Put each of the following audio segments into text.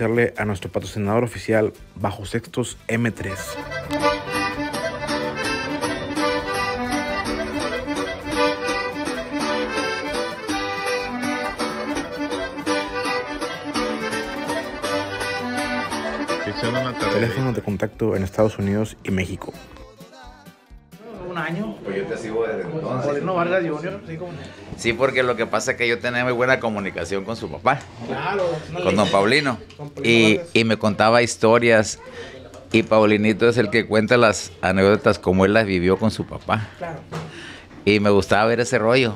a nuestro patrocinador oficial Bajo Sextos M3. Teléfono de contacto en Estados Unidos y México Vargas Junior, Sí, porque lo que pasa es que yo tenía muy buena comunicación con su papá. Claro. con Don Paulino. y, me contaba historias. Y Paulinito es el que cuenta las anécdotas como él las vivió con su papá. Claro. Y me gustaba ver ese rollo.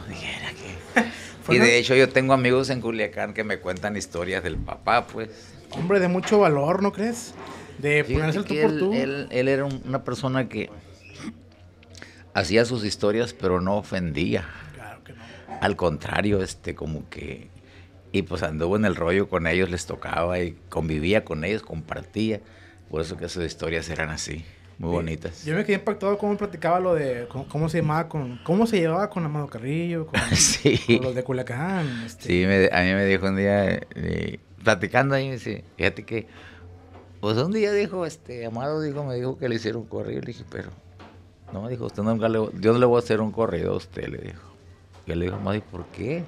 y de hecho yo tengo amigos en Culiacán que me cuentan historias del papá, pues. Hombre, de mucho valor, ¿no crees? De ponerse el tú por tú. él era una persona que hacía sus historias, pero no ofendía. Claro que no. Al contrario, este, como que. Y pues anduvo en el rollo con ellos, les tocaba y convivía con ellos, compartía. Por eso que sus historias eran así, muy bonitas. Yo me quedé impactado cómo platicaba lo de cómo, se llamaba con cómo se llevaba con Amado Carrillo, con, los de Culiacán. Este. Sí, a mí me dijo un día eh, platicando ahí me dice, fíjate que pues un día dijo este Amado dijo, me dijo que le hicieron correr, le dije, pero no, dijo, usted le, yo no le voy a hacer un corrido a usted, le dijo. Yo le dijo, ¿por qué?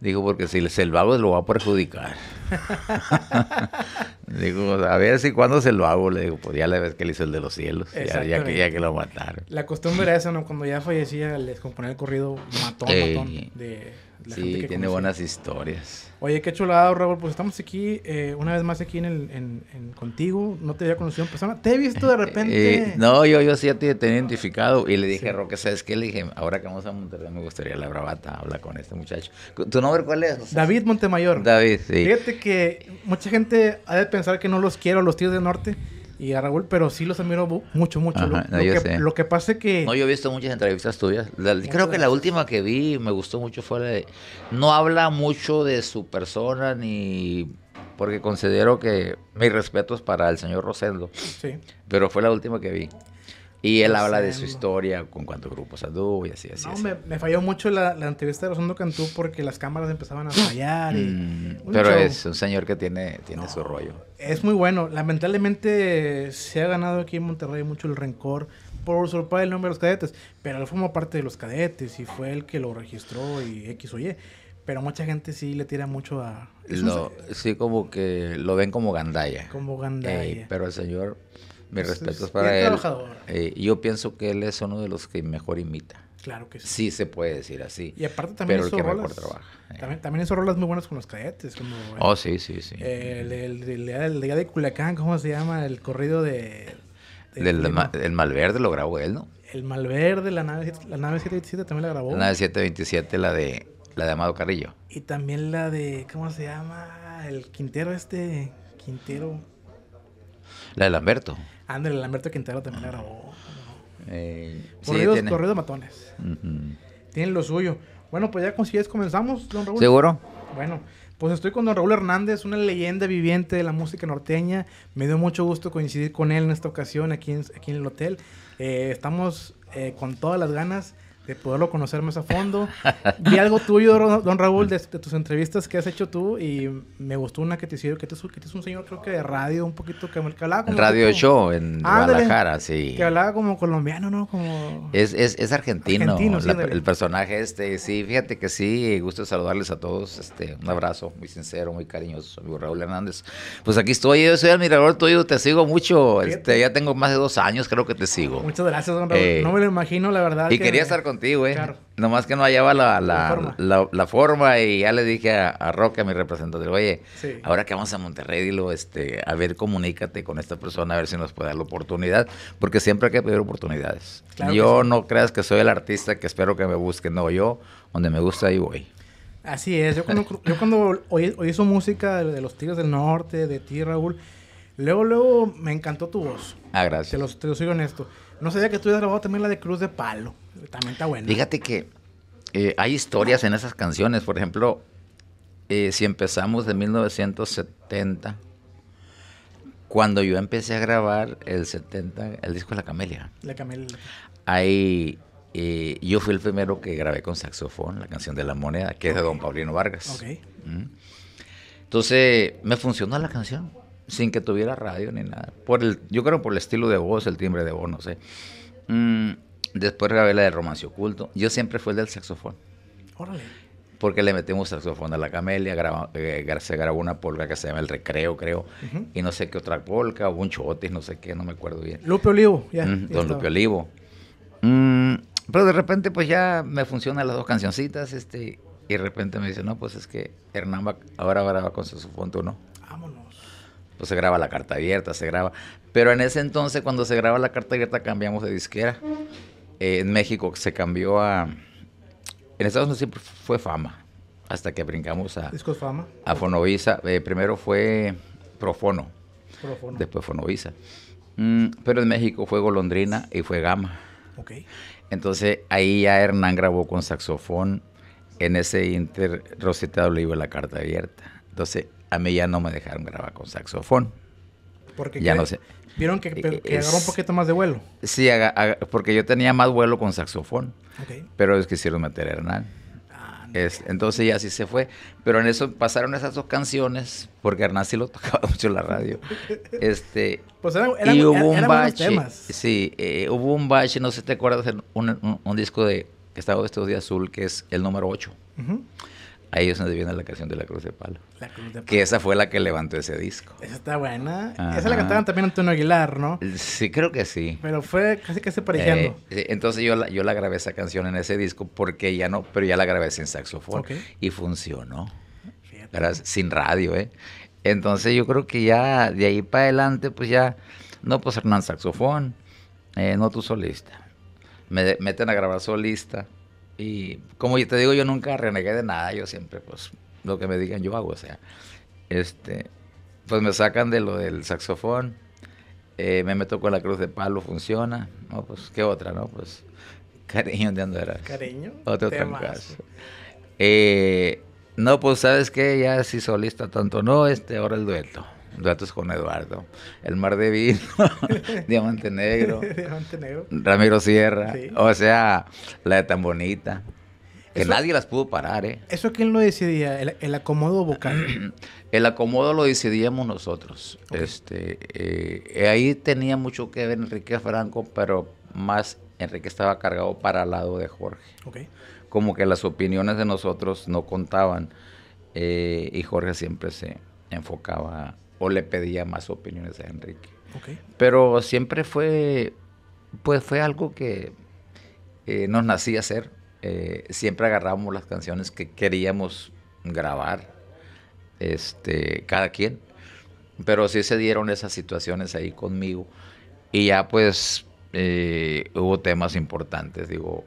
Dijo, porque si se hago, lo va a perjudicar. digo, a ver si cuando se lo hago, le digo, pues ya la vez que le hizo el de los cielos, ya, que, lo mataron. La costumbre era esa, ¿no? Cuando ya fallecía, les componía el corrido matón, matón de sí, tiene buenas historias. Oye, qué chulado, Raúl. Pues estamos aquí, eh, una vez más aquí en contigo. No te había conocido en persona. Te he visto de eh, repente. Eh, no, yo, yo sí te, he ah. identificado. Y le dije, Roque, ¿sabes qué? Le dije, ahora que vamos a Monterrey, me gustaría la bravata, habla con este muchacho. ¿Tu nombre cuál es? David Montemayor. David, sí. Fíjate que mucha gente ha de pensar que no los quiero, a los tíos del norte y a Raúl, pero sí los admiro mucho, mucho. lo, que, lo, que, pasa es que... No, yo he visto muchas entrevistas tuyas. creo que la última que vi me gustó mucho fue la de... No habla mucho de su persona ni... Porque considero que mis respetos para el señor Rosendo. Sí. Pero fue la última que vi. Y él habla de su historia, con cuántos grupos anduvo y así, así. No, Me, me, falló mucho la, la entrevista de Rosendo Cantú porque las cámaras empezaban a fallar. Y mm, pero es un señor que tiene, tiene su rollo. Es muy bueno. Lamentablemente se ha ganado aquí en Monterrey mucho el rencor por usurpar el nombre de los cadetes. Pero él formó parte de los cadetes y fue el que lo registró y X o Y. Pero mucha gente sí le tira mucho a... sí, como que lo ven como gandaya. Como gandaya. pero el señor mis este respetos para él. Eh, yo pienso que él es uno de los que mejor imita. Claro que sí. Sí se puede decir así. Y aparte también pero hizo el que rolas, mejor trabaja. Eh. También, hizo rolas muy buenas con los cadetes. Eh, oh, sí, sí, sí. el, el, de Culiacán, ¿cómo se llama? El corrido de... Del, el Malverde lo grabó él, ¿no? El Malverde, la nave, la nave 727 también la grabó. La nave 727, la de, la de Amado Carrillo. Y también la de, ¿cómo se llama? El Quintero este, Quintero. La de Lamberto. Ándale, Lamberto Quintero también la grabó. Eh, matones. Tienen lo suyo. Bueno, pues ya consigues, comenzamos, don Raúl. ¿Seguro? Bueno, pues estoy con don Raúl Hernández, una leyenda viviente de la música norteña. Me dio mucho gusto coincidir con él en esta ocasión aquí en, aquí en el hotel. Eh, estamos eh, con todas las ganas de poderlo conocer más a fondo. Vi algo tuyo, don Raúl, de, tus entrevistas que has hecho tú y me gustó una que te hicieron, que te, es un señor creo que de radio un poquito que, hablaba como... radio Show en ah, Guadalajara, sí. Que hablaba como colombiano, ¿no? Como... Es, es, es argentino, el personaje este, sí, fíjate que sí, gusto saludarles a todos, este, un abrazo muy sincero, muy cariñoso, amigo Raúl Hernández. Pues aquí estoy, yo soy admirador tuyo, te sigo mucho, este, ya tengo más de dos años creo que te sigo. Muchas gracias, don Raúl, eh, no me lo imagino, la verdad. Y quería estar con contigo, güey. Claro. Nomás que no hallaba la, la, la, forma. y ya le dije a, Roque, a mi representante, oye, ahora que vamos a Monterrey, dilo, este, a ver, comunícate con esta persona, a ver si nos puede dar la oportunidad, porque siempre hay que pedir oportunidades. yo no creas que soy el artista que espero que me busquen, no, yo, donde me gusta, ahí voy. Así es, yo cuando, yo cuando oí, su música de los Tigres del Norte, de ti, Raúl, luego, luego me encantó tu voz. Ah, gracias. Te lo, te lo soy no sabía que tú habías grabado también la de Cruz de Palo. También está buena. Fíjate que eh, hay historias en esas canciones. Por ejemplo, eh, si empezamos de 1970, cuando yo empecé a grabar el 70, el disco La Camelia. La Camelia. Ahí eh, yo fui el primero que grabé con saxofón la canción de la moneda, que es de don Paulino Vargas. Mm. Entonces, me funcionó la canción sin que tuviera radio ni nada. Por yo creo por el estilo de voz, el timbre de voz, no sé. Mm, después grabé la de romance oculto. Yo siempre fui el del saxofón. Órale. Porque le metimos saxofón a la camelia, eh, se grabó una polca que se llama El Recreo, creo, y no sé qué otra polca, o un chotis, no sé qué, no me acuerdo bien. Lupe Olivo, ya. don Lupe Olivo. Mm, pero de repente, pues ya me funcionan las dos cancioncitas, este, y de repente me dice, no, pues es que Hernán va, ahora, ahora va con saxofón, tú no se graba la carta abierta, se graba. Pero en ese entonces, cuando se graba la carta abierta, cambiamos de disquera. Eh, en México se cambió a. En Estados Unidos siempre fue fama, hasta que brincamos a. ¿Discos fama? A Fonovisa. Eh, primero fue Profono, Profono. después Fonovisa. Mm, pero en México fue Golondrina y fue Gama. Ok. Entonces ahí ya Hernán grabó con saxofón. En ese inter, le iba la carta abierta. Entonces a mí ya no me dejaron grabar con saxofón. Porque ya no sé. vieron que, agarró un poquito más de vuelo. Sí, porque yo tenía más vuelo con saxofón. Okay. Pero ellos quisieron meter a Hernán. entonces ya así se fue. Pero en eso pasaron esas dos canciones, porque Hernán sí lo tocaba mucho en la radio. este, pues y hubo un bache. Sí, eh, hubo un bache, no sé si te acuerdas, un, un, disco de que estaba estos de azul, que es el número 8. Ahí es donde viene la canción de La Cruz de Palo. La Cruz de Palo. Que esa fue la que levantó ese disco. Esa está buena. Esa la cantaban también Antonio Aguilar, ¿no? Sí, creo que sí. Pero fue casi que se eh, entonces yo la, grabé esa canción en ese disco porque ya no, pero ya la grabé sin saxofón. Y funcionó. Era sin radio, ¿eh? Entonces yo creo que ya de ahí para adelante, pues ya, no, pues Hernán Saxofón, eh, no tu solista. Me meten a grabar solista y como te digo, yo nunca renegué de nada, yo siempre, pues, lo que me digan yo hago, o sea, este, pues me sacan de lo del saxofón, eh, me meto con la cruz de palo, funciona, no, pues, ¿qué otra, no? Pues, cariño, ¿de ando Cariño, otro Eh, no, pues, ¿sabes qué? Ya si solista tanto no, este, ahora el dueto. Datos con Eduardo. El Mar de Vino, Diamante Negro. Ramiro Sierra. O sea, la de tan bonita. Que nadie las pudo parar, ¿eh? ¿Eso quién lo decidía? ¿El, acomodo vocal? el acomodo lo decidíamos nosotros. Este, eh, ahí tenía mucho que ver Enrique Franco, pero más Enrique estaba cargado para el lado de Jorge. Como que las opiniones de nosotros no contaban eh, y Jorge siempre se enfocaba o le pedía más opiniones a Enrique. Pero siempre fue, pues fue algo que eh, nos nacía hacer. Eh, siempre agarrábamos las canciones que queríamos grabar, este, cada quien. Pero sí se dieron esas situaciones ahí conmigo. Y ya pues eh, hubo temas importantes. Digo,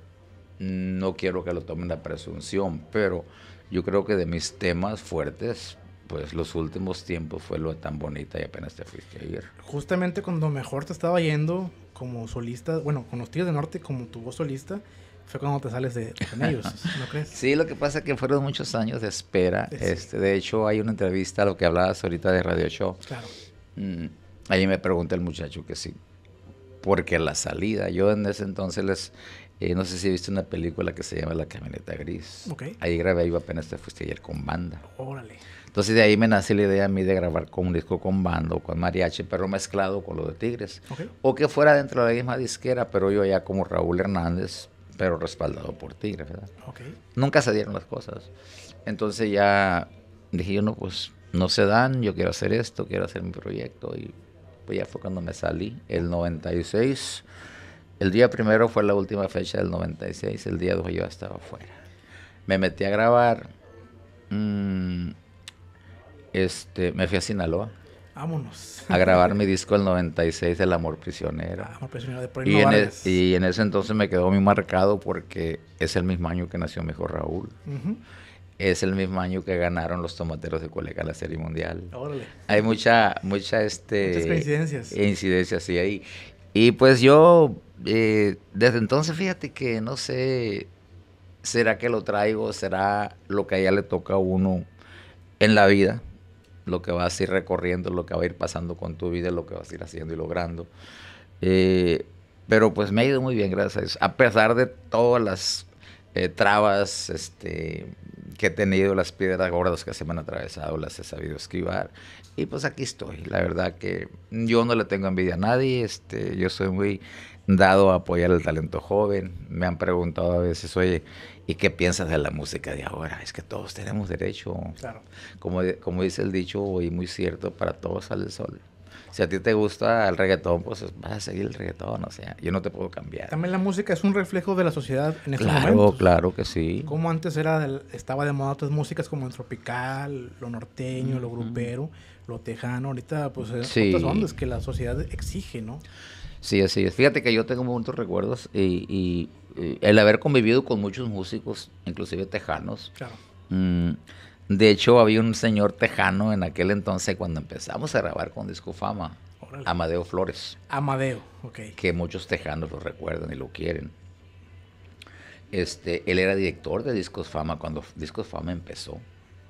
no quiero que lo tomen la presunción, pero yo creo que de mis temas fuertes pues los últimos tiempos fue lo tan bonita y apenas te fuiste a ir. Justamente cuando mejor te estaba yendo como solista, bueno, con los Tigres del Norte como tu voz solista, fue cuando te sales de, ellos, ¿no crees? Sí, lo que pasa es que fueron muchos años de espera. Este, de hecho, hay una entrevista, lo que hablabas ahorita de Radio Show. Claro. Mm, ahí me pregunta el muchacho que sí, porque la salida, yo en ese entonces les, eh, no sé si viste una película que se llama La Camioneta Gris. Okay. Ahí grabé yo apenas te fuiste ayer con banda. Órale. Entonces de ahí me nació la idea a mí de grabar con un disco con bando, con mariachi, pero mezclado con lo de Tigres. O que fuera dentro de la misma disquera, pero yo ya como Raúl Hernández, pero respaldado por Tigres, ¿verdad? Okay. Nunca se dieron las cosas. Entonces ya dije yo, no, pues no se dan, yo quiero hacer esto, quiero hacer mi proyecto. Y pues ya fue cuando me salí, el 96. El día primero fue la última fecha del 96, el día 2 yo estaba afuera. Me metí a grabar. Mmm, este, me fui a Sinaloa. A grabar mi disco el 96, El Amor Prisionero. amor Prisionero y, en ese entonces me quedó muy marcado porque es el mismo año que nació mi Raúl. Es el mismo año que ganaron los tomateros de colega la Serie Mundial. Hay mucha, mucha, este... Muchas coincidencias. Incidencias, sí, ahí. Y pues yo, eh, desde entonces, fíjate que no sé, será que lo traigo, será lo que a ella le toca a uno en la vida lo que vas a ir recorriendo, lo que va a ir pasando con tu vida, lo que vas a ir haciendo y logrando. Eh, pero pues me ha ido muy bien, gracias a Dios. A pesar de todas las eh, trabas este, que he tenido, las piedras gordas que se me han atravesado, las he sabido esquivar. Y pues aquí estoy. La verdad que yo no le tengo envidia a nadie. Este, yo soy muy dado a apoyar al talento joven. Me han preguntado a veces, oye, ¿Y qué piensas de la música de ahora? Es que todos tenemos derecho. Claro. Como, como dice el dicho, hoy... muy cierto, para todos sale el sol. Si a ti te gusta el reggaetón, pues vas a seguir el reggaetón, o sea, yo no te puedo cambiar. También la música es un reflejo de la sociedad en momento... claro, Claro, que sí. Como antes era estaba de moda otras músicas como el tropical, lo norteño, lo grupero, lo tejano, ahorita pues ...son otras ondas que la sociedad exige, ¿no? Sí, así Fíjate que yo tengo muchos recuerdos y eh, el haber convivido con muchos músicos, inclusive tejanos. Mm, de hecho, había un señor tejano en aquel entonces cuando empezamos a grabar con Disco Fama, Amadeo Flores. Amadeo, ok. Que muchos tejanos lo recuerdan y lo quieren. Este, él era director de Discos Fama cuando Discos Fama empezó.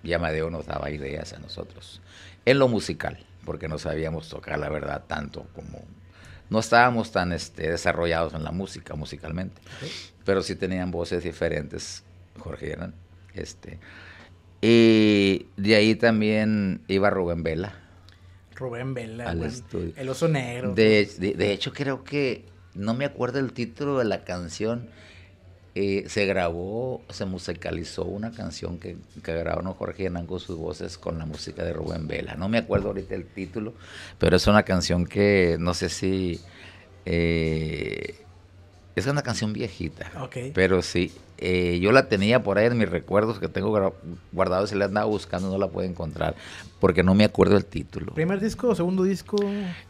Y Amadeo nos daba ideas a nosotros. En lo musical, porque no sabíamos tocar la verdad tanto como no estábamos tan este, desarrollados en la música, musicalmente, pero sí tenían voces diferentes, Jorge y Este, y de ahí también iba Rubén Vela. Rubén Vela, El oso negro. Pues. de, hecho, creo que, no me acuerdo el título de la canción, eh, se grabó, se musicalizó una canción que, que grabaron Jorge Hernán con sus voces con la música de Rubén Vela. No me acuerdo ahorita el título, pero es una canción que no sé si eh, es una canción viejita. Pero sí, eh, yo la tenía por ahí en mis recuerdos que tengo guardado. Si la andaba buscando, no la puedo encontrar. Porque no me acuerdo el título. ¿Primer disco o segundo disco?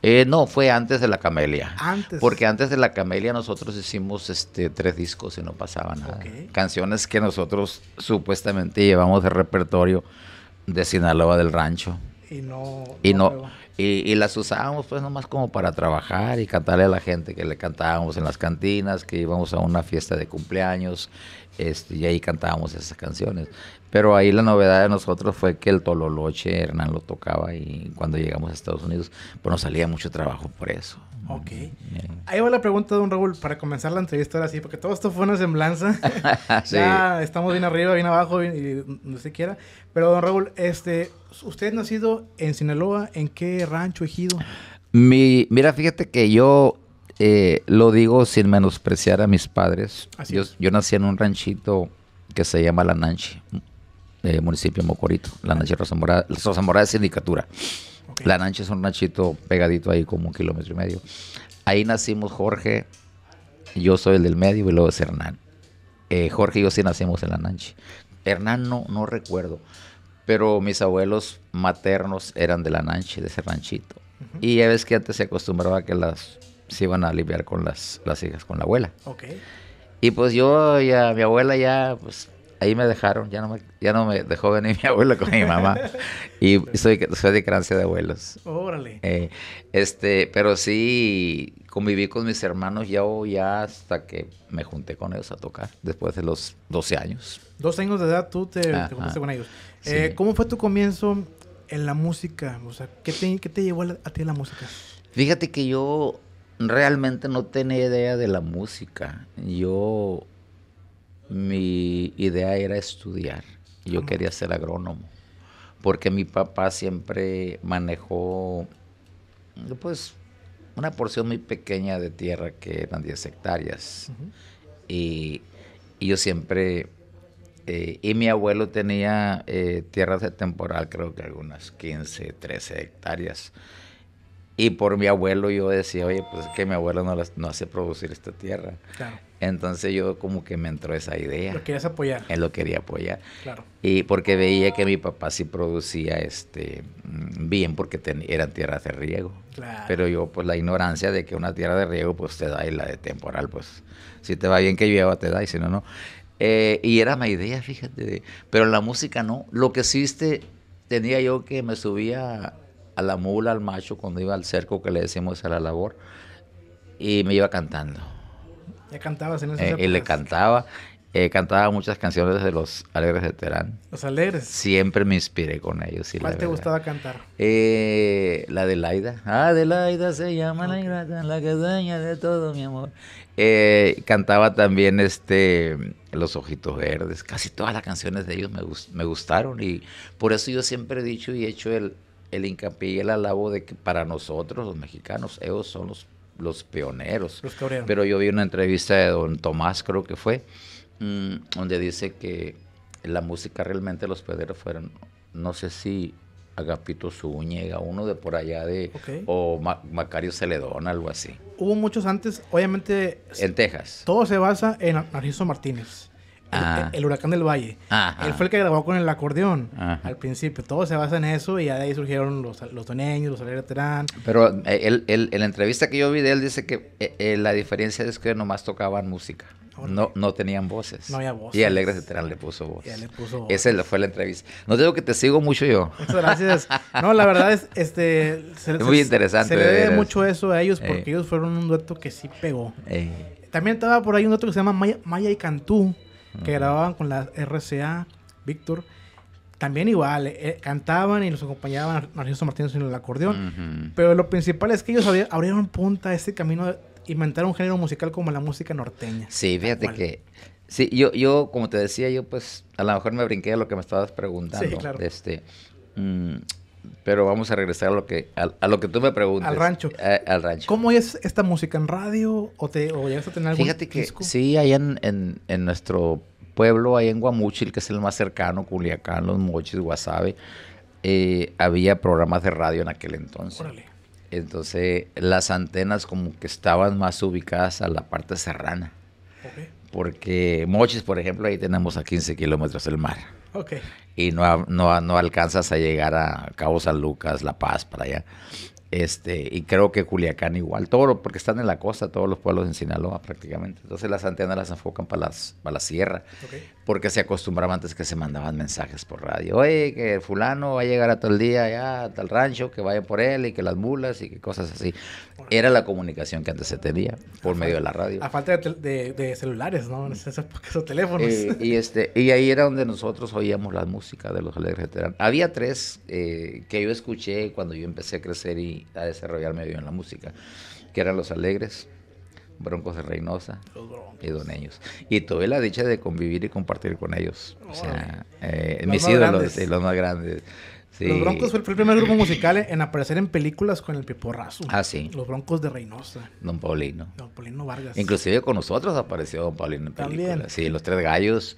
Eh, no, fue antes de La Camelia. Antes. Porque antes de La Camelia nosotros hicimos este, tres discos y no pasaba nada. Canciones que nosotros supuestamente llevamos de repertorio de Sinaloa del Rancho. Y Y no y, las usábamos pues nomás como para trabajar y cantarle a la gente que le cantábamos en las cantinas, que íbamos a una fiesta de cumpleaños este, y ahí cantábamos esas canciones. Pero ahí la novedad de nosotros fue que el tololoche Hernán lo tocaba y cuando llegamos a Estados Unidos, pues nos salía mucho trabajo por eso. Ok. Ahí va la pregunta de un Raúl para comenzar la entrevista ahora sí, porque todo esto fue una semblanza. sí. estamos bien arriba, bien abajo, bien, y no sé quiera. Pero don Raúl, este, ¿usted nacido en Sinaloa? ¿En qué rancho, ejido? Mi, mira, fíjate que yo eh, lo digo sin menospreciar a mis padres. yo, nací en un ranchito que se llama La Nanche, eh, municipio de Mocorito, La Nanche Rosa Morada, Rosa Morada Sindicatura. La Nanche es un ranchito pegadito ahí como un kilómetro y medio. Ahí nacimos Jorge, yo soy el del medio y luego es Hernán. Eh, Jorge y yo sí nacimos en La Nanche. Hernán no, no recuerdo, pero mis abuelos maternos eran de La Nanche, de ese ranchito. Y ya ves que antes se acostumbraba que las se iban a aliviar con las, las hijas, con la abuela. Okay. Y pues yo y mi abuela ya, pues ahí me dejaron, ya no me, ya no me dejó venir mi abuelo con mi mamá. y soy, soy de creencia de abuelos. Órale. Eh, este, pero sí conviví con mis hermanos ya, oh, ya hasta que me junté con ellos a tocar, después de los 12 años. Dos años de edad tú te, juntaste con ellos. Eh, ¿Cómo fue tu comienzo en la música? O sea, ¿qué te, te llevó a, ti a la música? Fíjate que yo realmente no tenía idea de la música. Yo mi idea era estudiar. Yo quería ser agrónomo, porque mi papá siempre manejó, pues, una porción muy pequeña de tierra que eran 10 hectáreas. y, yo siempre, eh, y mi abuelo tenía eh, tierras de temporal, creo que algunas 15, 13 hectáreas. Y por mi abuelo yo decía, oye, pues es que mi abuelo no, las, no hace producir esta tierra. Claro. Entonces yo como que me entró esa idea. Lo querías apoyar. Él lo quería apoyar. Claro. Y porque veía que mi papá sí producía este mm, bien porque eran tierras de riego. Pero yo pues la ignorancia de que una tierra de riego pues te da y la de temporal pues si te va bien que llueva te da y si no no. Eh, y era mi idea, fíjate. Pero la música no. Lo que hiciste tenía yo que me subía a la mula, al macho, cuando iba al cerco que le decimos a la labor, y me iba cantando eh, y le cantaba. Eh, cantaba muchas canciones de los Alegres de Terán. ¿Los Alegres? Siempre me inspiré con ellos. ¿Cuál te gustaba cantar? Eh, la de Laida. Ah, de Laida se llama la ingrata, la que dueña de todo, mi amor. cantaba también este Los Ojitos Verdes. Casi todas las canciones de ellos me, gustaron y por eso yo siempre he dicho y he hecho el, el hincapié y el alabo de que para nosotros, los mexicanos, ellos son los los pioneros. Pero yo vi una entrevista de don Tomás, creo que fue, mm, donde dice que la música realmente los Pederos fueron, no sé si Agapito Zúñiga, uno de por allá de, o Macario Celedón, algo así. Hubo muchos antes, obviamente. En Texas. Todo se basa en Narciso Martínez. Ah. El, huracán del valle. Él fue el que grabó con el acordeón al principio. Todo se basa en eso y de ahí surgieron los, los los alegres terán. Pero eh, en la entrevista que yo vi de él dice que eh, eh, la diferencia es que nomás tocaban música. No, no tenían voces. No había Y Alegre de le puso voz. le puso voz. Esa fue la entrevista. No digo que te sigo mucho yo. Muchas gracias. No, la verdad es, este... Se, muy interesante. Se le debe mucho eso a ellos porque ellos fueron un dueto que sí pegó. También estaba por ahí un dueto que se llama Maya, Maya y Cantú que grababan con la RCA, Víctor. También igual, eh, eh, cantaban y los acompañaban Narciso Martínez en el acordeón. Pero lo principal es que ellos abrieron punta a este camino, de inventar un género musical como la música norteña. Sí, fíjate que... Sí, yo, yo, como te decía, yo pues a lo mejor me brinqué a lo que me estabas preguntando. Sí, claro. Este, mm, pero vamos a regresar a lo que, a, lo que tú me preguntas. Al rancho. al rancho. ¿Cómo es esta música? ¿En radio? ¿O, te, o llegas a tener algún Fíjate disco? sí, ahí en, nuestro pueblo, ahí en Guamuchil, que es el más cercano, Culiacán, Los Mochis, Guasave, eh, había programas de radio en aquel entonces. Órale. Entonces, las antenas como que estaban más ubicadas a la parte serrana. Porque Mochis, por ejemplo, ahí tenemos a 15 kilómetros del mar. Y no, no, no, alcanzas a llegar a Cabo San Lucas, La Paz, para allá. Este, y creo que Culiacán igual, Toro porque están en la costa, todos los pueblos en Sinaloa prácticamente. Entonces las antenas las enfocan para, las, para la sierra porque se acostumbraba antes que se mandaban mensajes por radio. Oye, que fulano va a llegar a tal día ya, a tal rancho, que vaya por él y que las mulas y que cosas así. Era la comunicación que antes se tenía por medio de la radio. A falta de, celulares, ¿no? Mm. En esos teléfonos. Eh, y, este, y ahí era donde nosotros oíamos la música de los alegres veteranos. Había tres eh, que yo escuché cuando yo empecé a crecer y a desarrollarme yo en la música, que eran Los Alegres, Broncos de Reynosa y Doneños. Y tuve la dicha de convivir y compartir con ellos. O sea, eh, mis ídolos, eh, los más grandes. Los Broncos fue el primer grupo musical en aparecer en películas con el Piporrazo. Ah, sí. Los Broncos de Reynosa. Don Paulino. Don Paulino Vargas. Inclusive con nosotros apareció Don Paulino en películas. Sí, Los Tres Gallos.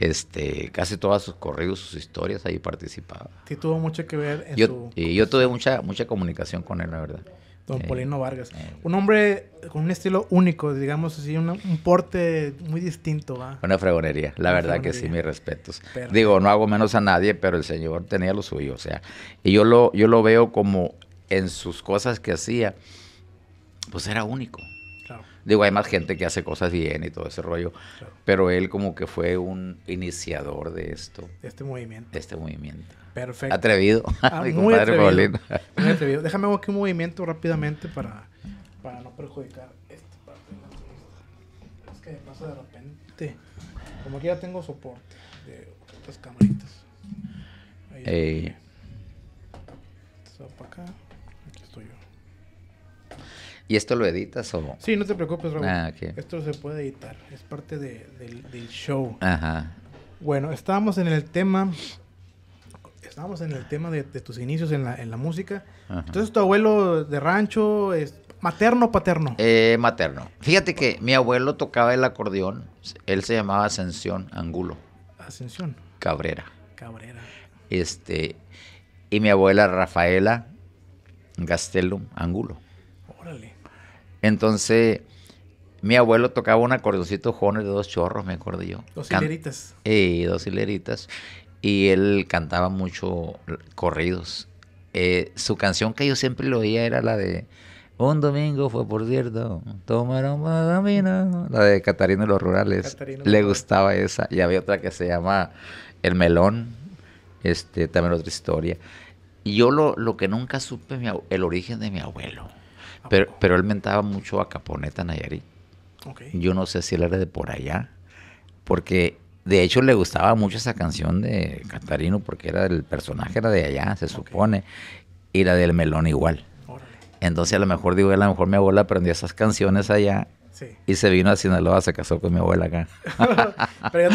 Este, casi todos sus corridos, sus historias, ahí participaba. Sí, tuvo mucho que ver Y yo tuve mucha, mucha comunicación con él, la verdad. Don Polino Vargas. Un hombre con un estilo único, digamos así, un, porte muy distinto. Una fregonería, la verdad que sí, mis respetos. Digo, no hago menos a nadie, pero el señor tenía lo suyo, o sea, y yo lo, yo lo veo como en sus cosas que hacía, pues era único. Digo, hay más gente que hace cosas bien y todo ese rollo, pero él como que fue un iniciador de esto. este movimiento. este movimiento. Perfecto. Atrevido. Ah, mi muy, atrevido muy atrevido. Déjame aquí un movimiento rápidamente para, para no perjudicar esta parte Es que de pasa de repente, como aquí ya tengo soporte de otras camaritas. Ahí Aquí estoy yo. ¿Y esto lo editas o...? no? Sí, no te preocupes, Raúl. Ah, esto se puede editar. Es parte del, del show. Ajá. Bueno, estábamos en el tema en el tema de, tus inicios en la, música. Entonces, tu abuelo de rancho, es ¿materno o paterno? Eh, materno. Fíjate que mi abuelo tocaba el acordeón. Él se llamaba Ascensión Angulo. Ascensión. Cabrera. Cabrera. Este, y mi abuela Rafaela Gastelum Angulo. Órale. Entonces, mi abuelo tocaba un acordeoncito jones de dos chorros, me acuerdo yo. Dos hileritas. Y dos hileritas y él cantaba mucho corridos. Eh, su canción que yo siempre lo oía era la de Un domingo fue por cierto, tomaron madamina, la de Catarina de los Rurales. Le gustaba esa. Y había otra que se llama El Melón, este, también otra historia. Y yo lo, lo que nunca supe, el origen de mi abuelo. Pero, pero él mentaba mucho a Caponeta Nayarit. Okay. Yo no sé si él era de por allá, porque de hecho le gustaba mucho esa canción de Catarino porque era el personaje era de allá, se supone, y la del melón igual. Entonces a lo mejor digo, a lo mejor mi abuela aprendió esas canciones allá y se vino a Sinaloa, se casó con mi abuela acá. pero,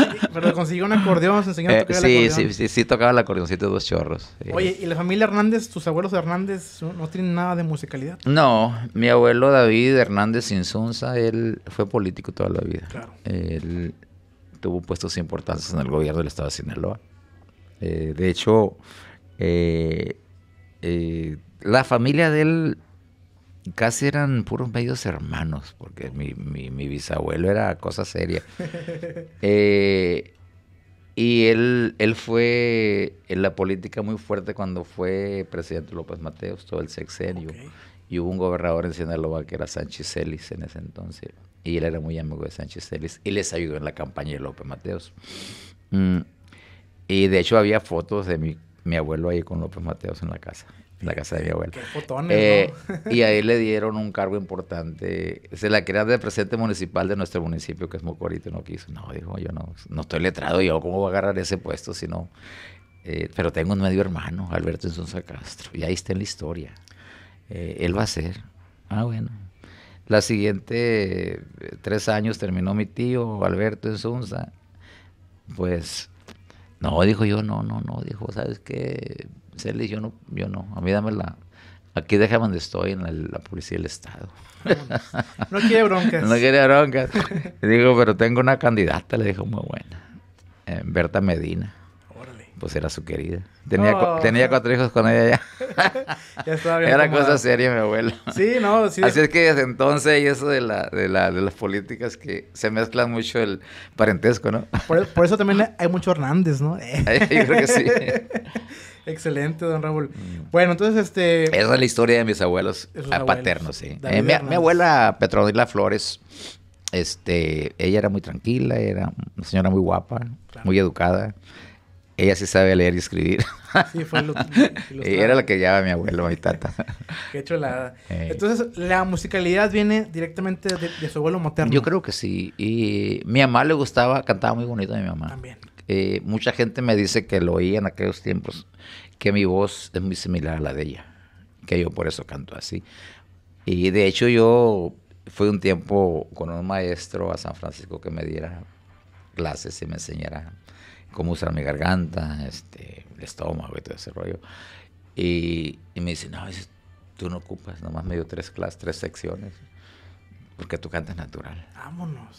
consiguió un acordeón, se a eh, tocar sí, el acordeón. Sí, sí, sí, tocaba el acordeoncito de dos chorros. Oye, ¿y la familia Hernández, tus abuelos Hernández, no tienen nada de musicalidad? No, mi abuelo David Hernández Insunza, él fue político toda la vida. Claro tuvo puestos importantes en el gobierno del estado de Sinaloa. Eh, de hecho, eh, eh, la familia de él casi eran puros medios hermanos, porque mi, bisabuelo era cosa seria. y él, él fue en la política muy fuerte cuando fue presidente López Mateos, todo el sexenio y hubo un gobernador en Sinaloa que era Sánchez Celis en ese entonces, y él era muy amigo de Sánchez Celis, y les ayudó en la campaña de López Mateos. Mm. Y de hecho había fotos de mi, mi, abuelo ahí con López Mateos en la casa, en la casa de mi abuelo. Eh, y ahí le dieron un cargo importante. Se la crearon de presidente municipal de nuestro municipio, que es Mocorito, no quiso. No, dijo, yo no, no estoy letrado, yo cómo voy a agarrar ese puesto si no... Eh, pero tengo un medio hermano, Alberto Insunza Castro, y ahí está en la historia. Eh, él va a ser. Ah, bueno. La siguiente, eh, tres años terminó mi tío Alberto en Sunza. Pues, no, dijo yo, no, no, no, dijo, ¿sabes qué? Celis, yo no, yo no, a mí dame la, Aquí déjame donde estoy, en la, policía del Estado. No, quiere broncas. no quiere broncas. Digo, pero tengo una candidata, le dijo, muy buena. Eh, Berta Medina. Pues era su querida. Tenía, oh. tenía cuatro hijos con ella ya. ya estaba bien era cosa seria mi abuelo. Sí, no, sí. Así es que desde entonces y eso de, de, las políticas que se mezclan mucho el parentesco, ¿no? Por, eso también hay mucho Hernández, ¿no? Yo creo que sí. Excelente, don Raúl. Bueno, entonces este... Esa es la historia de mis abuelos, ah, paternos, sí. Eh, mi, abuela Petronila Flores, este, ella era muy tranquila, era una señora muy guapa, muy educada ella sí sabe leer y escribir. Sí, fue lo, Era la que llevaba mi abuelo, mi tata. Qué chulada. Eh. Entonces, la musicalidad viene directamente de, su abuelo materno. Yo creo que sí. Y mi mamá le gustaba, cantaba muy bonito a mi mamá. También. Eh, mucha gente me dice que lo oía en aquellos tiempos, que mi voz es muy similar a la de ella, que yo por eso canto así. Y de hecho yo fui un tiempo con un maestro a San Francisco que me diera clases y me enseñara cómo usar mi garganta, este, el estómago y todo ese rollo. Y, me dice, no, tú no ocupas, nomás me dio tres clases, tres secciones, porque tú cantas natural. Vámonos.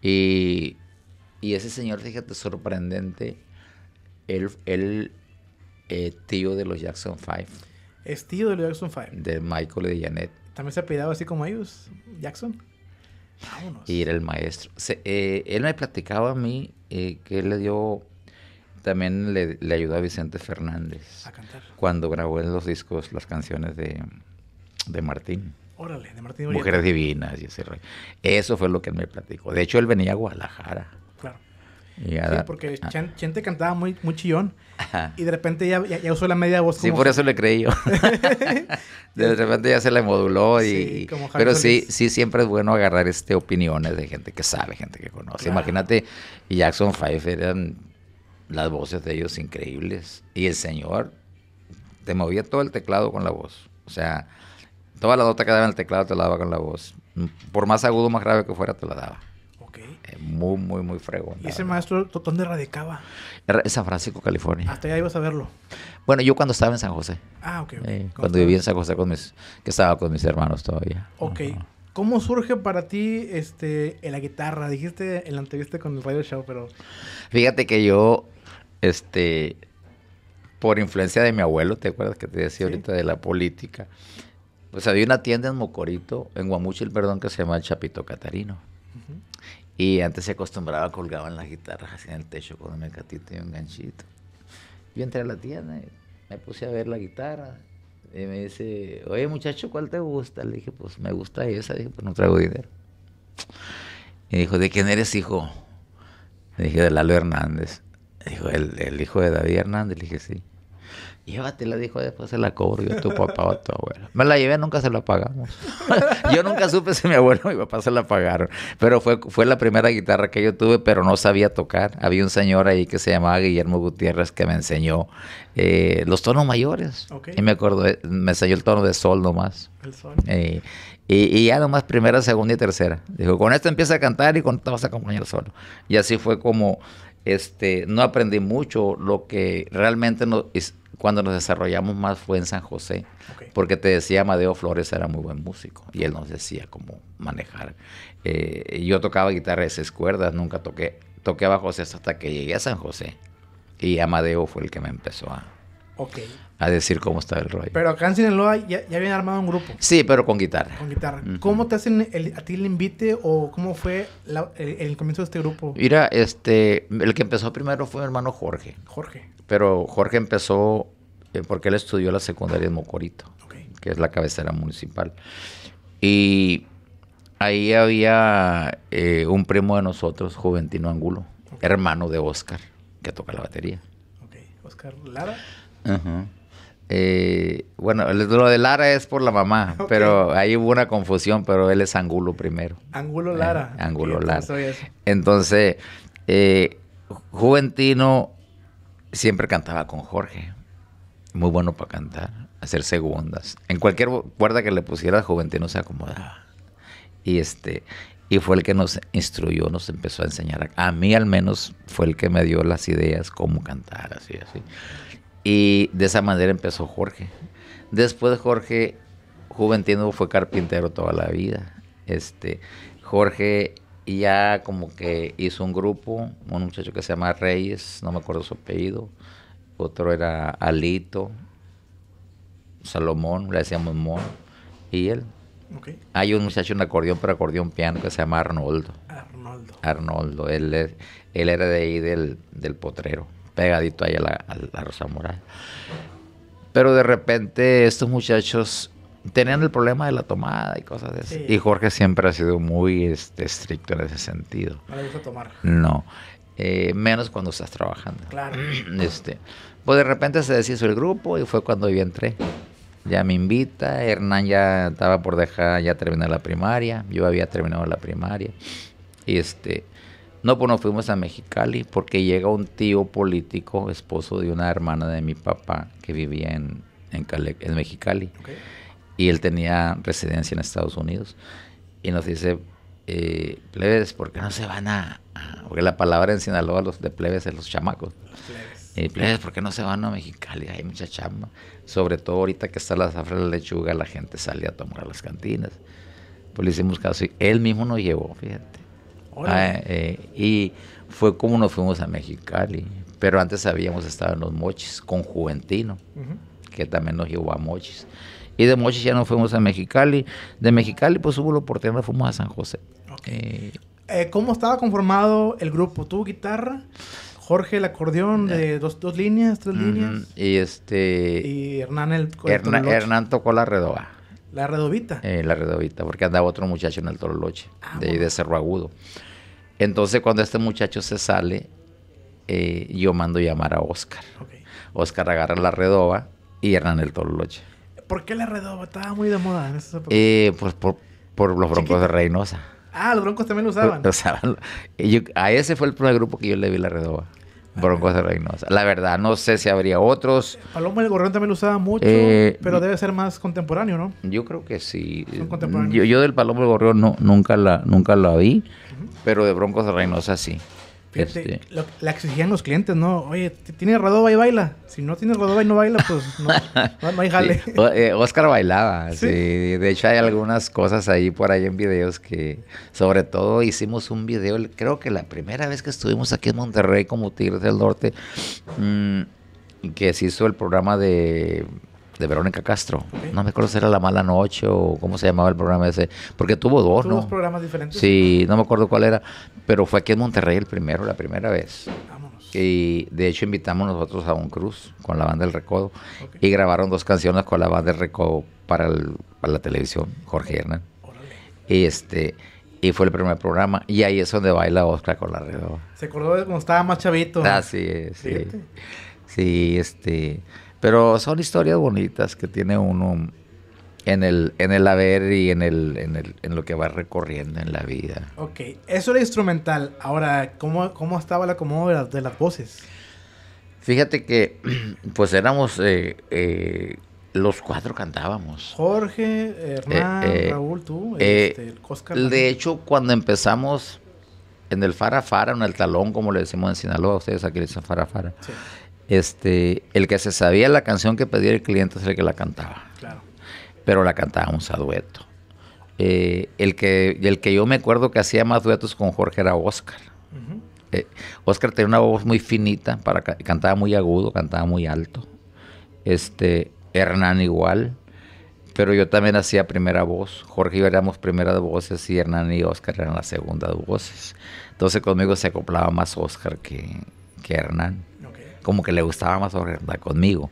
Y, y, ese señor, fíjate, sorprendente, él, es eh, tío de los Jackson Five. Es tío de los Jackson Five. De Michael y de Janet. También se ha pedido así como ellos, Jackson. Vámonos. Y era el maestro. Eh, él me platicaba a mí y eh, que le dio, también le, ayudó a Vicente Fernández. A cantar. Cuando grabó en los discos las canciones de, de Martín. Órale, de Martín Mujeres Divinas y Eso fue lo que él me platicó. De hecho, él venía a Guadalajara porque ah. Chente cantaba muy, chillón. Y de repente ya, usó la media voz. Sí, por eso le creí yo. de repente ya se la moduló. Y, pero sí, sí, siempre es bueno agarrar este opiniones de gente que sabe, gente que conoce. Imagínate, Jackson Five eran las voces de ellos increíbles. Y el señor te movía todo el teclado con la voz. O sea, toda la nota que daba en el teclado te la daba con la voz. Por más agudo, más grave que fuera, te la daba. Muy, muy, muy fregón. ¿Y ese maestro dónde radicaba? San Francisco, California. Hasta allá ibas a verlo. Bueno, yo cuando estaba en San José. Ah, ok. cuando vivía en San José, con mis, que estaba con mis hermanos todavía. Ok. ¿Cómo surge para ti este, la guitarra? Dijiste en la entrevista con el Radio Show, pero... Fíjate que yo, este, por influencia de mi abuelo, ¿te acuerdas que te decía ahorita de la política? Pues había una tienda en Mocorito, en Guamuchil, perdón, que se llama El Chapito Catarino. Y antes se acostumbraba, colgaban las guitarras así en el techo con un mercatito y un ganchito. Yo entré a la tienda, me puse a ver la guitarra. Y me dice, oye muchacho, ¿cuál te gusta? Le dije, pues me gusta esa. Le dije, pues no traigo dinero. Y dijo, ¿de quién eres hijo? Le dije, de Lalo Hernández. Dijo, ¿el, el hijo de David Hernández? Le dije, sí la dijo, después se la cobro yo a tu papá o a tu abuela. Me la llevé, nunca se la pagamos. yo nunca supe si mi abuelo o mi papá se la pagaron. Pero fue, fue la primera guitarra que yo tuve, pero no sabía tocar. Había un señor ahí que se llamaba Guillermo Gutiérrez que me enseñó eh, los tonos mayores. Y me acuerdo, eh, me enseñó el tono de sol nomás. El sol. Eh, y, ya nomás primera, segunda y tercera. Dijo, con esto empieza a cantar y con esto vas a acompañar solo. Y así fue como este, no aprendí mucho. Lo que realmente no, cuando nos desarrollamos más fue en San José, porque te decía Amadeo Flores era muy buen músico y él nos decía cómo manejar. Eh, yo tocaba guitarra de seis cuerdas, nunca toqué, toqué a José hasta que llegué a San José y Amadeo fue el que me empezó a, a decir cómo estaba el rollo. Pero acá en Sinaloa ya, ya habían armado un grupo. Sí, pero con guitarra. Con guitarra. ¿Cómo te hacen el, a ti el invite o cómo fue el, el, comienzo de este grupo? Mira, este, el que empezó primero fue mi hermano Jorge. Jorge. Pero Jorge empezó, eh, porque él estudió la secundaria en Mocorito, que es la cabecera municipal. Y ahí había eh, un primo de nosotros, Juventino Angulo, hermano de Oscar, que toca la batería. Okay. Oscar Lara. Eh, bueno, lo de Lara es por la mamá, pero ahí hubo una confusión, pero él es Angulo primero. Angulo Lara. Angulo Lara. Entonces, Juventino siempre cantaba con Jorge. Muy bueno para cantar, hacer segundas. En cualquier cuerda que le pusiera, Juventino se acomodaba. Y este y fue el que nos instruyó, nos empezó a enseñar. A, mí al menos fue el que me dio las ideas, cómo cantar, así, así. Y de esa manera empezó Jorge. Después Jorge Juventino fue carpintero toda la vida. Este, Jorge y ya como que hizo un grupo, un muchacho que se llama Reyes, no me acuerdo su apellido, otro era Alito, Salomón, le decíamos Mon, y él. Hay un muchacho en acordeón, pero acordeón piano, que se llama Arnoldo. Arnoldo. Arnoldo, él, era de ahí del, del potrero, pegadito ahí a la, a la Rosa Moral. Pero de repente estos muchachos tenían el problema de la tomada y cosas de Y Jorge siempre ha sido muy este, estricto en ese sentido. No le gusta tomar. No. Eh, menos cuando estás trabajando. Claro. Este, pues de repente se deshizo el grupo y fue cuando yo entré. Ya me invita, Hernán ya estaba por dejar, ya terminar la primaria, yo había terminado la primaria. Y este, no, pues nos fuimos a Mexicali porque llega un tío político, esposo de una hermana de mi papá que vivía en, en, Mexicali. Okay y él tenía residencia en Estados Unidos y nos dice, eh, plebes, ¿por qué no se van a, Porque la palabra en Sinaloa los de plebes es los chamacos. plebes. Y eh, ¿por qué no se van a Mexicali? Hay mucha chamba. Sobre todo ahorita que está la zafra de lechuga, la gente sale a tomar a las cantinas. Pues le hicimos caso y él mismo nos llevó, fíjate. Ah, eh, y fue como nos fuimos a Mexicali. Pero antes habíamos estado en los mochis con Juventino, que también nos llevó a mochis. Y de Mochis ya nos fuimos a Mexicali. De Mexicali, pues hubo la oportunidad, fuimos a San José. Eh, eh, ¿Cómo estaba conformado el grupo? ¿Tu guitarra? Jorge el acordeón de eh, dos, dos líneas, tres líneas. Y este. Hernán el Hernán tocó la redoba. La redobita. la redobita, porque andaba otro muchacho en el Tololoche, ah, de, Cerro Agudo. Entonces, cuando este muchacho se sale, yo mando llamar a Oscar. Oscar agarra la redoba y Hernán el Tololoche. ¿Por qué la redoba estaba muy de moda en esa época? Eh, pues por, los broncos de Reynosa. Ah, los broncos también lo usaban. a ese fue el primer grupo que yo le vi la redoba. Ah. Broncos de Reynosa. La verdad, no sé si habría otros. Paloma del Gorrión también lo usaba mucho, eh, pero debe ser más contemporáneo, ¿no? Yo creo que sí. yo, del Paloma del Gorrión no, nunca, la, nunca vi, pero de Broncos de Reynosa sí. Fíjate, este... la exigían los clientes, ¿no? Oye, ¿tienes Radova y baila? Si no tienes Radova y no baila, pues no, no hay jale. Eh, Oscar bailaba, ¿Sí? De hecho, hay algunas cosas ahí por ahí en videos que, sobre todo, hicimos un video, creo que la primera vez que estuvimos aquí en Monterrey como Tigres del Norte, mm, que se hizo el programa de de Verónica Castro. No me acuerdo si era La Mala Noche o cómo se llamaba el programa ese, porque tuvo dos, ¿Tuvo Dos programas diferentes. Sí, no me acuerdo cuál era, pero fue aquí en Monterrey el primero, la primera vez. Vámonos. Y de hecho invitamos nosotros a un cruz con la banda del Recodo y grabaron dos canciones con la banda del Recodo para, la televisión, Jorge Hernán. Y este y fue el primer programa. Y ahí es donde baila Oscar con la redonda. Se acordó de cuando estaba más chavito. Ah, sí, sí. Sí, este. Pero son historias bonitas que tiene uno en el, en el haber y en, el, en, el, en lo que va recorriendo en la vida. Ok, eso era instrumental. Ahora, ¿cómo, estaba la comodidad de, las voces? Fíjate que, pues éramos, eh, eh, los cuatro cantábamos. Jorge, Hernán, eh, Raúl, tú, este, el Oscar. De hecho, cuando empezamos en el Farafara, Fara, en el talón, como le decimos en Sinaloa, ustedes aquí le dicen Farafara. Fara. Sí este, el que se sabía la canción que pedía el cliente es el que la cantaba. Claro. Pero la cantábamos a dueto. Eh, el, que, el que yo me acuerdo que hacía más duetos con Jorge era Oscar. Oscar eh, tenía una voz muy finita, para, cantaba muy agudo, cantaba muy alto. Este, Hernán igual, pero yo también hacía primera voz. Jorge y yo éramos de voces y Hernán y Oscar eran segunda de voces. Entonces conmigo se acoplaba más Oscar que Hernán como que le gustaba más cantar conmigo.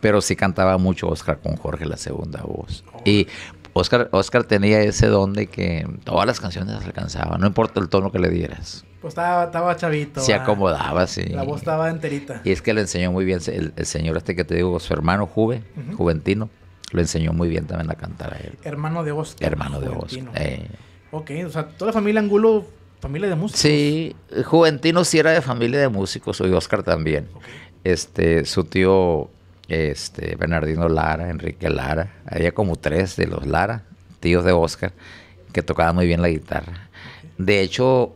Pero sí cantaba mucho Oscar con Jorge, la segunda voz. Oh. Y Oscar, tenía ese don de que todas las canciones las alcanzaba, no importa el tono que le dieras. Pues estaba, estaba chavito. Se ah. acomodaba, sí. La voz estaba enterita. Y es que le enseñó muy bien el, señor este que te digo, su hermano Juve, Juventino, lo enseñó muy bien también a cantar a él. Hermano de Oscar. Hermano de Oscar. Eh. Ok, o sea, toda la familia Angulo familia de músicos. Sí, Juventino sí era de familia de músicos, soy Oscar también. Este, su tío este, Bernardino Lara, Enrique Lara, había como tres de los Lara, tíos de Oscar, que tocaban muy bien la guitarra. De hecho,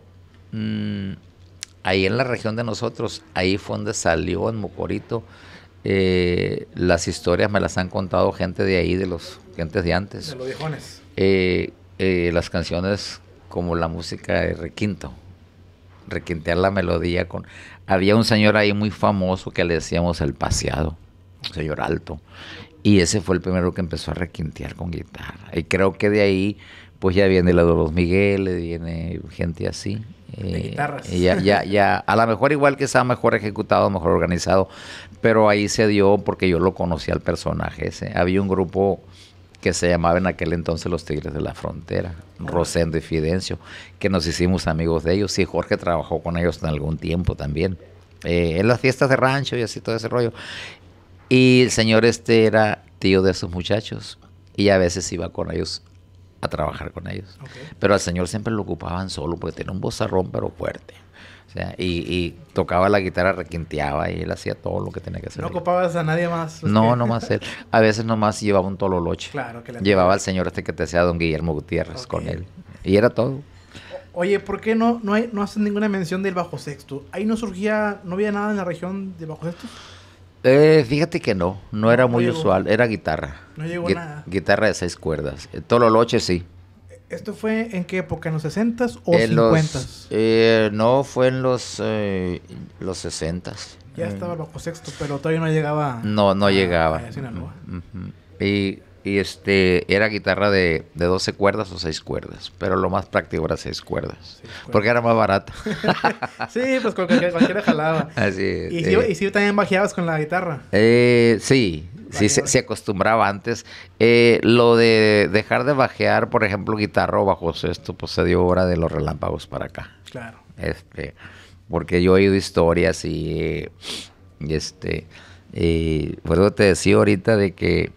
mm, ahí en la región de nosotros, ahí fue donde salió en Mocorito. Eh, las historias me las han contado gente de ahí, de los gentes de antes. De los viejones. Eh, eh, las canciones como la música de requinto, requintear la melodía con... Había un señor ahí muy famoso que le decíamos el paseado, señor alto, y ese fue el primero que empezó a requintear con guitarra. Y creo que de ahí, pues ya viene la de los Migueles, viene gente así. De eh, guitarras. ya, ya, ya, a lo mejor igual que estaba mejor ejecutado, mejor organizado, pero ahí se dio porque yo lo conocí al personaje ese. Había un grupo que se llamaba en aquel entonces los Tigres de la Frontera, Rosendo y Fidencio, que nos hicimos amigos de ellos y Jorge trabajó con ellos en algún tiempo también, eh, en las fiestas de rancho y así todo ese rollo. Y el señor este era tío de esos muchachos y a veces iba con ellos a trabajar con ellos. Pero al señor siempre lo ocupaban solo porque tenía un bozarrón pero fuerte y, tocaba la guitarra, requinteaba y él hacía todo lo que tenía que hacer. No ocupabas a nadie más. Pues, no, no más él. A veces nomás llevaba un tololoche. Claro, que Llevaba al señor este que te sea don Guillermo Gutiérrez con él. Y era todo. Oye, ¿por qué no, no, hay, no hacen ninguna mención del bajo sexto? Ahí no surgía, no había nada en la región de bajo sexto. Eh, fíjate que no, no, era muy usual, era guitarra. No llegó nada. Guitarra de seis cuerdas. Eh, tololoche sí. ¿Esto fue en qué época? ¿En los 60s o en 50s? eh, no, fue en los, eh, los 60s. Ya estaba bajo sexto, pero todavía no llegaba. No, no llegaba. Y y este, era guitarra de, 12 cuerdas o 6 cuerdas. Pero lo más práctico era 6 cuerdas. porque era más barato. sí, pues con cualquiera, jalaba. Así ¿Y, si, eh. ¿Y, también bajeabas con la guitarra? Eh, sí. Sí, se, acostumbraba antes. Eh, lo de dejar de bajear, por ejemplo, guitarra o bajo esto pues se dio hora de los relámpagos para acá. Claro. Este, porque yo he oído historias y, y este, por eso te decía ahorita de que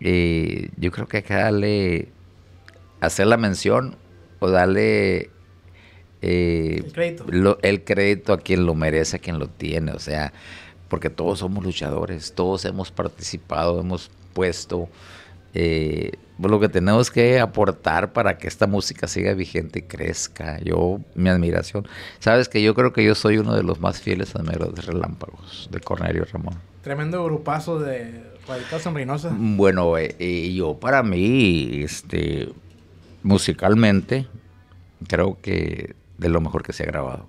eh, yo creo que hay que darle, hacer la mención o darle eh, el, crédito. a quien lo merece, a quien lo tiene, o sea, porque todos somos luchadores, todos hemos participado, hemos puesto eh, pues lo que tenemos que aportar para que esta música siga vigente y crezca. Yo, mi admiración. Sabes que yo creo que yo soy uno de los más fieles a de Relámpagos, de Cornelio Ramón. Tremendo grupazo de Mm, bueno, eh, yo para mí, este, musicalmente, creo que de lo mejor que se ha grabado,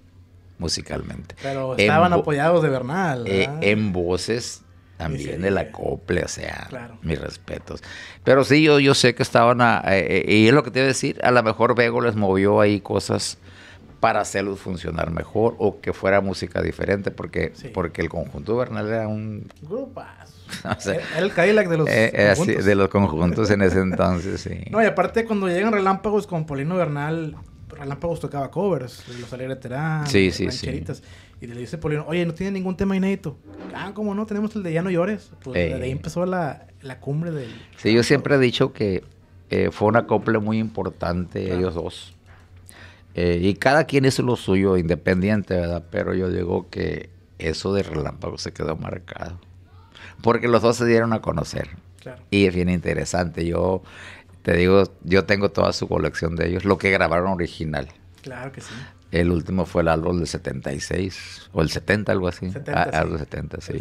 musicalmente. Pero estaban apoyados de Bernal. Eh, en voces también de la el acople, o sea, mis respetos. Pero sí, yo, yo sé que estaban, eh, y es lo que te iba a decir, a lo mejor Vego les movió ahí cosas para hacerlos funcionar mejor o que fuera música diferente, porque, porque el conjunto Bernal era un... Grupas. el Cadillac de los eh, eh, conjuntos. de los conjuntos en ese entonces, sí. No, y aparte cuando llegan Relámpagos con Polino Bernal, Relámpagos tocaba covers, los Alegre Terán, Y le dice Polino, oye, no tiene ningún tema inédito. Ah, como no? Tenemos el de Ya no llores. Pues de ahí empezó la, cumbre del... Sí, yo siempre he dicho que eh, fue una copla muy importante, ellos dos eh, y cada quien hizo lo suyo independiente, ¿verdad? Pero yo digo que eso de relámpago se quedó marcado. Porque los dos se dieron a conocer. Y es bien interesante. Yo te digo, yo tengo toda su colección de ellos, lo que grabaron original. Claro que sí. El último fue el álbum del 76, o el 70, algo así. 70, 70, ah, sí.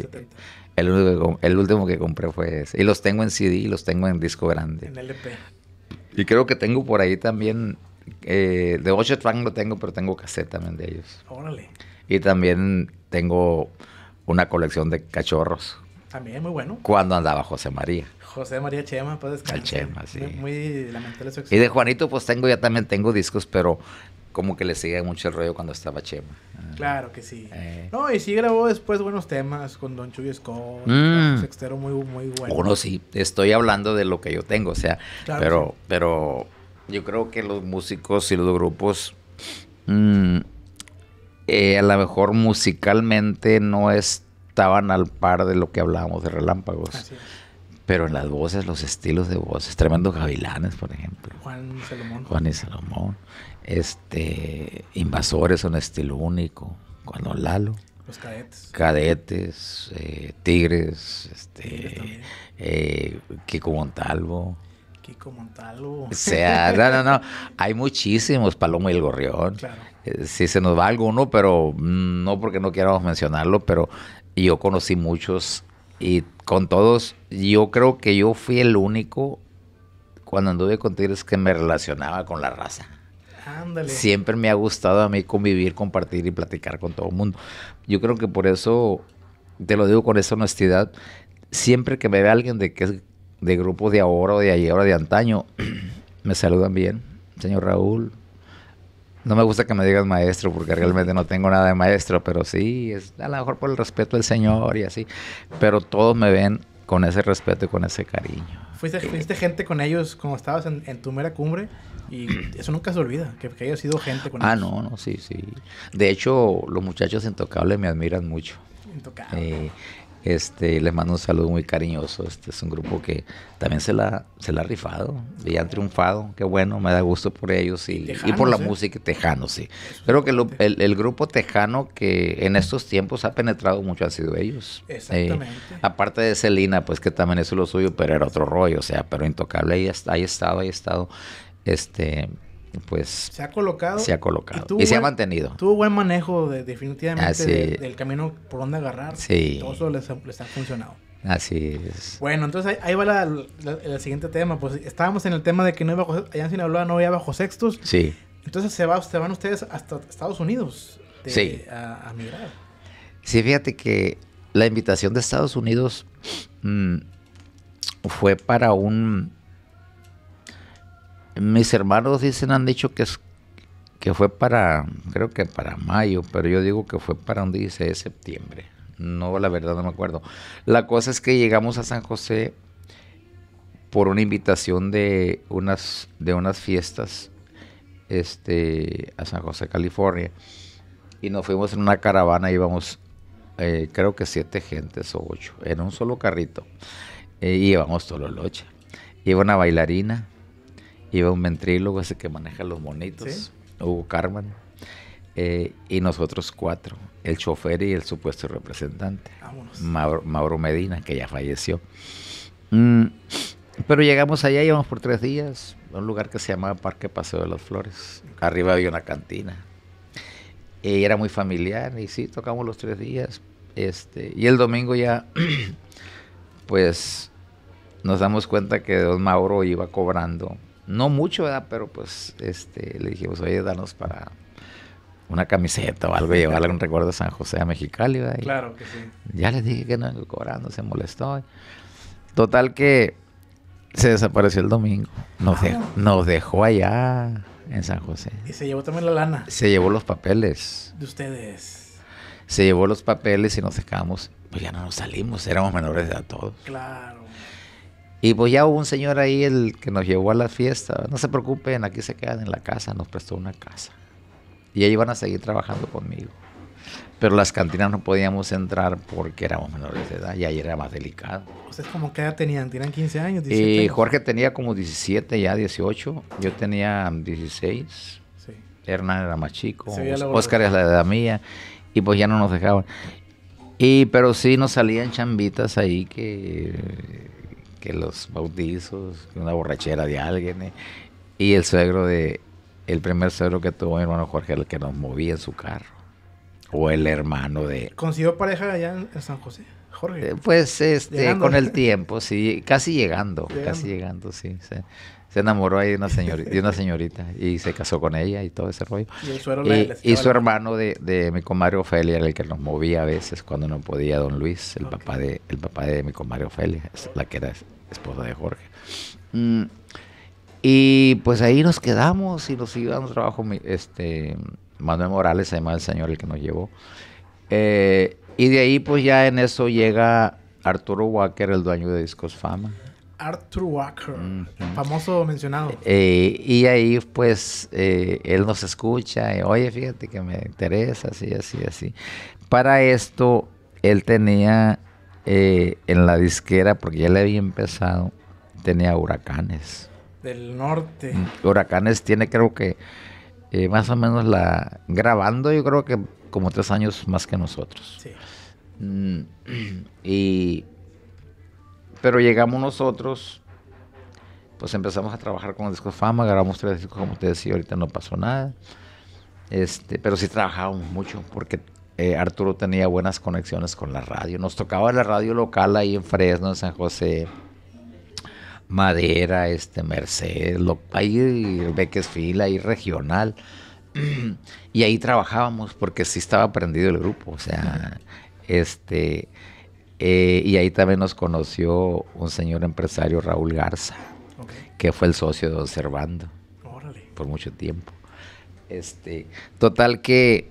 El, El, el, último que compré fue ese. Y los tengo en CD y los tengo en disco grande. En LP. Y creo que tengo por ahí también eh, de Ocho Trang lo tengo, pero tengo cassette también de ellos. Órale. Y también tengo una colección de cachorros. También, muy bueno. Cuando andaba José María. José María Chema, pues Al Chema, sí. Muy, lamentable su Y de Juanito, pues tengo, ya también tengo discos, pero como que le sigue mucho el rollo cuando estaba Chema. Ah. Claro que sí. Eh. No, y sí grabó después buenos temas con Don Chuy Escobar. Mm. sextero muy, muy bueno. Bueno, sí, estoy hablando de lo que yo tengo, o sea, pero, pero yo creo que los músicos y los grupos, mm, eh, a lo mejor musicalmente no estaban al par de lo que hablábamos de relámpagos. Pero en las voces, los estilos de voces, tremendo Gavilanes, por ejemplo. Juan Salomón. Juan y Salomón. Este, Invasores, un estilo único. Cuando Lalo. Los cadetes. Cadetes, eh, Tigres, este, eh, Kiko Montalvo como tal O sea, no, no, no. Hay muchísimos, Palomo y el Gorrión. Eh, si se nos va alguno, pero mm, no porque no queramos mencionarlo, pero yo conocí muchos y con todos, yo creo que yo fui el único cuando anduve contigo Tigres que me relacionaba con la raza. Ándale. Siempre me ha gustado a mí convivir, compartir y platicar con todo el mundo. Yo creo que por eso, te lo digo con esa honestidad, siempre que me ve alguien de que es de grupos de ahora, de ayer o de antaño, me saludan bien. Señor Raúl, no me gusta que me digas maestro porque realmente no tengo nada de maestro, pero sí, es a lo mejor por el respeto del Señor y así. Pero todos me ven con ese respeto y con ese cariño. Fuiste, fuiste gente con ellos Cuando estabas en, tu mera cumbre y eso nunca se olvida, que, que haya sido gente con ah, ellos. Ah, no, no, sí, sí. De hecho, los muchachos intocables me admiran mucho. Intocable. Eh, este, les mando un saludo muy cariñoso. Este es un grupo que también se la, se la ha rifado y han triunfado. Qué bueno, me da gusto por ellos y, por la ¿eh? música tejano, sí. Creo que el, grupo tejano que en estos tiempos ha penetrado mucho ha sido ellos. Exactamente. Eh, aparte de Celina, pues que también eso es lo suyo, pero era otro rollo, o sea, pero intocable ahí, ahí estado, ahí estado. Este, pues se ha colocado. Se ha colocado. Y, se ha mantenido. Tuvo buen manejo definitivamente del camino por donde agarrar. Todo eso les, ha funcionado. Así es. Bueno, entonces ahí, va el siguiente tema. Pues estábamos en el tema de que no iba allá en no había bajo sextos. Sí. Entonces se, va, van ustedes hasta Estados Unidos a, migrar. Sí, fíjate que la invitación de Estados Unidos mm, fue para un mis hermanos dicen, han dicho que, es, que fue para, creo que para mayo, pero yo digo que fue para un 16 de septiembre. No, la verdad no me acuerdo. La cosa es que llegamos a San José por una invitación de unas, de unas fiestas este, a San José, California. Y nos fuimos en una caravana, íbamos eh, creo que siete gentes o ocho, en un solo carrito. Eh, todos los ocho Iba una bailarina, iba un ventrílogo, ese que maneja los monitos, Hugo Carman, eh, y nosotros cuatro, el chofer y el supuesto representante, Mauro, Medina, que ya falleció. Mm, pero llegamos allá, vamos por tres días, a un lugar que se llamaba Parque Paseo de las Flores. Arriba había una cantina. Y era muy familiar, y sí, tocamos los tres días. Este, y el domingo ya, pues, nos damos cuenta que don Mauro iba cobrando no mucho, ¿verdad? Pero pues este, le dijimos, oye, danos para una camiseta o algo, llevarle un recuerdo a San José, a Mexicali, claro que sí. Ya les dije que no, cobrando, se molestó. Total que se desapareció el domingo. Nos, dejó, nos dejó allá en San José. Y se llevó también la lana. Se llevó los papeles. De ustedes. Se llevó los papeles y nos dejamos. Pues ya no nos salimos, éramos menores de edad todos. Claro. Y pues ya hubo un señor ahí el que nos llevó a la fiesta. No se preocupen, aquí se quedan en la casa, nos prestó una casa. Y ahí iban a seguir trabajando conmigo. Pero las cantinas no podíamos entrar porque éramos menores de edad y ahí era más delicado. ¿Ustedes como qué edad tenían? ¿Tenían 15 años? Y Jorge tenía como 17, ya 18. Yo tenía 16. Hernán era más chico. Oscar es la edad mía. Y pues ya no nos dejaban. Y, pero sí nos salían chambitas ahí que que los bautizos, una borrachera de alguien. Eh. Y el suegro de, el primer suegro que tuvo mi hermano Jorge, el que nos movía en su carro. O el hermano de... ¿Consiguió pareja allá en San José? Jorge. Eh, pues este, con el tiempo, sí, casi llegando, casi llegando, sí, sí, se enamoró ahí de una, señorita, una señorita y se casó con ella y todo ese rollo. Y, su hermano de, mi comadre Ofelia era el que nos movía a veces cuando no podía don Luis, el, papá, de, el papá de mi comadre Ofelia, la que era esposa de Jorge. Mm, y pues ahí nos quedamos y nos ayudamos un trabajo este, Manuel Morales, además el señor el que nos llevó. Eh, y de ahí pues ya en eso llega Arturo Walker, el dueño de Discos Fama. Arthur Walker, famoso mencionado. Eh, y ahí pues eh, él nos escucha, eh, oye, fíjate que me interesa, así, así, así. Para esto, él tenía en la disquera, porque ya le había empezado, tenía huracanes. Del norte. Mm, huracanes tiene creo que más o menos la grabando, yo creo que como tres años más que nosotros. Sí. Mm, y pero llegamos nosotros, pues empezamos a trabajar con el disco Fama, grabamos tres discos, como te decía, ahorita no pasó nada. Este, pero sí trabajábamos mucho porque eh, Arturo tenía buenas conexiones con la radio. Nos tocaba la radio local ahí en Fresno, en San José, Madera, este, Merced, lo, ahí Fila, ahí regional. y ahí trabajábamos porque sí estaba prendido el grupo. O sea, este, eh, y ahí también nos conoció un señor empresario, Raúl Garza, que fue el socio de Observando por mucho tiempo. Este, total que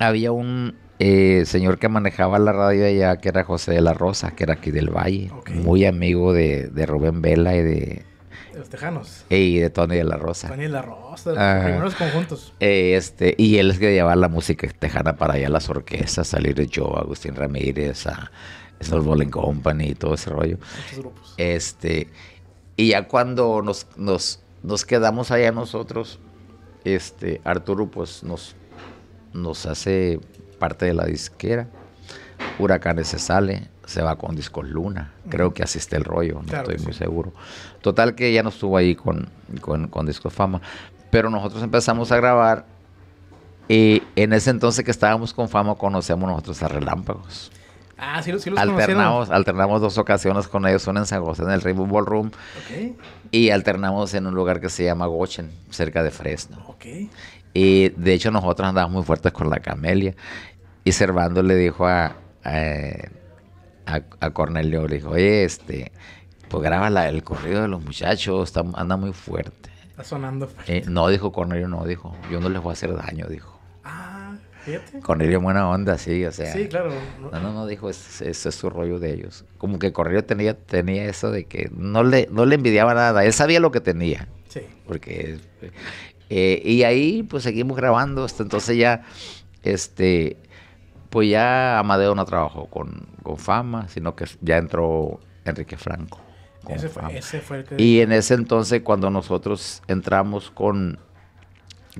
había un eh, señor que manejaba la radio allá, que era José de la Rosa, que era aquí del Valle, muy amigo de, Rubén Vela y de, los Tejanos. Y de Tony de la Rosa. Tony de la Rosa, los ah. primeros conjuntos. Eh, este, y él es que llevaba la música tejana para allá, las orquestas, salir yo Agustín Ramírez, a Rolling Company y todo ese rollo. Este, y ya cuando nos, nos, quedamos allá nosotros, este, Arturo pues nos, nos hace parte de la disquera. Huracanes se sale, se va con Discos Luna. Creo que así está el rollo, no estoy muy seguro. Total que ya no estuvo ahí con, con, con Discos Fama. Pero nosotros empezamos a grabar y en ese entonces que estábamos con Fama conocemos nosotros a Relámpagos. Ah, sí, alternamos, alternamos dos ocasiones con ellos, una en San en el Rainbow Ballroom. Y alternamos en un lugar que se llama Gochen, cerca de Fresno. Y de hecho nosotros andamos muy fuertes con la Camelia. Y Servando le dijo a, a, Cornelio, le dijo, oye, este, pues graba el corrido de los muchachos, anda muy fuerte. Está sonando fuerte. Eh, no, dijo Cornelio, no, dijo, yo no les voy a hacer daño, dijo. Con buena onda, sí, o sea. Sí, claro. No, no, no, dijo, ese es, su rollo de ellos. Como que Correo tenía, tenía eso de que no le, le envidiaba nada, él sabía lo que tenía. Sí. Porque, eh, y ahí pues seguimos grabando, hasta entonces ya, este, pues ya Amadeo no trabajó con, con Fama, sino que ya entró Enrique Franco. Ese fue, ese fue el que... Y en ese entonces, cuando nosotros entramos con,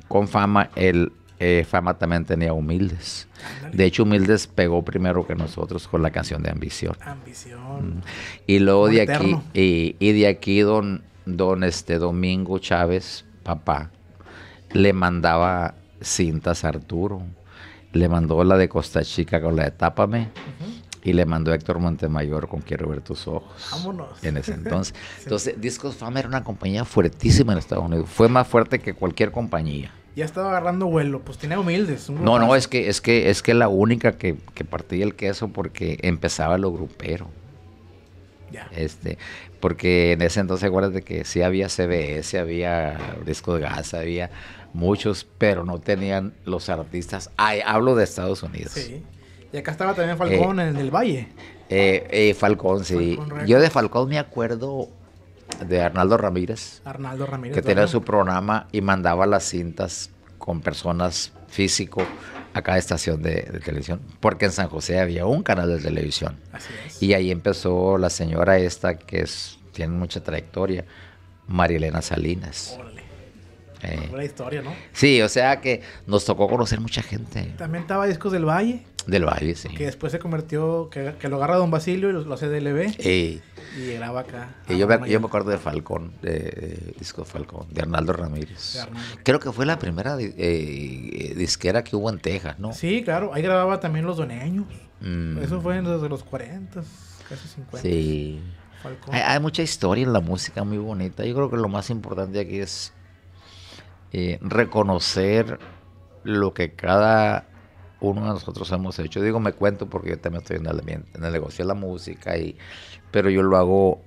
con fama, el, eh, fama también tenía Humildes. De hecho, Humildes pegó primero que nosotros con la canción de Ambición. Ambición. Mm. Y luego de aquí, y, de aquí don, don este Domingo Chávez, papá, le mandaba cintas a Arturo. Le mandó la de Costa Chica con la de Tápame. Y le mandó Héctor Montemayor con Quiero ver tus ojos. Vámonos. En ese entonces. Entonces, Discos Fama era una compañía fuertísima en Estados Unidos. Fue más fuerte que cualquier compañía ya estaba agarrando vuelo. Pues tenía humildes. no, no, es que, es que, es que la única que, partía el queso porque empezaba lo grupero. Ya. Este, porque en ese entonces acuérdate que sí había CBS, había disco de gas, había muchos, pero no tenían los artistas. hablo de Estados Unidos. Sí. Y acá estaba también Falcón eh, en el Valle. Eh, eh, Falcón, sí. Yo de Falcón me acuerdo de Arnaldo Ramírez. Arnaldo Ramírez. Que tenía su programa y mandaba las cintas con personas físico a cada estación de, televisión, porque en San José había un canal de televisión. Así es. Y ahí empezó la señora esta, que tiene mucha trayectoria, Marielena Salinas. Órale. Eh, Una historia, ¿no? Sí, o sea que nos tocó conocer mucha gente. También estaba Discos del Valle. Del Valle, sí. Que después se convirtió, que, lo agarra Don Basilio y lo, hace DLB. Eh. Y acá. Y yo, ah, me, acuerdo de Falcón, de, Disco Falcón, de Arnaldo Ramírez. Creo que fue la primera eh, eh, disquera que hubo en Texas, ¿no? Sí, claro, ahí grababa también los doneños. Mm. Eso fue desde los 40, casi 50. Sí. Hay, mucha historia en la música muy bonita. Yo creo que lo más importante aquí es eh, reconocer lo que cada uno de nosotros hemos hecho. Digo, me cuento porque yo también estoy en el, en el negocio de la música y pero yo lo hago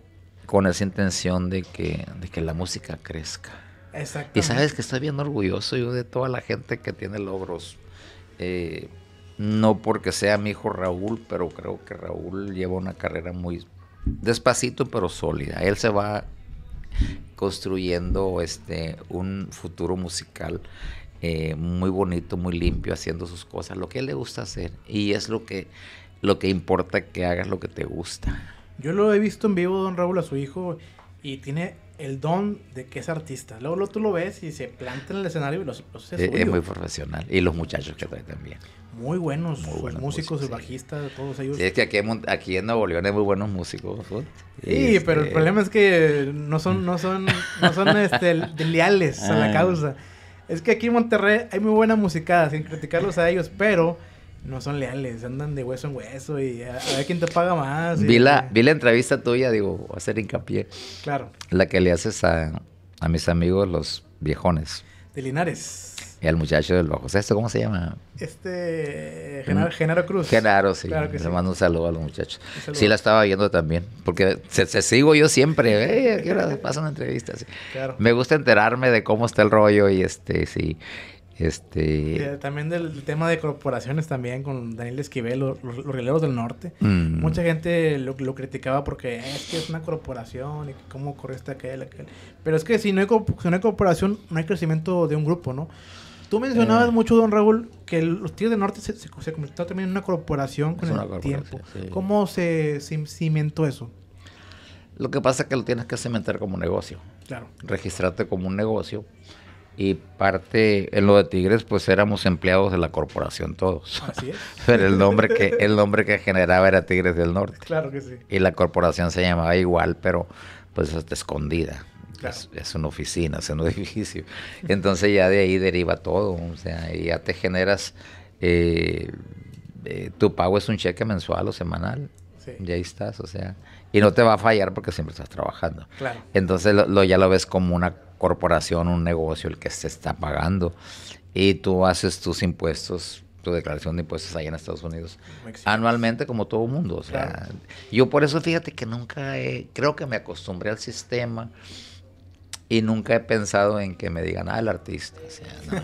con esa intención de que, de que la música crezca. Y sabes que estoy bien orgulloso yo de toda la gente que tiene logros. Eh, no porque sea mi hijo Raúl, pero creo que Raúl lleva una carrera muy despacito pero sólida. Él se va construyendo este un futuro musical eh, muy bonito, muy limpio, haciendo sus cosas, lo que a él le gusta hacer. Y es lo que, lo que importa que hagas lo que te gusta. Yo lo he visto en vivo, don Raúl, a su hijo, y tiene el don de que es artista. Luego, tú lo ves y se planta en el escenario y los, los eh, es, muy profesional. Y los muchachos que trae también. Muy buenos, músicos, y bajistas, todos ellos. es que aquí, en Nuevo León hay muy buenos músicos. Sí, pero el este, problema es que no son, no son, no son este, leales a la ah. causa. Es que aquí en Monterrey hay muy buena musicada, sin criticarlos a ellos, pero no son leales, andan de hueso en hueso y a, ver quién te paga más. Vi, la, vi la entrevista tuya, digo, hacer hincapié. Claro. La que le haces a, mis amigos los viejones. De Linares. Y al muchacho del Bajo Sexto, ¿cómo se llama? Este. Mm. Genaro, Cruz. Genaro, sí. Claro que Le mando un saludo a los muchachos. Sí, la estaba viendo también, porque se, sigo yo siempre. ¿eh? qué hora pasa una entrevista? Sí. Me gusta enterarme de cómo está el rollo y este, sí. Este... También del tema de corporaciones también con Daniel Esquivel, los, los, del norte. Mm. Mucha gente lo, criticaba porque eh, es que es una corporación y cómo cómo este aquel, aquel. Pero es que si no, hay, si corporación, no hay crecimiento de un grupo, ¿no? Tú mencionabas eh. mucho, don Raúl, que los tíos del Norte se, convirtieron también en una corporación con el tiempo. ¿Cómo se, cimentó eso? Lo que pasa es que lo tienes que cimentar como un negocio. Claro. Registrarte como un negocio y parte en lo de Tigres pues éramos empleados de la corporación todos. Así es. Pero el nombre que el nombre que generaba era Tigres del Norte. Claro que sí. Y la corporación se llamaba igual, pero pues hasta escondida. Es, una oficina, es un edificio. Entonces ya de ahí deriva todo, o sea, ya te generas eh, eh, tu pago es un cheque mensual o semanal. Sí. Y ahí estás, o sea, y no te va a fallar porque siempre estás trabajando. Claro. Entonces lo ya lo ves como una corporación, un negocio, el que se está pagando. Y tú haces tus impuestos, tu declaración de impuestos ahí en Estados Unidos, anualmente como todo mundo. O sea, yo por eso fíjate que nunca he, creo que me acostumbré al sistema y nunca he pensado en que me digan, ah, el artista. O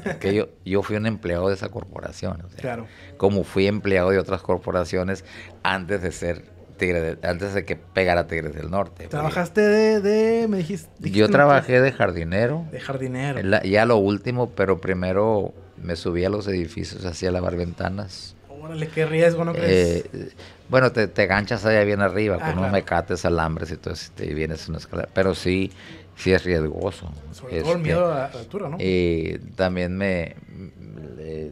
sea, que yo, yo fui un empleado de esa corporación. claro. Como fui empleado de otras corporaciones antes de ser antes de que pegara Tigres del Norte. ¿Trabajaste de, de, me dijiste? yo trabajé de jardinero. De jardinero. ya lo último, pero primero me subí a los edificios, hacía lavar ventanas. Órale, qué riesgo, ¿no crees? Eh, bueno, te, te ganchas allá bien arriba, con ah, claro. un mecates, alambres y todo, y vienes una escalera. Pero sí, sí es riesgoso. Sobre todo miedo a la altura, ¿no? Este, y también me,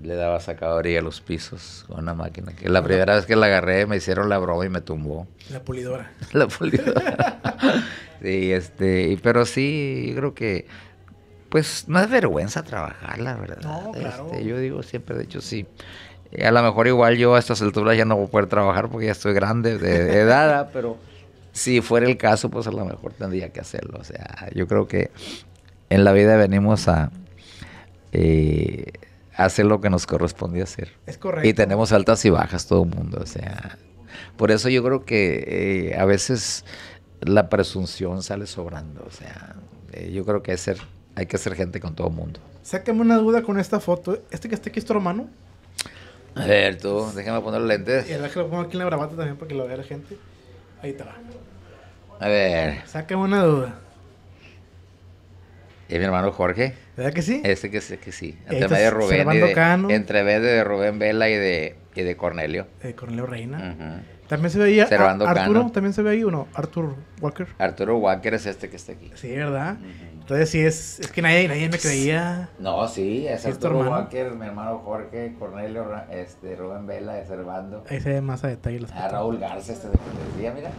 le, daba sacadorilla a los pisos con una máquina. Que la primera vez que la agarré me hicieron la broma y me tumbó. La pulidora. la pulidora. sí, este, pero sí, creo que pues no es vergüenza trabajar, la verdad. Este, yo digo siempre, de hecho, sí. Eh, a lo mejor igual yo a estas alturas ya no voy a poder trabajar porque ya estoy grande de edad, pero si fuera el caso, pues a lo mejor tendría que hacerlo. O sea, yo creo que en la vida venimos a... Eh, hacer lo que nos corresponde hacer. Es correcto. Y tenemos altas y bajas todo el mundo. O sea, por eso yo creo que eh, a veces la presunción sale sobrando. O sea, eh, yo creo que hay, ser, hay que ser gente con todo el mundo. Sácame una duda con esta foto. ¿Este que está aquí es tu hermano? A ver, tú, déjame poner los lentes. Y que lo pongo aquí en la bravata también para que lo vea la gente. Ahí está. A ver. Sácame una duda. Es eh, mi hermano Jorge. ¿Verdad que sí? Este que, que sí. Entre medio de Rubén. de, Cano. Entre de Rubén Vela y de, y de Cornelio. De Cornelio Reina. También se veía Arturo, también se ve ahí uno, Arturo Walker. Arturo Walker es este que está aquí. Sí, ¿verdad? Entonces sí es, es que nadie, nadie me creía. No, sí, es, Arturo Walker, mi hermano Jorge, Cornelio, este, Rubén Vela, es Servando. Ahí se ve más a detalle Raúl Garza, este de que decía, mira.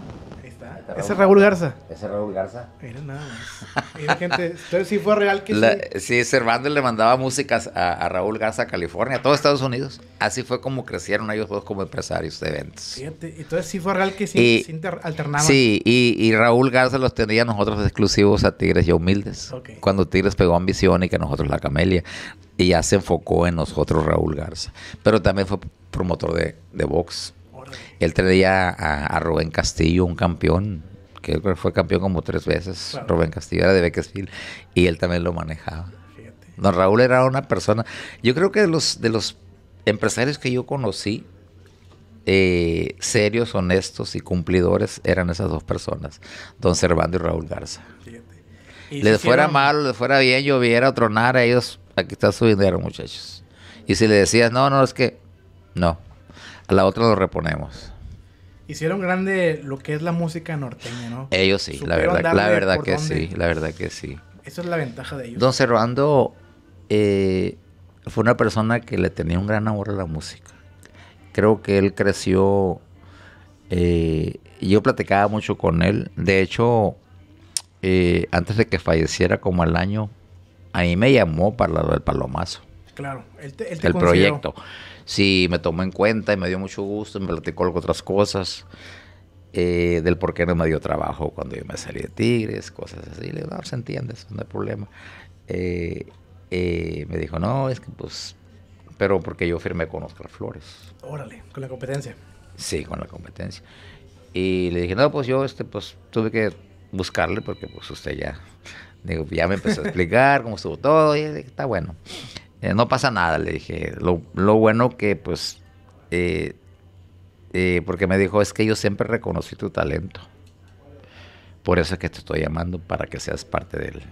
Ese Raúl Garza. Ese Raúl Garza. Era nada más. gente, entonces sí fue real que sí. sí. Cervantes le mandaba músicas a, Raúl Garza a California, a todos Estados Unidos. Así fue como crecieron ellos dos como empresarios de eventos. entonces sí fue real que sí, alternaban. Sí, y, Raúl Garza los tenía nosotros exclusivos a Tigres y Humildes. Cuando Tigres pegó Ambición y que nosotros la Camelia. Y ya se enfocó en nosotros Raúl Garza. Pero también fue promotor de, de box. Él traía a, Rubén Castillo, un campeón, que fue campeón como tres veces. Rubén Castillo era de Beck'sfield y él también lo manejaba. Don Raúl era una persona. Yo creo que de los, de los empresarios que yo conocí, eh, serios, honestos y cumplidores eran esas dos personas, don Servando y Raúl Garza. les fuera mal, malo, les fuera bien, lloviera, tronara, ellos, aquí está su dinero, muchachos. Y si le decías, no, no, es que, no, a la otra lo reponemos hicieron grande lo que es la música norteña, ¿no? Ellos sí, la verdad, la verdad que sí, la verdad que sí. Esa es la ventaja de ellos. Don Cerrando eh, fue una persona que le tenía un gran amor a la música. Creo que él creció, eh, yo platicaba mucho con él, de hecho, eh, antes de que falleciera como al año, a mí me llamó para lo del palomazo. Claro, él te, él el proyecto sí me tomó en cuenta y me dio mucho gusto, me platicó otras cosas. Eh, del por qué no me dio trabajo cuando yo me salí de Tigres, cosas así. Le digo, no, se entiende, no hay problema. Eh, eh, me dijo, no, es que pues, pero porque yo firmé con Oscar Flores. Órale, con la competencia. Sí, con la competencia. Y le dije, no, pues yo este, pues, tuve que buscarle porque pues usted ya, digo, ya me empezó a explicar cómo estuvo todo y está bueno. Eh, no pasa nada, le dije. Lo, bueno que, pues, eh, eh, porque me dijo, es que yo siempre reconocí tu talento. Por eso es que te estoy llamando para que seas parte del,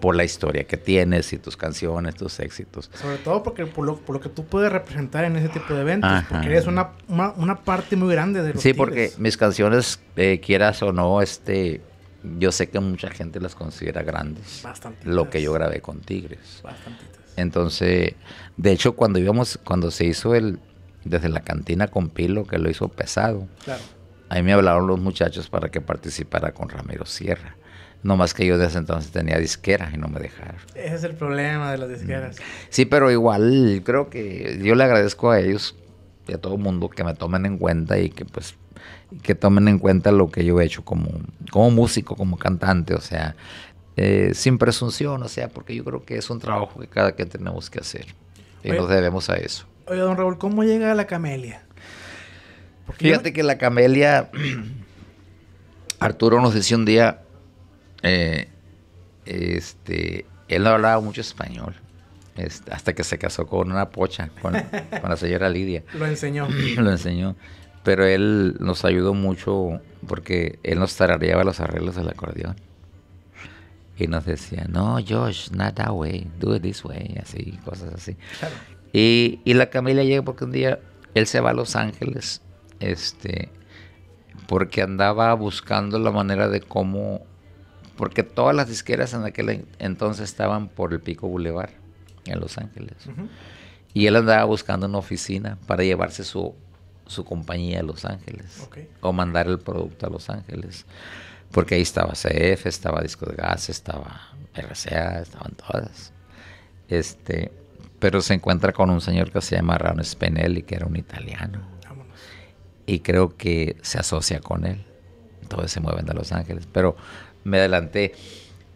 Por la historia que tienes y tus canciones, tus éxitos. Sobre todo porque por lo, que tú puedes representar en ese tipo de eventos, porque eres una, parte muy grande de los Sí, porque mis canciones, quieras o no, este, yo sé que mucha gente las considera grandes. Bastante. Lo que yo grabé con Tigres. Bastante. Entonces, de hecho, cuando íbamos, cuando se hizo el, desde la cantina con Pilo, que lo hizo pesado, ahí me hablaron los muchachos para que participara con Ramiro Sierra. No más que yo desde entonces tenía disqueras y no me dejaron. Ese es el problema de las mm. disqueras. Sí, pero igual creo que yo le agradezco a ellos y a todo el mundo que me tomen en cuenta y que pues que tomen en cuenta lo que yo he hecho como, como músico, como cantante. O sea, eh, sin presunción, o sea, porque yo creo que es un trabajo que cada quien tenemos que hacer y nos debemos a eso. Oye, don Raúl, ¿cómo llega la camelia? Fíjate que la camelia, Arturo nos decía un día, eh, este, él no hablaba mucho español. hasta que se casó con una pocha, con, la señora Lidia. Lo enseñó. Lo enseñó pero él nos ayudó mucho porque él nos tarareaba los arreglos del acordeón y nos decía, no, Josh, not that way, do it this way, así, cosas así. Y, y, la Camila llega porque un día él se va a Los Ángeles, este, porque andaba buscando la manera de cómo, porque todas las disqueras en aquel entonces estaban por el Pico Boulevard, en Los Ángeles. Y él andaba buscando una oficina para llevarse su, su compañía a Los Ángeles, o mandar el producto a Los Ángeles. Porque ahí estaba CF, estaba Disco de Gas, estaba RCA, estaban todas. Este, pero se encuentra con un señor que se llama Rano Spinelli, que era un italiano. Y creo que se asocia con él. Entonces se mueven de Los Ángeles. Pero me adelanté.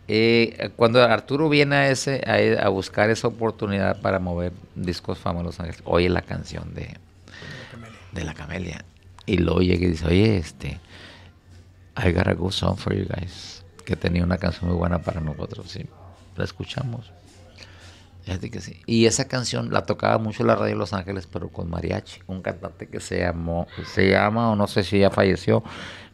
Eh, cuando Arturo viene a, ese, a, buscar esa oportunidad para mover discos famosos Los Ángeles, oye la canción de, de, la, camelia. Y lo oye y dice, oye, este, I Got a Good Song for You Guys, que tenía una canción muy buena para nosotros, sí. La escuchamos. Que Y esa canción la tocaba mucho la radio de Los Ángeles, pero con mariachi. Un cantante que se llamó, se llama, o no sé si ya falleció,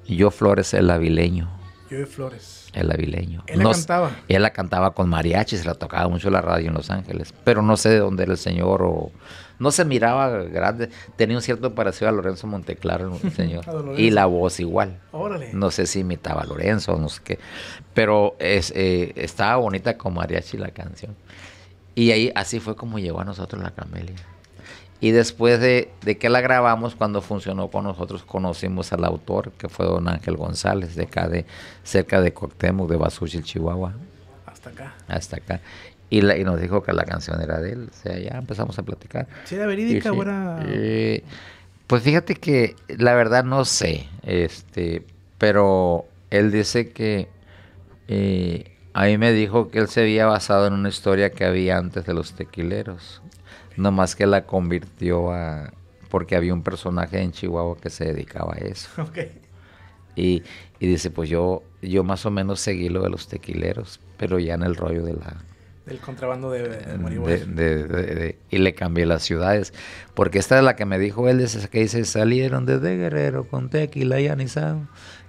Yo Flores el Avileño. Yo Flores. El Avileño. Él la cantaba. Él la cantaba con mariachi, se la tocaba mucho la radio en Los Ángeles. Pero no sé de dónde era el señor o no se miraba grande, tenía un cierto parecido a Lorenzo Monteclaro, señor. y la voz igual. No sé si imitaba a Lorenzo, no sé qué. Pero eh, estaba bonita como mariachi la canción. Y ahí así fue como llegó a nosotros la Camelia. Y después de, que la grabamos, cuando funcionó con nosotros, conocimos al autor, que fue don Ángel González, de acá de, cerca de Coctemoc, de el Chihuahua. Hasta acá. Hasta acá. Y, nos dijo que la canción era de él. O sea, ya empezamos a platicar. ¿Sí era verídica eh, pues fíjate que la verdad no sé, este, pero él dice que eh, a mí me dijo que él se había basado en una historia que había antes de los tequileros, nomás que la convirtió a, porque había un personaje en Chihuahua que se dedicaba a eso. Y, y dice, pues yo, yo más o menos seguí lo de los tequileros, pero ya en el rollo de la del contrabando de, Y le cambié las ciudades. Porque esta es la que me dijo él, que dice, salieron desde Guerrero con Tequila y Anizado.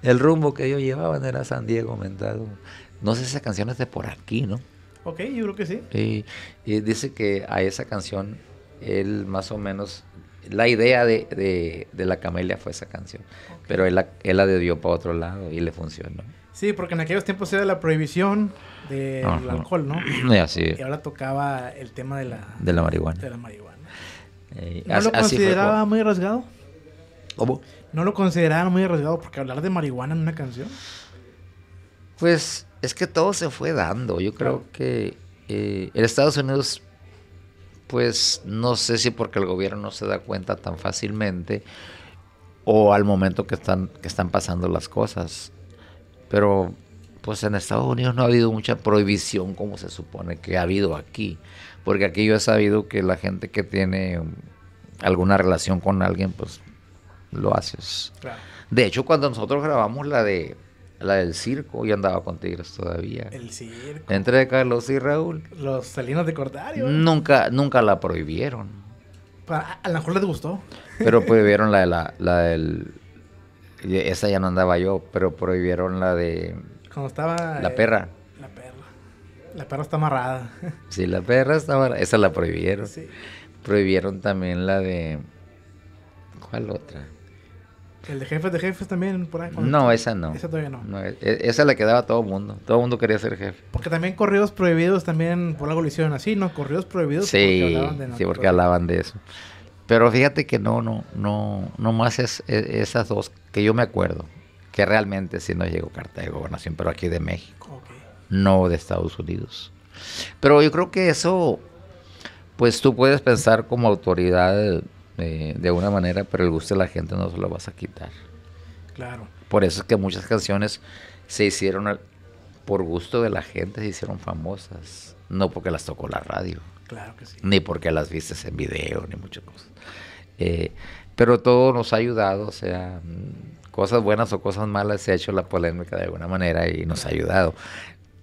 El rumbo que ellos llevaban era San Diego mentado. No sé si esa canción es de por aquí, ¿no? Ok, yo creo que sí. Y, dice que a esa canción, él más o menos, la idea de, la camelia fue esa canción. Pero él, él la debió para otro lado y le funcionó. Sí, porque en aquellos tiempos era la prohibición del alcohol, ¿no? Y ahora tocaba el tema de la, de la marihuana. De la marihuana. Eh, ¿No lo consideraba muy arriesgado? ¿Cómo? ¿No lo consideraba muy arriesgado porque hablar de marihuana en una canción? Pues es que todo se fue dando. Yo creo que eh, en Estados Unidos, pues no sé si porque el gobierno no se da cuenta tan fácilmente o al momento que están, que están pasando las cosas. Pero pues en Estados Unidos no ha habido mucha prohibición como se supone que ha habido aquí, porque aquí yo he sabido que la gente que tiene um, alguna relación con alguien, pues lo haces. De hecho, cuando nosotros grabamos la de la del circo, yo andaba con Tigres todavía. El circo. Entre Carlos y Raúl. Los salinos de Cordario. Nunca, nunca la prohibieron. a lo mejor les gustó. Pero prohibieron la de la, la del. Esa ya no andaba yo, pero prohibieron la de estaba. La perra. Eh, la perra. La perra está amarrada. Sí, la perra está amarrada. Esa la prohibieron. Prohibieron también la de. ¿Cuál otra? El de jefes de jefes también, por ahí. No, esa no. Esa todavía no. E-, e-, esa la quedaba todo el mundo. Todo el mundo quería ser jefe. Porque también corridos prohibidos también por algo lo hicieron así, ¿no? Corridos prohibidos. Sí, porque hablaban de sí, porque de eso. Pero fíjate que no, no, no, no más es, e-, esas dos que yo me acuerdo que realmente sí no llegó carta de gobernación, pero aquí de México, no de Estados Unidos. Pero yo creo que eso, pues tú puedes pensar como autoridad eh, de una manera, pero el gusto de la gente no se lo vas a quitar. Claro. Por eso es que muchas canciones se hicieron por gusto de la gente, se hicieron famosas, no porque las tocó la radio. Claro que sí. Ni porque las viste en video, ni muchas cosas. Eh, pero todo nos ha ayudado, o sea, cosas buenas o cosas malas, se ha hecho la polémica de alguna manera y nos ha ayudado.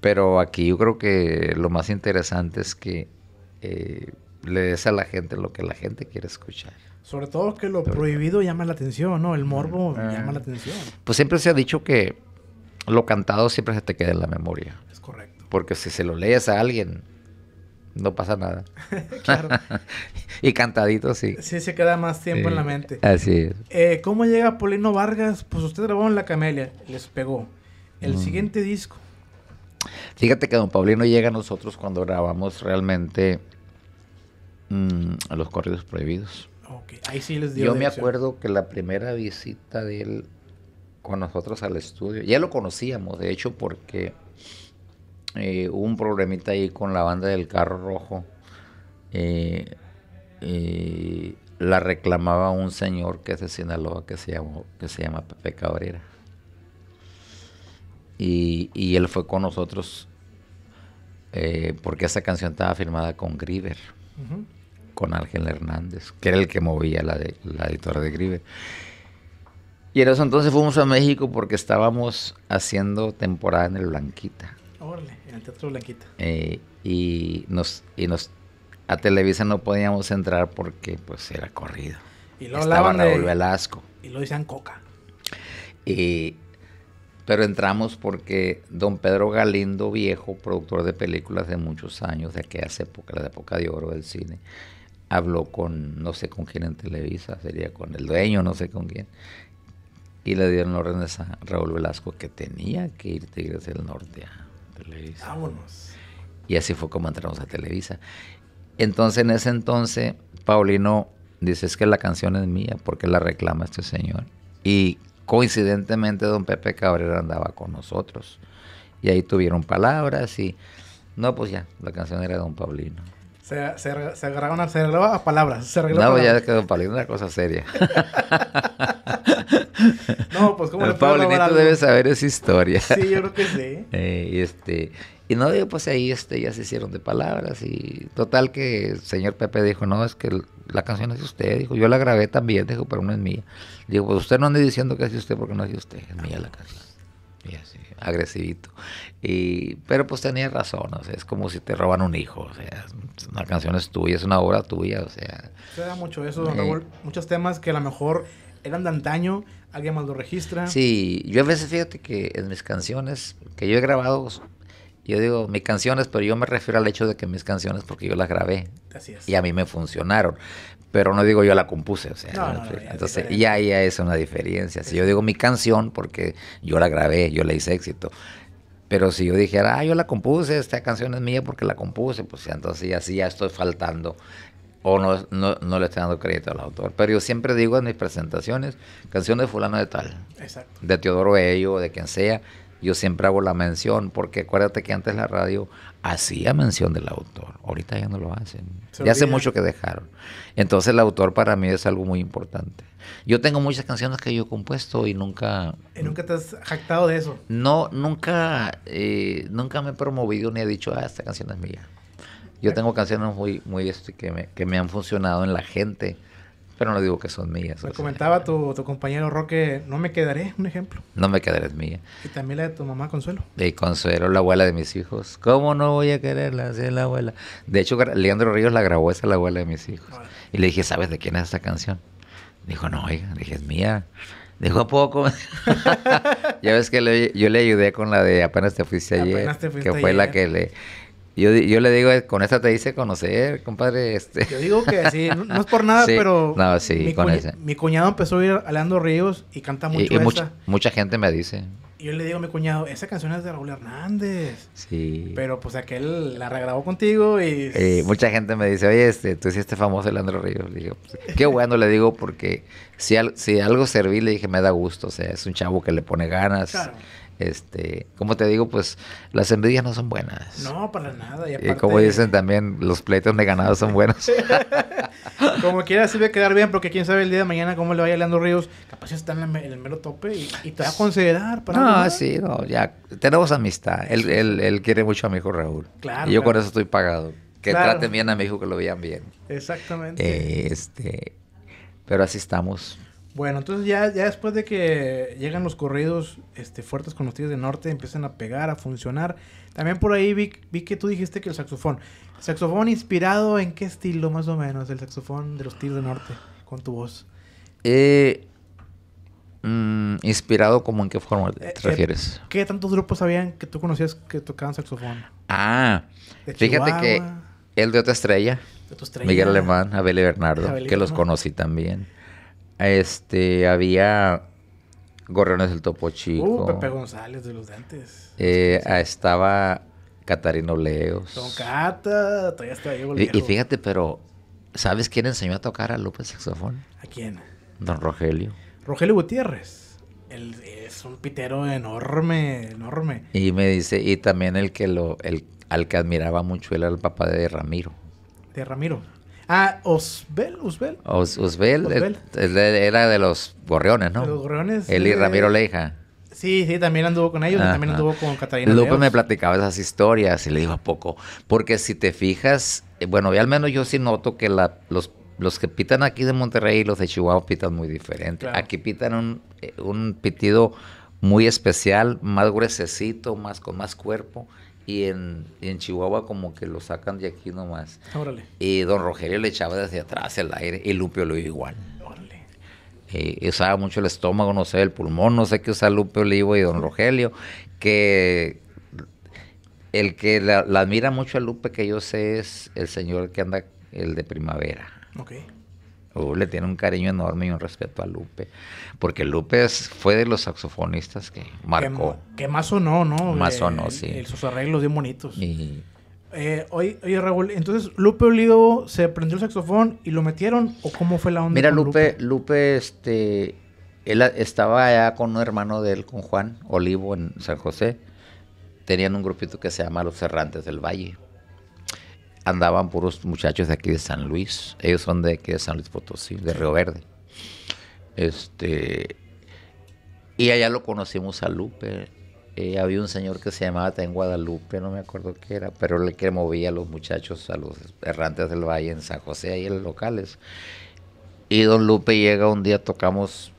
Pero aquí yo creo que lo más interesante es que eh, le des a la gente lo que la gente quiere escuchar. Sobre todo que lo prohibido llama la atención, ¿no? El morbo llama la ah. atención. Pues siempre se ha dicho que lo cantado siempre se te queda en la memoria. Es correcto. Porque si se lo lees a alguien, no pasa nada. claro. y cantadito, sí. Sí, se queda más tiempo en la mente. Así es. Eh, ¿Cómo llega Paulino Vargas? Pues usted grabó en La Camelia, les pegó. El mm. siguiente disco. Fíjate que Don Paulino llega a nosotros cuando grabamos realmente a mm, los corridos prohibidos. Okay. Ahí sí les dio Yo me acuerdo que la primera visita de él con nosotros al estudio, ya lo conocíamos, de hecho, porque eh, hubo un problemita ahí con la banda del carro rojo. Y eh, eh, la reclamaba un señor que es de Sinaloa que se, que se llama Pepe Cabrera. Y, él fue con nosotros porque esa canción estaba firmada con Griver con Ángel Hernández, que era el que movía la, la editora de Griver Y en eso entonces fuimos a México porque estábamos haciendo temporada en el Blanquita en el Teatro Blanquita. Eh, y nos, y nos a Televisa no podíamos entrar porque pues era corrido. Y lo Estaba Raúl Velasco. Y lo decían Coca. pero entramos porque don Pedro Galindo, viejo, productor de películas de muchos años, de aquellas época, la época de oro del cine, habló con, no sé con quién en Televisa, sería con el dueño, no sé con quién, y le dieron órdenes a Raúl Velasco que tenía que ir Tigres del Norte a Televisa. Y así fue como entramos a Televisa. Entonces, en ese entonces, Paulino dice, es que la canción es mía, porque la reclama este señor? Y coincidentemente, don Pepe Cabrera andaba con nosotros. Y ahí tuvieron palabras y... No, pues ya, la canción era de don Paulino. Se, se, se agarraban se a palabras. Se no, ya quedó para una cosa seria. no, pues como le Paulinito debe saber esa historia. Sí, yo creo que sí. Eh, y este, y no digo, pues ahí este, ya se hicieron de palabras. Y total que el señor Pepe dijo, no, es que la canción es de usted. Dijo, yo la grabé también, dijo, pero no es mía. Digo, pues usted no anda diciendo que es de usted porque no es de usted, es mía la canción. eso agresivito. Y, pero pues tenía razón, es como si te roban un hijo, o sea, una canción es tuya, es una obra tuya, o sea. Se da mucho eso, eh, muchos temas que a lo mejor eran de antaño, alguien más lo registra. Sí, yo a veces fíjate que en mis canciones que yo he grabado, yo digo mis canciones, pero yo me refiero al hecho de que mis canciones, porque yo las grabé. Y a mí me funcionaron pero no digo yo la compuse, o sea, entonces ya, es una diferencia. Si yo digo mi canción, porque yo la grabé, yo le hice éxito, pero si yo dijera, ah, yo la compuse, esta canción es mía porque la compuse, pues entonces ya ya estoy faltando o no, no, le estoy dando crédito al autor. Pero yo siempre digo en mis presentaciones, canción de fulano de tal, de Teodoro Bello, de quien sea, yo siempre hago la mención, porque acuérdate que antes la radio hacía mención del autor. Ahorita ya no lo hacen. Ya hace mucho que dejaron. Entonces el autor para mí es algo muy importante. Yo tengo muchas canciones que yo he compuesto y nunca... ¿Y nunca te has jactado de eso? No, nunca, eh, nunca me he promovido ni he dicho, ah, esta canción es mía. Yo ah. tengo canciones muy, muy este, que, que me han funcionado en la gente pero no digo que son mías. Me comentaba tu, compañero Roque, no me quedaré, un ejemplo. No me quedaré es mía. Y también la de tu mamá Consuelo. Y Consuelo, la abuela de mis hijos. ¿Cómo no voy a quererla? es la abuela. De hecho, Leandro Ríos la grabó, esa la abuela de mis hijos. Ah. Y le dije, ¿sabes de quién es esta canción? Dijo, no, oiga, le dije, es mía. Dijo, ¿a poco? ya ves que yo le ayudé con la de Apenas te fuiste ayer, te fuiste que fue la que le yo, le digo, eh, con esta te hice conocer, compadre. Este. Yo digo que sí, no, es por nada, pero. No, sí, mi, cuñado empezó a ir a Leandro Ríos y canta mucho. Y, y mucha, mucha gente me dice. yo le digo a mi cuñado, esa canción es de Raúl Hernández. Sí. Pero pues aquel la regrabó contigo y. mucha gente me dice, oye, este, tú hiciste famoso Leandro Ríos. digo, pues, qué bueno, le digo, porque si, si algo serví, le dije, me da gusto. O sea, es un chavo que le pone ganas. Claro este, como te digo, pues las envidias no son buenas. No, para nada. Y, como dicen también, los pleitos de ganado son buenos. como quiera, sí va quedar bien, porque quién sabe el día de mañana cómo le vaya Leandro Ríos. Capaz está en, el mero tope y, te va a considerar. Para no, sí, no, ya. Tenemos amistad. Él, quiere mucho a mi hijo Raúl. Claro. Y yo con eso estoy pagado. Que traten bien a mi hijo, que lo vean bien. Exactamente. este, pero así estamos. Bueno, entonces ya, ya después de que llegan los corridos este, fuertes con los tíos del Norte, empiezan a pegar, a funcionar. También por ahí vi, vi que tú dijiste que el saxofón. ¿Saxofón inspirado en qué estilo más o menos el saxofón de los tíos de Norte con tu voz? Eh, mm, inspirado como en qué forma te eh, eh, refieres. ¿Qué tantos grupos habían que tú conocías que tocaban saxofón? Ah, fíjate que el de otra estrella, Miguel Alemán, Abel y Bernardo, que los conocí también. Este, había Gorriones del Topo uh, Chico. Pepe González de los Dantes. Eh, ah, Estaba Catarino Leos. todavía y, fíjate, pero ¿sabes quién enseñó a tocar a López saxofón? ¿A quién? Don Rogelio. Rogelio Gutiérrez. es un pitero enorme, enorme. Y me dice, y también el que lo, el, al que admiraba mucho era el papá de Ramiro. De Ramiro. Ah, Osbel, Osbel. Osbel, eh, era de los gorriones, ¿no? De los gorriones. Eli y Ramiro Leija. Sí, sí, también anduvo con ellos, también anduvo con Catalina. Lupe me platicaba esas historias y le iba poco, porque si te fijas, eh, bueno, y al menos yo sí noto que la, los, los que pitan aquí de Monterrey y los de Chihuahua pitan muy diferente. Aquí pitan eh, un, pitido muy especial, más gruesecito, más con más cuerpo y en, Chihuahua como que lo sacan de aquí nomás. Órale. Y don Rogelio le echaba desde atrás el aire y Lupe lo igual. Órale. Eh, usaba mucho el estómago, no sé, el pulmón, no sé qué usa Lupio Olivo y don Rogelio, que el que la, admira mucho a Lupe que yo sé es el señor que anda, el de primavera. Okay le tiene un cariño enorme y un respeto a Lupe. Porque Lupe fue de los saxofonistas que marcó. Que, más sonó, ¿no? Más eh, sonó, sí. sus arreglos bien bonitos. Y... Eh, oye, Raúl, entonces Lupe Olido se prendió el saxofón y lo metieron, ¿o cómo fue la onda? Mira, Lupe, Lupe, este, él estaba allá con un hermano de él, con Juan Olivo, en San José. Tenían un grupito que se llama Los Errantes del Valle andaban puros muchachos de aquí de San Luis. Ellos son de aquí de San Luis Potosí, de Río Verde. Este, y allá lo conocimos a Lupe. Eh, había un señor que se llamaba en Guadalupe, no me acuerdo qué era, pero le que movía a los muchachos, a los errantes del valle en San José, ahí en los locales. Y don Lupe llega un día, tocamos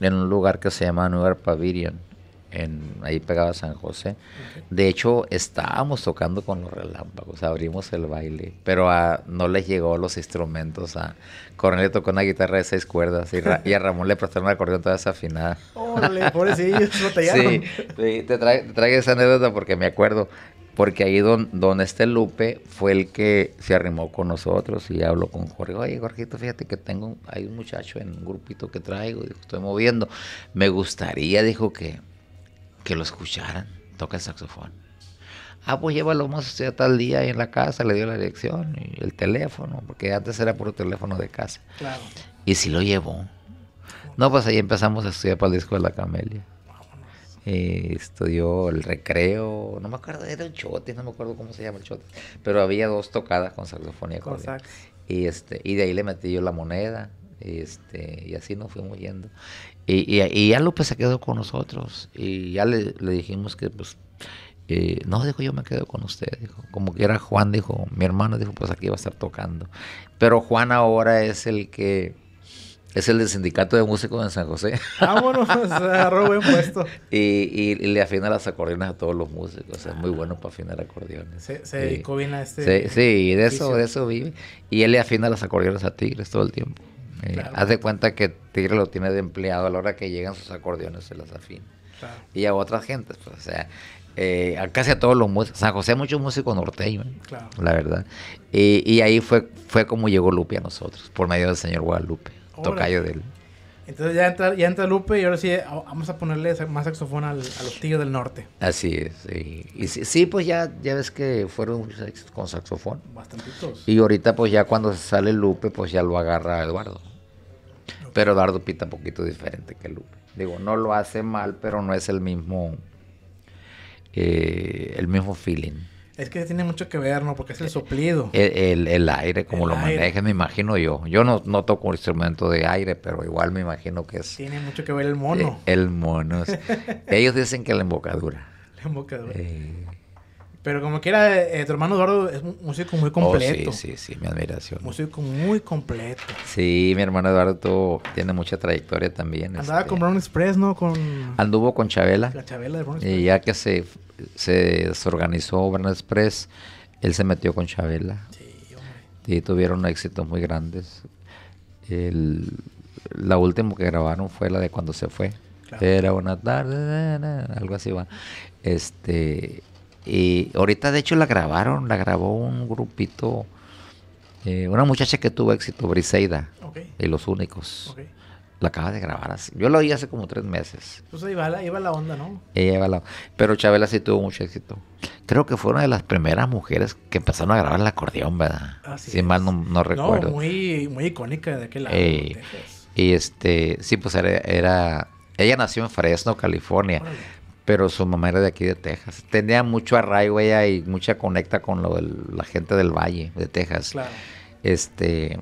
en un lugar que se llama Nueva Pavilion ahí pegaba San José. De hecho, estábamos tocando con los relámpagos, abrimos el baile, pero ah, no les llegó los instrumentos. A Cornelio tocó una guitarra de seis cuerdas y, a Ramón le prestaron una acordeón toda desafinada. Órale, te, traigo esa anécdota porque me acuerdo porque ahí don, don este Lupe fue el que se arrimó con nosotros y habló con Jorge, oye Jorgito, fíjate que tengo, hay un muchacho en un grupito que traigo, estoy moviendo, me gustaría, dijo que que lo escucharan. Toca el saxofón. Ah, pues llévalo más a estudiar tal día ahí en la casa, le dio la dirección el teléfono, porque antes era por teléfono de casa. Claro. Y si lo llevó. No, pues ahí empezamos a estudiar para el disco de la Camelia. Eh, estudió el recreo, no me acuerdo, era el chote, no me acuerdo cómo se llama el chote, pero había dos tocadas con saxofón y Y, este, y de ahí le metí yo la moneda, este, y así nos fuimos yendo. Y, ya López se quedó con nosotros. Y ya le, dijimos que, pues, eh, no, dijo, yo me quedo con usted. Dijo, como que era Juan, dijo, mi hermano, dijo, pues aquí va a estar tocando. Pero Juan ahora es el que. Es el del sindicato de músicos en San José. Vámonos, agarró buen puesto. Y, y, le afina las acordeones a todos los músicos. Es muy bueno para afinar acordeones. Se, se este. Sí, de, eso, de eso vive. Y él le afina las acordeones a Tigres todo el tiempo. Eh, haz de cuenta que Tigre lo tiene de empleado a la hora que llegan sus acordeones se las afina. Y a otras gentes, pues, o sea, eh, casi a todos los músicos. San José, muchos músicos norteños, ¿eh? la verdad. Y, ahí fue, fue como llegó Lupe a nosotros, por medio del señor Guadalupe, tocayo de él. Entonces ya entra, ya entra Lupe y ahora sí vamos a ponerle más saxofón a los tíos del Norte. Así es. Sí. Y, sí, pues ya, ya ves que fueron con saxofón. Bastantitos. Y ahorita pues ya cuando sale Lupe pues ya lo agarra Eduardo. Pero Eduardo pita un poquito diferente que Lupe. Digo, no lo hace mal, pero no es el mismo, eh, el mismo feeling. Es que tiene mucho que ver, ¿no? Porque es el soplido. El, aire, como lo maneja, me imagino yo. Yo no, toco un instrumento de aire, pero igual me imagino que es... Tiene mucho que ver el mono. Eh, el mono. Ellos dicen que la embocadura. La embocadura. Eh, pero como quiera, eh, tu hermano Eduardo es un músico muy oh, completo. sí, sí, sí, mi admiración. Músico muy completo. Sí, mi hermano Eduardo tiene mucha trayectoria también. Andaba este con Brown Express, ¿no? Con... Anduvo con Chabela. La Chabela de Brown Express. Y ya que se, se desorganizó Brown Express, él se metió con Chabela. Sí, hombre. Y tuvieron éxitos muy grandes. la última que grabaron fue la de Cuando se fue. Era una tarde, algo así va. Este, y ahorita de hecho la grabaron, la grabó un grupito, eh, una muchacha que tuvo éxito, Briseida, okay. y Los Únicos. La acaba de grabar así. Yo la oí hace como tres meses. Entonces pues ahí la, onda, ¿no? Ella iba la, pero Chabela sí tuvo mucho éxito. Creo que fue una de las primeras mujeres que empezaron a grabar el acordeón, ¿verdad? Así si mal no, recuerdo. No, muy, muy icónica de aquel año. Eh, y este, sí, pues era, ella nació en Fresno, California pero su mamá era de aquí de Texas. Tenía mucho arraigo ella y mucha conecta con la gente del Valle de Texas. Claro. Este,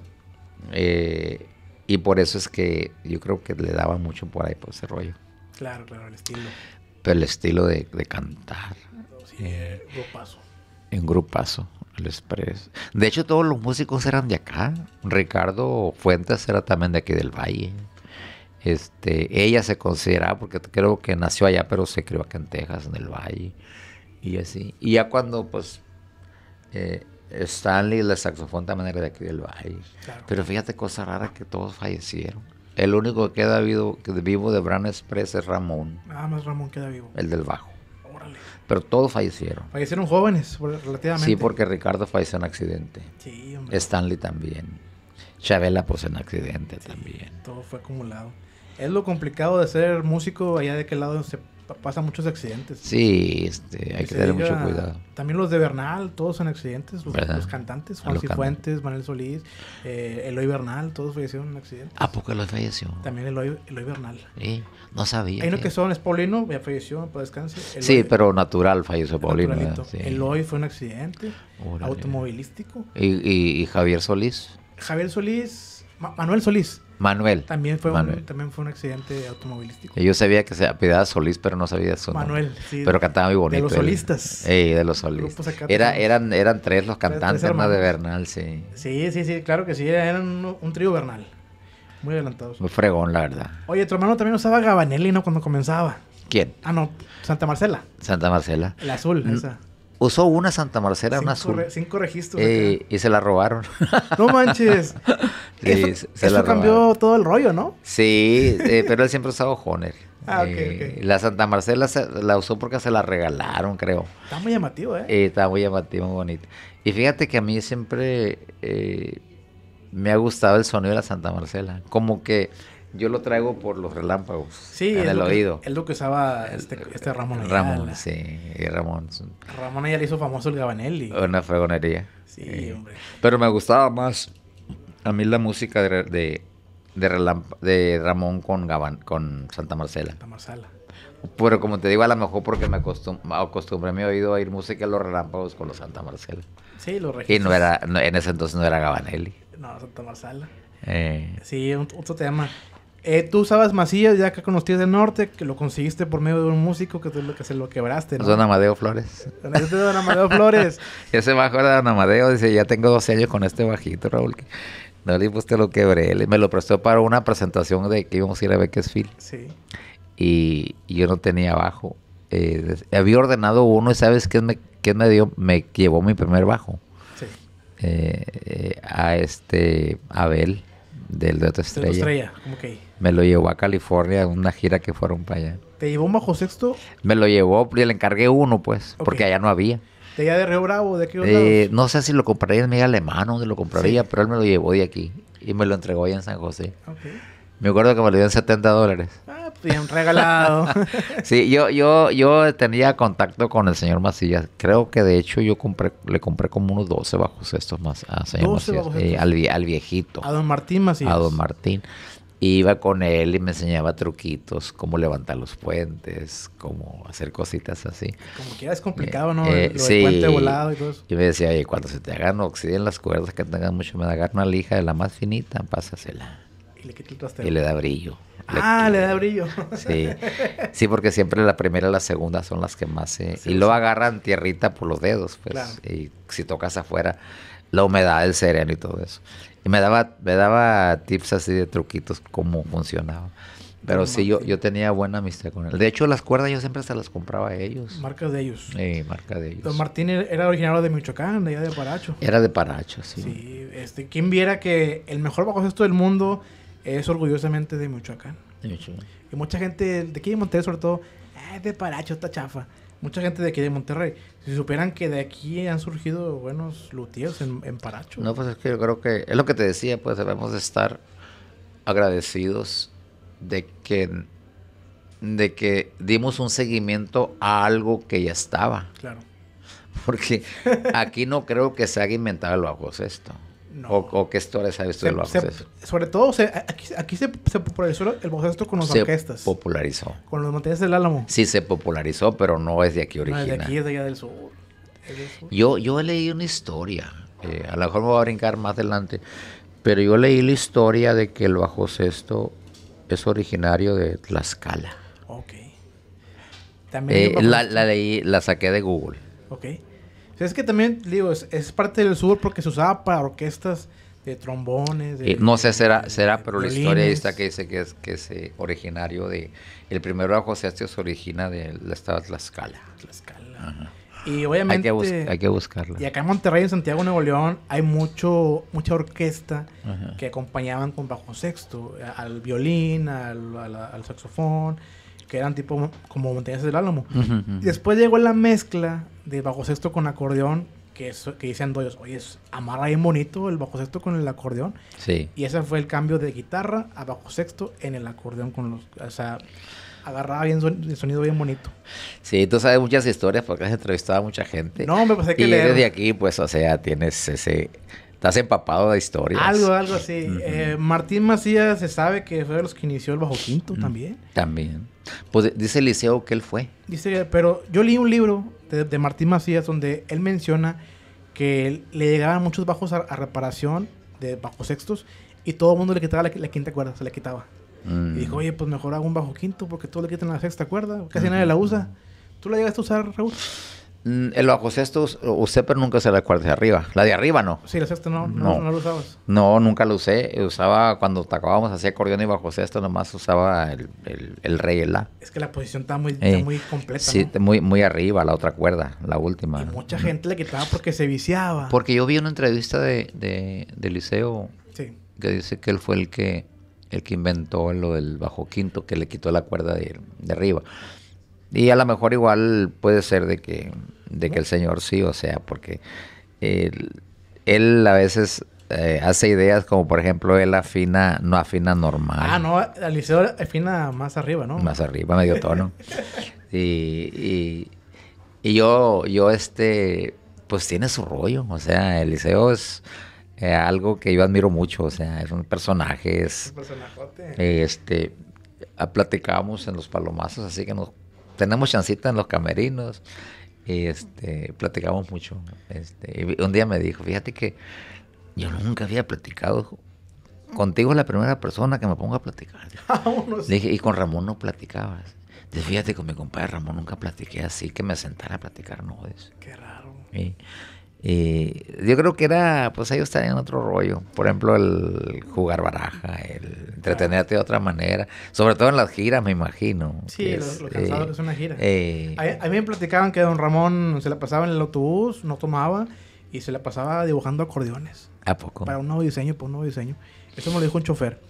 eh, y por eso es que yo creo que le daba mucho por ahí, por ese rollo. Claro, claro, el estilo. Pero el estilo de, cantar. en eh, grupazo. En grupazo, el express. De hecho, todos los músicos eran de acá. Ricardo Fuentes era también de aquí del Valle. Este, ella se consideraba, porque creo que nació allá, pero se crió acá en Texas, en el Valle, y así. Y ya cuando, pues, eh, Stanley, el saxofón también era de aquí del Valle. Pero fíjate, cosa rara que todos fallecieron. El único que queda vivo, que vivo de Bran Express es Ramón. Nada ah, más Ramón queda vivo. El del bajo. Pero todos fallecieron. Fallecieron jóvenes, relativamente. Sí, porque Ricardo falleció en accidente. Sí, hombre. Stanley también. Chabela, pues, en accidente también. Todo fue acumulado. Es lo complicado de ser músico allá de que lado se pasan muchos accidentes. Sí, este, hay que, tener mucho cuidado. También los de Bernal, todos son accidentes. Los, cantantes, Juan Cifuentes, Manuel Solís, eh, Eloy Bernal, todos fallecieron en accidente ¿A poco Eloy falleció? También Eloy, Bernal. no sabía. Hay uno que son, es Paulino, falleció, para descanso. sí, pero natural falleció Paulino. Eloy fue un accidente automovilístico. y Javier Solís? Javier Solís, Manuel Solís. Manuel. También fue, Un, también fue un accidente automovilístico. yo sabía que se apellidaba Solís, pero no sabía eso. Manuel, sí. Pero cantaba muy bonito. De los solistas. Sí... de los solistas. Era, eran, eran tres los cantantes, tres de Bernal, sí. Sí, sí, sí, claro que sí, eran un, trío Bernal. Muy adelantados. Muy fregón, la verdad. Oye, tu hermano también usaba Gabanelli, ¿no? Cuando comenzaba. ¿Quién? Ah, no, Santa Marcela. Santa Marcela. El azul, esa usó una Santa Marcela, una azul. cinco registros. Eh, y se la robaron. No manches. eso, cambió todo el rollo, ¿no? Sí, eh, pero él siempre usaba Honer. Ah, eh, La Santa Marcela la usó porque se la regalaron, creo. Está muy llamativo, ¿eh? eh está muy llamativo, muy bonito. Y fíjate que a mí siempre me ha gustado el sonido de la Santa Marcela. Como que yo lo traigo por los relámpagos sí, en el oído. Es lo que usaba este, este, Ramón Ramón, sí, Ramón. Ramón le hizo famoso el Gabanelli. Una fregonería. Sí, hombre. Pero me gustaba más a mí la música de, de, Ramón con, Santa Marcela. Santa Marcela. Pero como te digo, a lo mejor porque me acostum acostumbré mi oído a oír música en los relámpagos con los Santa Marcela. Sí, los registros. Y no era, en ese entonces no era Gabanelli. No, Santa Marcela. Eh. Sí, otro tema. Eh, tú usabas masillas ya que con los tíos del norte, que lo conseguiste por medio de un músico que, lo que se lo quebraste, ¿no? Don Amadeo Flores. Don Amadeo Flores. Ese bajo era Don Amadeo, dice, ya tengo 12 años con este bajito, Raúl. No le pues lo quebré. Me lo prestó para una presentación de que íbamos a ir a Beckesfield. Sí. Y, yo no tenía bajo. Eh, había ordenado uno y ¿sabes qué me, me dio? Me llevó mi primer bajo. Sí. Eh, a este, Abel del de otra estrella. De estrella. Me lo llevó a California, una gira que fueron para allá. ¿Te llevó un bajo sexto? Me lo llevó, Y le encargué uno, pues, porque allá no había. ¿De allá de Río Bravo? ¿De eh, No sé si lo compraría en medio alemán, donde lo compraría, pero él me lo llevó de aquí y me lo entregó allá en San José. Okay. Me acuerdo que me lo 70 dólares. Ah, pues, bien regalado. sí, yo, yo, yo tenía contacto con el señor Macías. Creo que de hecho yo compré, le compré como unos 12 bajos estos más eh, al señor al, viejito. A don Martín Macías. A don Martín. Iba con él y me enseñaba truquitos, cómo levantar los puentes, cómo hacer cositas así. Como que es complicado, eh, ¿no? Eh, puente volado y me decía, oye, cuando se te hagan oxiden las cuerdas, que tengan mucho, me agarra una lija de la más finita, pásasela y le Y le da brillo. ah, le, da brillo. Sí. sí, porque siempre la primera y la segunda son las que más se... y lo agarran tierrita por los dedos, pues. Y si tocas afuera, la humedad, el sereno y todo eso. Y me daba, me daba tips así de truquitos, cómo funcionaba. Pero sí, yo, yo tenía buena amistad con él. De hecho, las cuerdas yo siempre se las compraba a ellos. Marcas de ellos. Sí, marca de ellos. Don Martín era originario de Michoacán, de allá de Paracho. Era de Paracho, sí. Sí, este, quien viera que el mejor bajo sexto del mundo es orgullosamente de Michoacán. Y mucha gente de aquí de Monterrey, sobre todo, ah, de Paracho, esta chafa. Mucha gente de aquí de Monterrey. Si superan que de aquí han surgido buenos luteos en, Paracho. No, pues es que yo creo que es lo que te decía, pues debemos estar agradecidos de que de que dimos un seguimiento a algo que ya estaba. Claro. Porque aquí no creo que se haga inventado el bajo esto. O, qué historia sabes tú del bajo Sobre todo, aquí, se, popularizó el bajo sexto con las orquestas. Se popularizó. Con los materiales del Álamo. Sí, se popularizó, pero no es de aquí original. No, es de aquí, es de allá del sur. Yo, yo leí una historia, eh, a lo mejor me voy a brincar más adelante, pero yo leí la historia de que el bajo sexto es originario de Tlaxcala. Ok. También eh, la, la leí, la saqué de Google. Ok. O es que también, digo, es, parte del sur porque se usaba para orquestas de trombones. Eh, no sé, será, será pero la historia que dice que es, que es eh, originario de. El primer bajo se se origina del estado de Tlaxcala. Tlaxcala. Y obviamente. Hay que, buscarla. Y acá en Monterrey, en Santiago, Nuevo León, hay mucho, mucha orquesta que acompañaban con bajo sexto, al violín, al, al saxofón que eran tipo como Montañas del Álamo. Después llegó la mezcla de bajo sexto con acordeón, que, es, que dicen doyos, oye, es amarra bien bonito el bajo sexto con el acordeón. Sí. Y ese fue el cambio de guitarra a bajo sexto en el acordeón con los... O sea, agarraba bien el sonido bien bonito. Sí, tú sabes muchas historias porque has entrevistado a mucha gente. No, me pasé que y leer. desde aquí, pues, o sea, tienes ese... Estás empapado de historias. Algo, algo así. Eh, Martín Macías se sabe que fue de los que inició el bajo quinto mm, también. También. Pues dice Liceo que él fue. Dice, pero yo leí un libro de, Martín Macías donde él menciona que le llegaban muchos bajos a, reparación de bajos sextos y todo el mundo le quitaba la, quinta cuerda, se le quitaba. Y dijo, mm. oye, pues mejor hago un bajo quinto porque todos le quitan la sexta cuerda, casi nadie la usa. ¿Tú la llegaste a usar, Raúl? Mm, el bajo sexto usé, pero nunca se la cuerda de arriba. La de arriba no. Sí, la sexta no, no, la usabas. No, nunca la usé. Usaba cuando tocábamos así acordeón y bajo sexto, nomás usaba el, rey el la. Es que la posición está muy, eh, muy completa. Sí, muy, muy arriba, la otra cuerda, la última. mucha gente le quitaba porque se viciaba. Porque yo vi una entrevista de, de, Liceo que dice que él fue el que, el que inventó lo del bajo quinto, que le quitó la cuerda de, de arriba. Y a lo mejor igual puede ser de que de que el Señor sí, o sea, porque él, a veces eh, hace ideas como por ejemplo él afina, no afina normal. Ah, no, Eliseo afina más arriba, ¿no? Más arriba, medio tono. y, yo, yo este, pues tiene su rollo, o sea, Eliseo es eh, algo que yo admiro mucho, o sea, es un personaje, es... Un personajote. este, ah, platicábamos en los palomazos, así que nos tenemos chancita en los camerinos y este, platicamos mucho. Este, un día me dijo, fíjate que yo nunca había platicado. Contigo es la primera persona que me pongo a platicar. dije, y con Ramón no platicabas. Dije, fíjate, con mi compadre Ramón nunca platiqué así, que me sentara a platicar, no. es Qué raro. Y, y eh, yo creo que era, pues ellos estaban en otro rollo. Por ejemplo, el jugar baraja, el entretenerte de otra manera. Sobre todo en las giras, me imagino. Sí, lo, es, eh, es una gira. Eh, a, mí me platicaban que don Ramón se la pasaba en el autobús, no tomaba, y se la pasaba dibujando acordeones. ¿A poco? Para un nuevo diseño, para un nuevo diseño. Eso me lo dijo un chofer.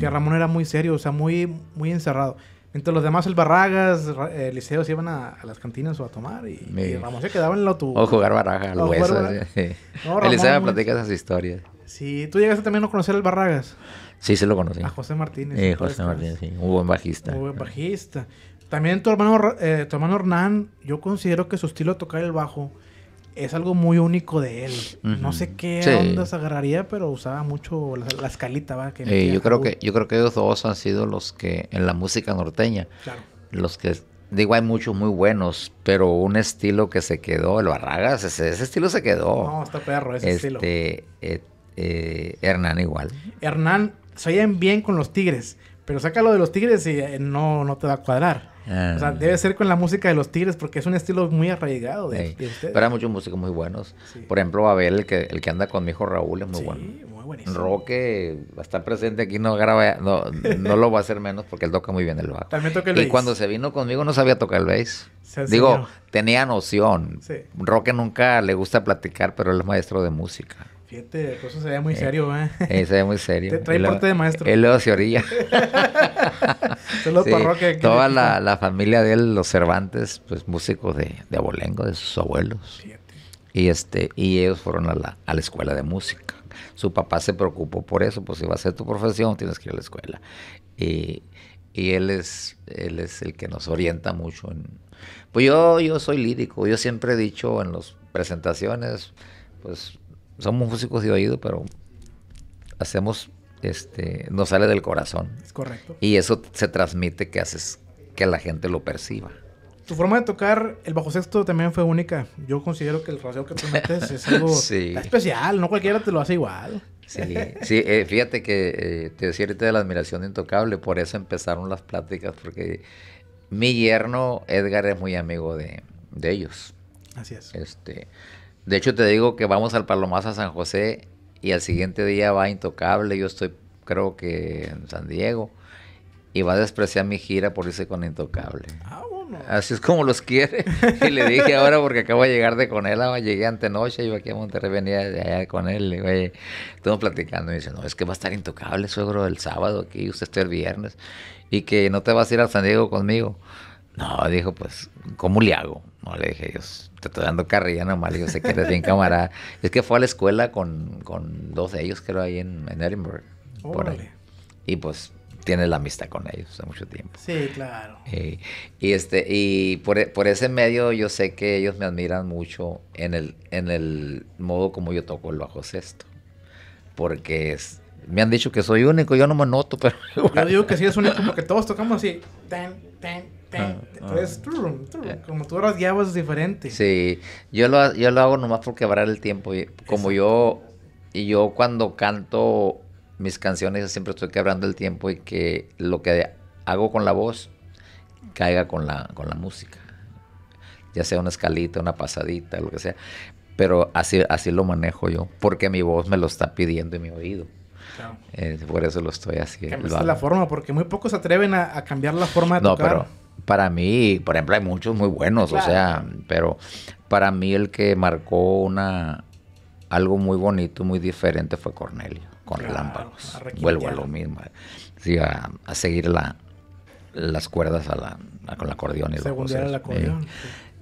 Que Ramón era muy serio, o sea, muy, muy encerrado. Mientras los demás, el Barragas, eh, Eliseo se iban a, las cantinas o a tomar y, sí. Ramón se quedaba en la autobús. O jugar Barragas al hueso. me platica esas historias. Sí, tú llegaste también a conocer al Barragas. Sí, se lo conocí. A José Martínez. Sí, José Martínez, sí. Un buen bajista. Un buen bajista. También tu hermano, eh, tu hermano Hernán, yo considero que su estilo de tocar el bajo es algo muy único de él. No sé qué se agarraría, pero usaba mucho la, escalita, ¿va? Que eh, yo, creo que, yo creo que ellos dos han sido los que, en la música norteña, los que Digo, hay muchos muy buenos, pero un estilo que se quedó, el Barragas, ese, estilo se quedó. No, está perro, ese este, estilo. Eh, eh, Hernán igual. Hernán, se oyen bien con los Tigres, pero saca lo de los Tigres y no, no te va a cuadrar. Ah. O sea, debe ser con la música de los Tigres porque es un estilo muy arraigado de, Pero hay muchos músicos muy buenos. Por ejemplo, Abel, el que, el que anda con mi hijo Raúl, es muy bueno. Roque va a estar presente aquí, no graba, no, no lo va a hacer menos porque él toca muy bien el bajo. Y cuando se vino conmigo no sabía tocar el bass. Digo, tenía noción. Roque nunca le gusta platicar, pero él es maestro de música. Fíjate, eso se ve muy eh, serio, ¿eh? ¿eh? se ve muy serio. Te trae parte de maestro. Él lo hace orilla. Toda la, familia de él, los Cervantes, pues músicos de, Abolengo, de sus abuelos. Y, este, y ellos fueron a la, escuela de música. Su papá se preocupó por eso, pues si va a ser tu profesión, tienes que ir a la escuela. Y, él, es, el que nos orienta mucho. En, pues yo, yo soy lírico, yo siempre he dicho en las presentaciones, pues somos músicos de oído, pero hacemos, este, nos sale del corazón. Es correcto. Y eso se transmite que haces que la gente lo perciba. Tu forma de tocar el bajo sexto también fue única. Yo considero que el raseo que tú metes es algo especial, no cualquiera te lo hace igual. Sí, sí eh, fíjate que eh, te decía de la admiración de Intocable, por eso empezaron las pláticas, porque mi yerno Edgar es muy amigo de, de ellos. Así es. Este, de hecho, te digo que vamos al Palomazo a San José y al siguiente día va Intocable. Yo estoy, creo que en San Diego. Y va a despreciar mi gira por irse con Intocable. Ah, Así es como los quiere. y le dije ahora porque acabo de llegar de con él. Llegué antenoche, yo aquí a Monterrey venía de allá con él. y platicando. Y dice, no, es que va a estar Intocable, suegro, el sábado aquí. Usted está el viernes. Y que no te vas a ir a San Diego conmigo. No, dijo, pues, ¿cómo le hago? No, le dije, yo te estoy dando carrilla nomás, yo sé que eres bien camarada. Es que fue a la escuela con, dos de ellos, creo, ahí en, Edinburgh. Y pues tiene la amistad con ellos hace mucho tiempo. Sí, claro. Y, este, y e, por, ese medio yo sé que ellos me admiran mucho en el, en el modo como yo toco el bajo sexto. Porque me han dicho que soy único, yo no me noto, pero... Yo digo que sí es único porque todos tocamos así. Entonces tú true como tú vas diferente. Sí, yo lo, yo lo hago nomás por quebrar el tiempo. Como yo, y yo cuando canto mis canciones, siempre estoy quebrando el tiempo y que lo que hago con la voz caiga con la, con la música. Ya sea una escalita, una pasadita, lo que sea. Pero así, así lo manejo yo, porque mi voz me lo está pidiendo en mi oído. Eh, por eso lo estoy así. es la forma, porque muy pocos se atreven a, cambiar la forma de No, pero para mí, por ejemplo, hay muchos muy buenos, o sea, pero para mí el que marcó una algo muy bonito, muy diferente fue Cornelio, con relámpagos. Vuelvo a lo mismo, a, seguir las cuerdas a la, con el acordeón. Eh,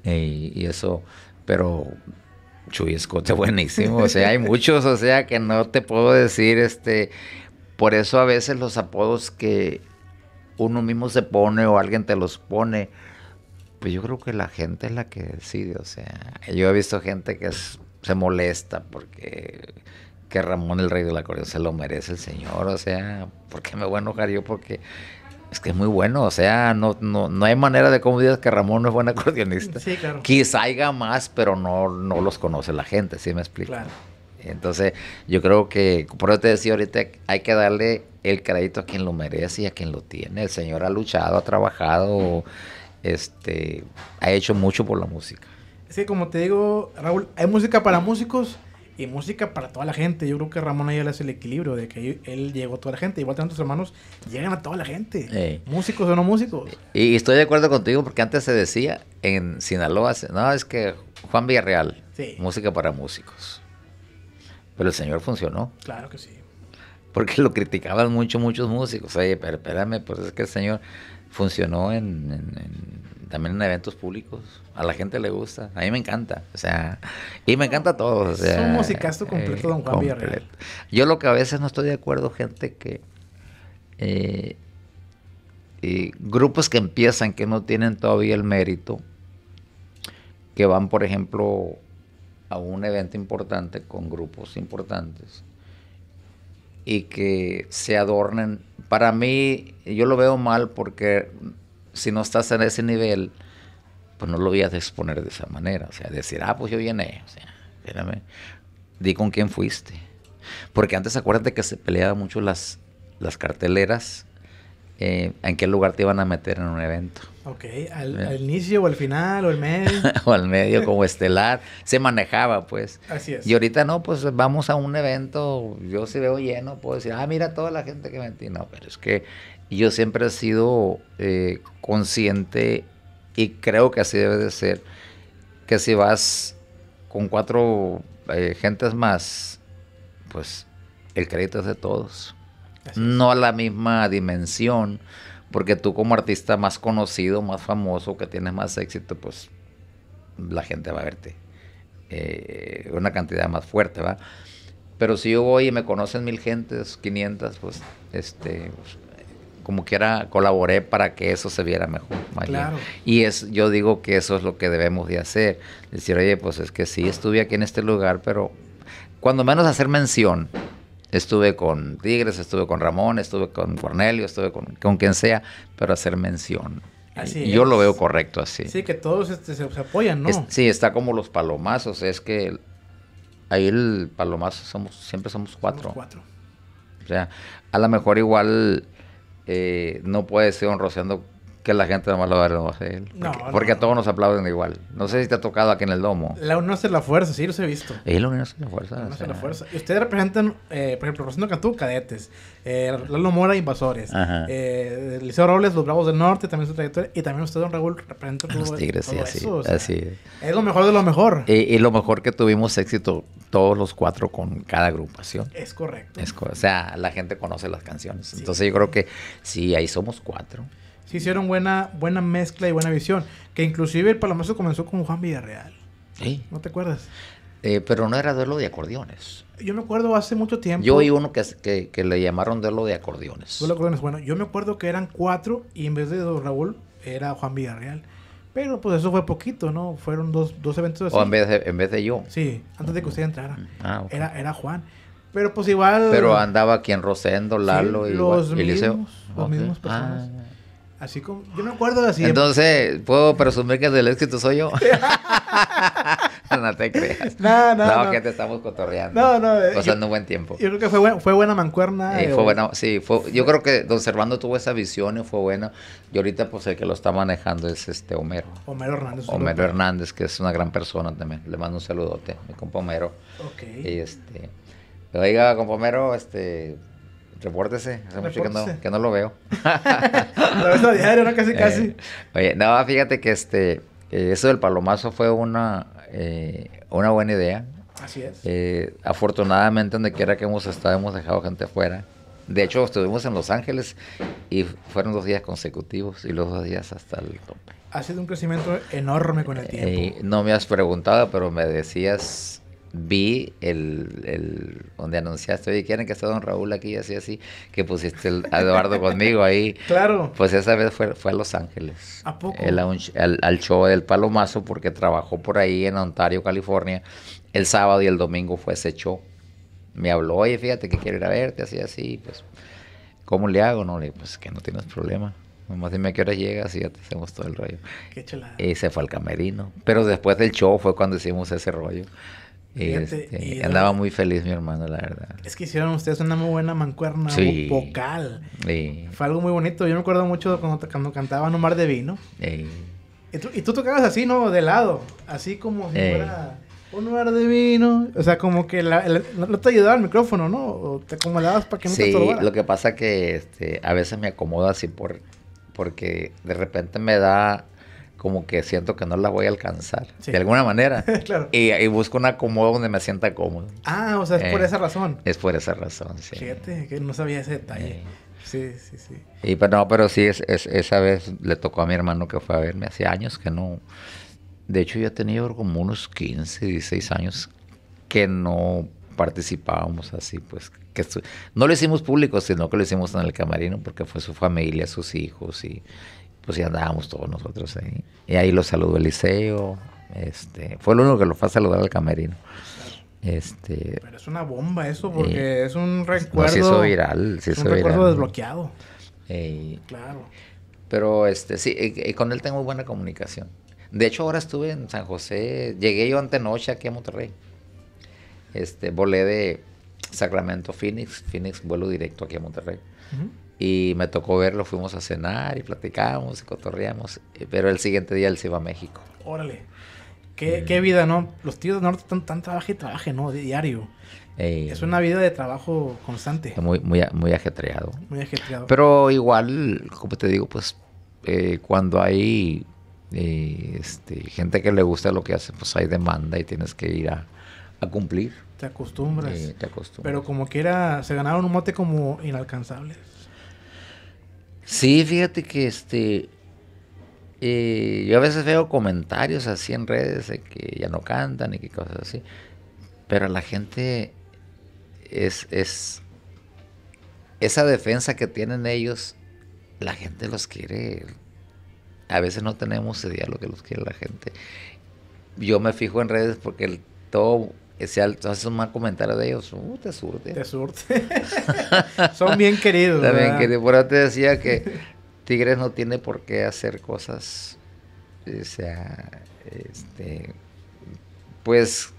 eh, y Y, eso, pero Chuy Scott buenísimo, o sea, hay muchos, o sea, que no te puedo decir, este, por eso a veces los apodos que uno mismo se pone o alguien te los pone. Pues yo creo que la gente es la que decide, o sea, yo he visto gente que se molesta porque que Ramón el rey de la acordeón se lo merece el señor, o sea, ¿por qué me voy a enojar yo? Porque es que es muy bueno, o sea, no, no, no hay manera de cómo digas que Ramón no es buen acordeonista. Sí, claro. Quizá haya más, pero no, no los conoce la gente, ¿sí me explico? Claro. Entonces, yo creo que, por eso te decía ahorita, hay que darle el crédito a quien lo merece y a quien lo tiene. El señor ha luchado, ha trabajado, este, ha hecho mucho por la música. Es que como te digo, Raúl, hay música para músicos y música para toda la gente. Yo creo que Ramón le hace el equilibrio de que él llegó a toda la gente. Igual tus hermanos llegan a toda la gente. Músicos o no músicos. Y, estoy de acuerdo contigo porque antes se decía en Sinaloa, no, es que Juan Villarreal, música para músicos. Pero el señor funcionó. Claro que sí. Porque lo criticaban mucho, muchos músicos. Oye, pero espérame, pues es que el señor funcionó en, también en eventos públicos. A la gente le gusta. A mí me encanta. O sea, y me encanta a todos. O es un musicasto completo, don Juan Villarreal. Eh, Yo lo que a veces no estoy de acuerdo, gente que. y eh, eh, grupos que empiezan que no tienen todavía el mérito, que van, por ejemplo, a un evento importante con grupos importantes y que se adornen. Para mí, yo lo veo mal porque si no estás en ese nivel, pues no lo voy a exponer de esa manera. O sea, decir, ah, pues yo vine, O sea, espérame, di con quién fuiste. Porque antes acuérdate que se peleaban mucho las, las carteleras eh, en qué lugar te iban a meter en un evento. Ok, ¿Al, inicio o al final o al medio? o al medio como estelar, se manejaba pues. Así es. Y ahorita no, pues vamos a un evento, yo si veo lleno puedo decir, ah, mira toda la gente que entiende. No, pero es que yo siempre he sido eh, consciente y creo que así debe de ser, que si vas con cuatro eh, gentes más, pues el crédito es de todos. no a la misma dimensión porque tú como artista más conocido, más famoso, que tienes más éxito, pues la gente va a verte. Eh, una cantidad más fuerte, ¿va? Pero si yo voy y me conocen mil gentes, 500, pues, este, como quiera, colaboré para que eso se viera mejor. Y es, yo digo que eso es lo que debemos de hacer. Decir, oye, pues es que sí, estuve aquí en este lugar, pero cuando menos hacer mención, Estuve con Tigres, estuve con Ramón, estuve con Cornelio, estuve con, quien sea, pero hacer mención. Así Yo lo veo correcto así. Sí, que todos este, se, apoyan, ¿no? sí, está como los palomazos, es que ahí el palomazo somos, siempre somos cuatro. Somos cuatro. O sea, a lo mejor igual eh, no puede ser un que la gente nomás lo va a él. Porque, no, no. porque a todos nos aplauden igual. No sé si te ha tocado aquí en el domo. La unión hace la fuerza, sí, lo he visto. Sí, la unión hace la fuerza. La unión hace la fuerza. Y ustedes representan, eh, por ejemplo, Rosendo Cantú, cadetes. Eh, Lalo Mora, invasores. Eh, Liceo Robles, los Bravos del Norte, también su trayectoria. Y también usted, don Raúl, representa los tigres, sí, Así, Es lo mejor de lo mejor. Y, eh, y, lo mejor que tuvimos éxito todos los cuatro con cada agrupación. Es correcto. o sea, la gente conoce las canciones. Entonces yo creo que sí, ahí somos cuatro sí hicieron buena, buena mezcla y buena visión. Que inclusive el Palomazo comenzó con Juan Villarreal. ¿No te acuerdas? Eh, pero no era duelo de acordeones. Yo me acuerdo hace mucho tiempo. Yo vi uno que, que, le llamaron duelo de acordeones. Duelo de acordeones, bueno, yo me acuerdo que eran cuatro y en vez de dos Raúl era Juan Villarreal. Pero pues eso fue poquito, ¿no? Fueron dos, dos eventos O en vez, de, en vez de yo. Sí, antes de que usted entrara. Mm, ah, era, era Juan. Pero pues igual. Pero andaba quien Rosendo, Lalo y los mismos, Los mismos ah, personas. Así como, yo me acuerdo así. Entonces, ¿puedo presumir que del éxito soy yo? no te creas. No, no. No, que te estamos cotorreando. No, no. Eh, Pasando un buen tiempo. Yo creo que fue, buena, fue buena mancuerna. fue bueno, sí. Fue, yo creo que Don Servando tuvo esa visión y fue bueno. Y ahorita, pues, el que lo está manejando es este Homero. Homero Hernández. Homero Hernández, que es una gran persona también. Le mando un saludote, mi compa Homero. Ok. Y este. Oiga, compa Homero, este Repórtese, hace mucho que no, lo veo. lo ves a diario, ¿no? Casi, eh, casi. Oye, nada, fíjate que este, eh, eso del palomazo fue una, eh, una buena idea. Así es. afortunadamente, donde quiera que hemos estado, hemos dejado gente afuera. De hecho, estuvimos en Los Ángeles y fueron dos días consecutivos y los dos días hasta el tope. Ha sido un crecimiento enorme con el tiempo. no me has preguntado, pero me decías vi el, el donde anunciaste, oye, ¿quieren que esté Don Raúl aquí? Así, así, que pusiste el, Eduardo conmigo ahí. Claro. Pues esa vez fue, a Los Ángeles. ¿A poco? al, show del Palomazo, porque trabajó por ahí en Ontario, California. El sábado y el domingo fue ese show. Me habló, oye, fíjate que quiero ir a verte, así, así, pues. ¿Cómo le hago? No, le pues que no tienes problema. Nomás dime a qué hora llegas y ya te hacemos todo el rollo. Qué chulada. Y se fue al camerino. Pero después del show fue cuando hicimos ese rollo. Este, y andaba muy feliz mi hermano, la verdad. Es que hicieron ustedes una muy buena mancuerna vocal. Sí. Fue algo muy bonito. Yo me acuerdo mucho cuando, cuando cantaban Un mar de vino. Y, tú, tocabas así, ¿no? De lado. Así como si fuera un mar de vino. O sea, como que no te ayudaba el micrófono, ¿no? O te acomodabas para que no te Sí. lo que pasa que este, a veces me acomodo así por, porque de repente me da como que siento que no la voy a alcanzar. De alguna manera. y, busco un acomodo donde me sienta cómodo. Ah, o sea, es por eh, esa razón. Es por esa razón, sí. Fíjate, que no sabía ese detalle. Eh. Sí, sí, sí. Y pero pues, no, pero sí, es, esa vez le tocó a mi hermano que fue a verme hace años que no. De hecho, yo tenía como unos 15, 16 años que no participábamos así, pues. que No lo hicimos público, sino que lo hicimos en el camarino porque fue su familia, sus hijos y pues ya andábamos todos nosotros ahí. Y ahí lo saludó liceo... este, fue el único que lo fue a saludar al camerino. Este, Pero es una bomba eso, porque eh, es un recuerdo. se hizo viral, se hizo un recuerdo desbloqueado. Eh, claro. Pero este, sí, Y eh, con él tengo muy buena comunicación. De hecho, ahora estuve en San José, llegué yo antenoche aquí a Monterrey. Este, volé de Sacramento Phoenix, Phoenix vuelo directo aquí a Monterrey. Y me tocó verlo, fuimos a cenar y platicamos y cotorreamos. Eh, pero el siguiente día él se iba a México. Órale. Qué, mm. vida, ¿no? Los tíos del norte están tan trabajo y trabaje, ¿no? Diario. Eh, es una vida de trabajo constante. Muy, muy, muy ajetreado. Muy ajetreado. Pero igual, como te digo, pues eh, cuando hay este, gente que le gusta lo que hace, pues hay demanda y tienes que ir a, cumplir. Te acostumbras. te acostumbras. Pero como quiera, se ganaron un mote como inalcanzables. Sí, fíjate que este. Eh, yo a veces veo comentarios así en redes de que ya no cantan y que cosas así. Pero la gente es, es. Esa defensa que tienen ellos, la gente los quiere. A veces no tenemos idea diálogo que los quiere la gente. Yo me fijo en redes porque el, todo ese un mal comentario de ellos, uh, te surte. Te surte. Son bien queridos. También querido. Por te decía que Tigres no tiene por qué hacer cosas, o sea, este, pues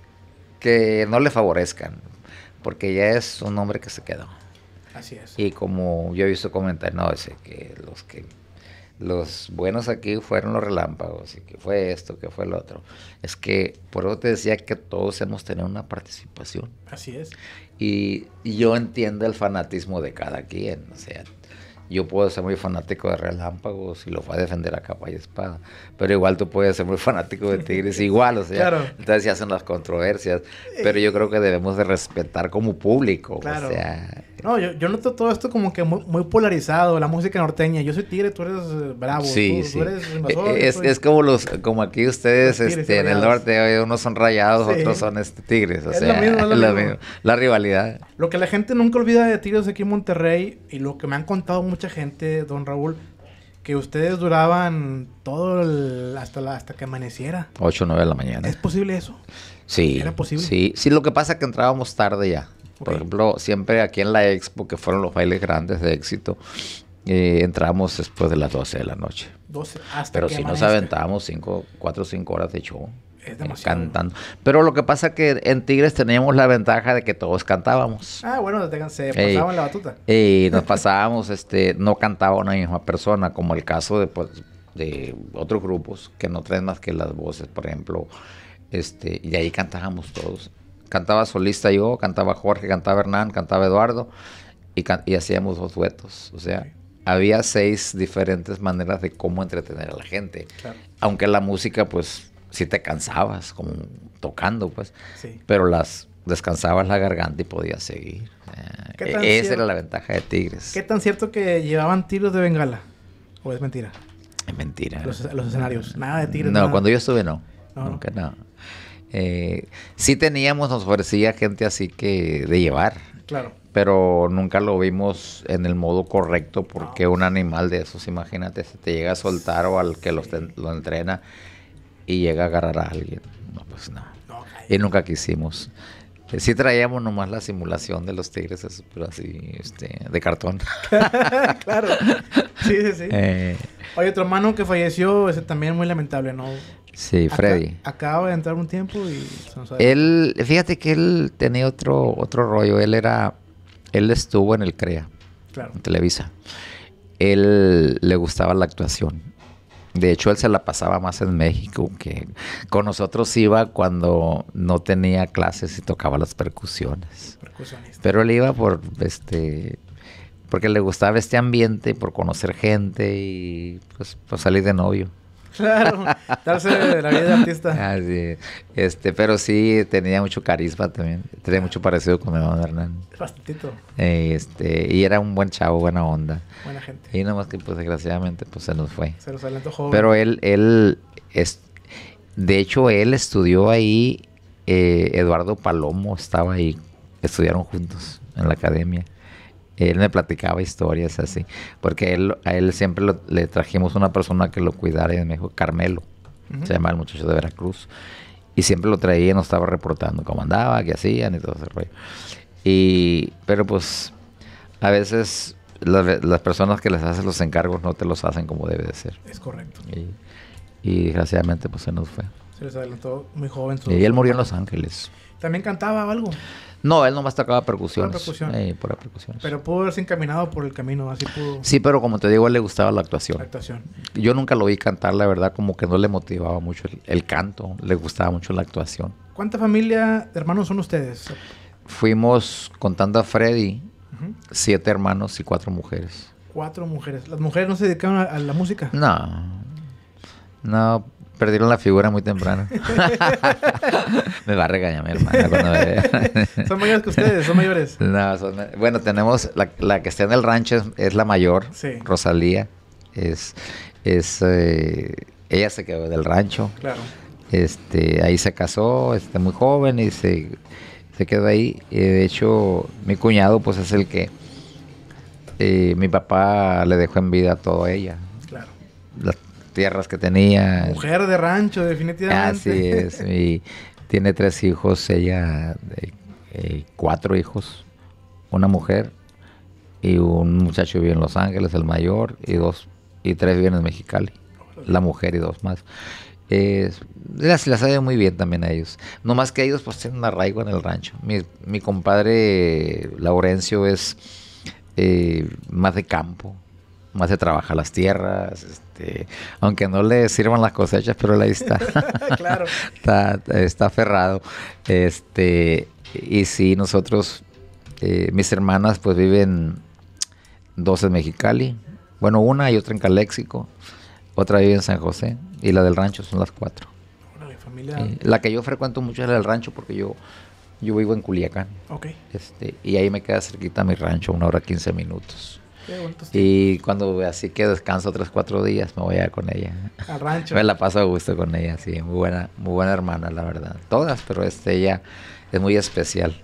que no le favorezcan, porque ya es un hombre que se quedó. Así es. Y como yo he visto comentar no, dice que los que los buenos aquí fueron los relámpagos, y que fue esto, que fue el otro. Es que por eso te decía que todos hemos tenido una participación. Así es. Y, yo entiendo el fanatismo de cada quien, o sea, yo puedo ser muy fanático de Relámpagos y lo voy a defender a capa y espada, pero igual tú puedes ser muy fanático de Tigres igual, o sea, claro. entonces se hacen las controversias, pero eh. yo creo que debemos de respetar como público, o sea, no, yo, noto todo esto como que muy, polarizado, la música norteña. Yo soy tigre, tú eres eh, bravo. Sí, eh, eh, es, como los, como aquí ustedes este, en el norte, unos son rayados, otros son este, tigres. O sea, La rivalidad. Lo que la gente nunca olvida de Tigres aquí en Monterrey y lo que me han contado mucha gente, don Raúl, que ustedes duraban todo hasta, hasta que amaneciera. 8 o 9 de la mañana. ¿Es posible eso? Sí. ¿Era posible? Sí, sí, lo que pasa es que entrábamos tarde ya. Por ejemplo, siempre aquí en la expo, que fueron los bailes grandes de éxito, eh, entramos después de las 12 de la noche. Pero si nos aventábamos 4 o 5 horas de show. Cantando. Pero lo que pasa que en Tigres teníamos la ventaja de que todos cantábamos. Ah, bueno, se pasaban la batuta. Y nos pasábamos, este, no cantaba una misma persona, como el caso de, pues, de otros grupos que no traen más que las voces, por ejemplo. Este, y ahí cantábamos todos. Cantaba solista yo, cantaba Jorge, cantaba Hernán, cantaba Eduardo y, hacíamos dos duetos. O sea, había seis diferentes maneras de cómo entretener a la gente. Aunque la música, pues, si te cansabas, como tocando, pues. Pero las descansabas la garganta y podías seguir. Eh, esa era la ventaja de Tigres. ¿Qué tan cierto que llevaban tiros de bengala? ¿O es mentira? Es mentira. Los, escenarios. Nada de Tigres. No, cuando yo estuve no. no. No. Eh, sí teníamos, nos ofrecía gente así que de llevar. Claro. Pero nunca lo vimos en el modo correcto porque un animal de esos, imagínate, se te llega a soltar o al que los lo entrena y llega a agarrar a alguien. No, pues no. y nunca quisimos. Eh, sí traíamos nomás la simulación de los tigres, pero así, este, de cartón. claro. Sí, sí, sí. Hay eh. otro hermano que falleció, ese también muy lamentable, ¿no? Sí, Freddy. acaba de entrar un tiempo y... él, fíjate que él tenía otro, otro rollo. Él era... Él estuvo en el CREA. Claro. En Televisa. Él le gustaba la actuación. De hecho, él se la pasaba más en México que con nosotros iba cuando no tenía clases y tocaba las percusiones. Pero él iba por este porque le gustaba este ambiente, por conocer gente y pues por pues, salir de novio. Claro, darse de la vida de artista. Así, este, pero sí tenía mucho carisma también. Tenía mucho parecido con hermano Hernán. Bastantito. este, y era un buen chavo, buena onda. Buena gente. Y nada más que, pues, desgraciadamente, pues se nos fue. Se nos adelantó Pero él, él, de hecho, él estudió ahí. Eh, Eduardo Palomo estaba ahí. Estudiaron juntos en la academia él me platicaba historias así, porque él, a él siempre le trajimos una persona que lo cuidara y me dijo, Carmelo, se llama el muchacho de Veracruz, y siempre lo traía y nos estaba reportando cómo andaba, qué hacían y todo ese rollo. Y, pero pues a veces las, personas que les hacen los encargos no te los hacen como debe de ser. Es correcto. Y, desgraciadamente pues se nos fue. Se les adelantó muy joven. Y él murió en Los Ángeles. ¿También cantaba algo? No, él nomás tocaba percusiones. Por ah, percusión. eh, pura percusión. Pero pudo haberse encaminado por el camino, así pudo. Sí, pero como te digo, a él le gustaba la actuación. actuación. Yo nunca lo vi cantar, la verdad, como que no le motivaba mucho el, canto, le gustaba mucho la actuación. ¿Cuánta familia de hermanos son ustedes? Fuimos contando a Freddy, siete hermanos y cuatro mujeres. Cuatro mujeres. ¿Las mujeres no se dedicaron a la música? No. No, Perdieron la figura muy temprano. me va a regañar mi hermana Son mayores que ustedes, son mayores. No, son... Bueno, tenemos la, que está en el rancho es, la mayor, Rosalía. Es, es eh, ella se quedó del rancho. Claro. Este, ahí se casó, este, muy joven y se, quedó ahí. Eh, de hecho, mi cuñado, pues es el que eh, mi papá le dejó en vida a todo ella. Claro tierras que tenía. Mujer de rancho, definitivamente. Así es. Y tiene tres hijos, ella, eh, eh, cuatro hijos, una mujer y un muchacho vive en Los Ángeles, el mayor, y dos y tres viven en Mexicali, la mujer y dos más. las, las sabe muy bien también a ellos. No más que ellos pues tienen un arraigo en el rancho. mi compadre Laurencio es eh, más de campo, más se trabajar las tierras, este, aunque no le sirvan las cosechas, pero él ahí está. está, aferrado. Este, y sí, nosotros, eh, mis hermanas, pues viven dos en Mexicali, bueno, una y otra en Caléxico, otra vive en San José, y la del rancho son las cuatro. Eh, la que yo frecuento mucho es la del rancho porque yo yo vivo en Culiacán. Este, y ahí me queda cerquita mi rancho, una hora quince minutos. Y cuando así que descanso otros cuatro días, me voy a con ella. me la paso a gusto con ella, sí. Muy buena, muy buena hermana, la verdad. Todas, pero este, ella es muy especial,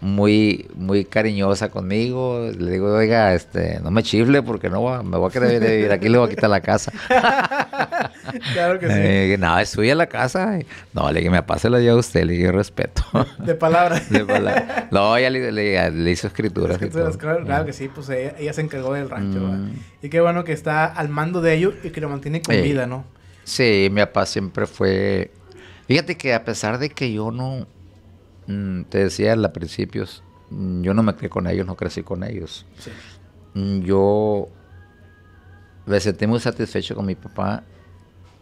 muy, muy cariñosa conmigo. Le digo, oiga, este, no me chifle porque no me voy a querer vivir aquí, le voy a quitar la casa. claro que sí. Eh, no, es suya la casa. No, le dije, me pase la a usted, le dije, respeto. De palabras. De palabra. No, ella le, hizo escrituras. escrituras claro, mm. que sí, pues ella, se encargó del rancho. Mm. Y qué bueno que está al mando de ellos y que lo mantiene con vida, ¿no? Sí, mi papá siempre fue... Fíjate que a pesar de que yo no, Mm, te decía al principios, mm, yo no me crié con ellos, no crecí con ellos. Mm, yo me sentí muy satisfecho con mi papá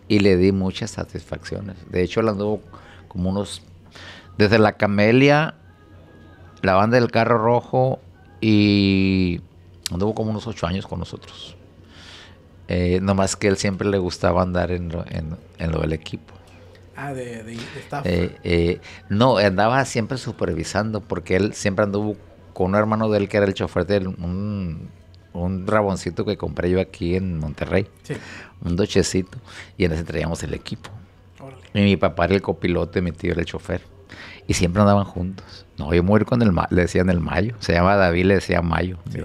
y le di muchas satisfacciones. De hecho, él anduvo como unos. Desde la Camelia, la banda del carro rojo y anduvo como unos ocho años con nosotros. Eh, nomás que él siempre le gustaba andar en lo del equipo. Ah, de, eh, eh, no, andaba siempre supervisando porque él siempre anduvo con un hermano de él que era el chofer de un, un raboncito que compré yo aquí en Monterrey. Un dochecito. Y en ese traíamos el equipo. Y mi papá era el copiloto y mi tío era el chofer. Y siempre andaban juntos. No, yo muero con el le decían el Mayo. Se llama David, le decía Mayo. Sí.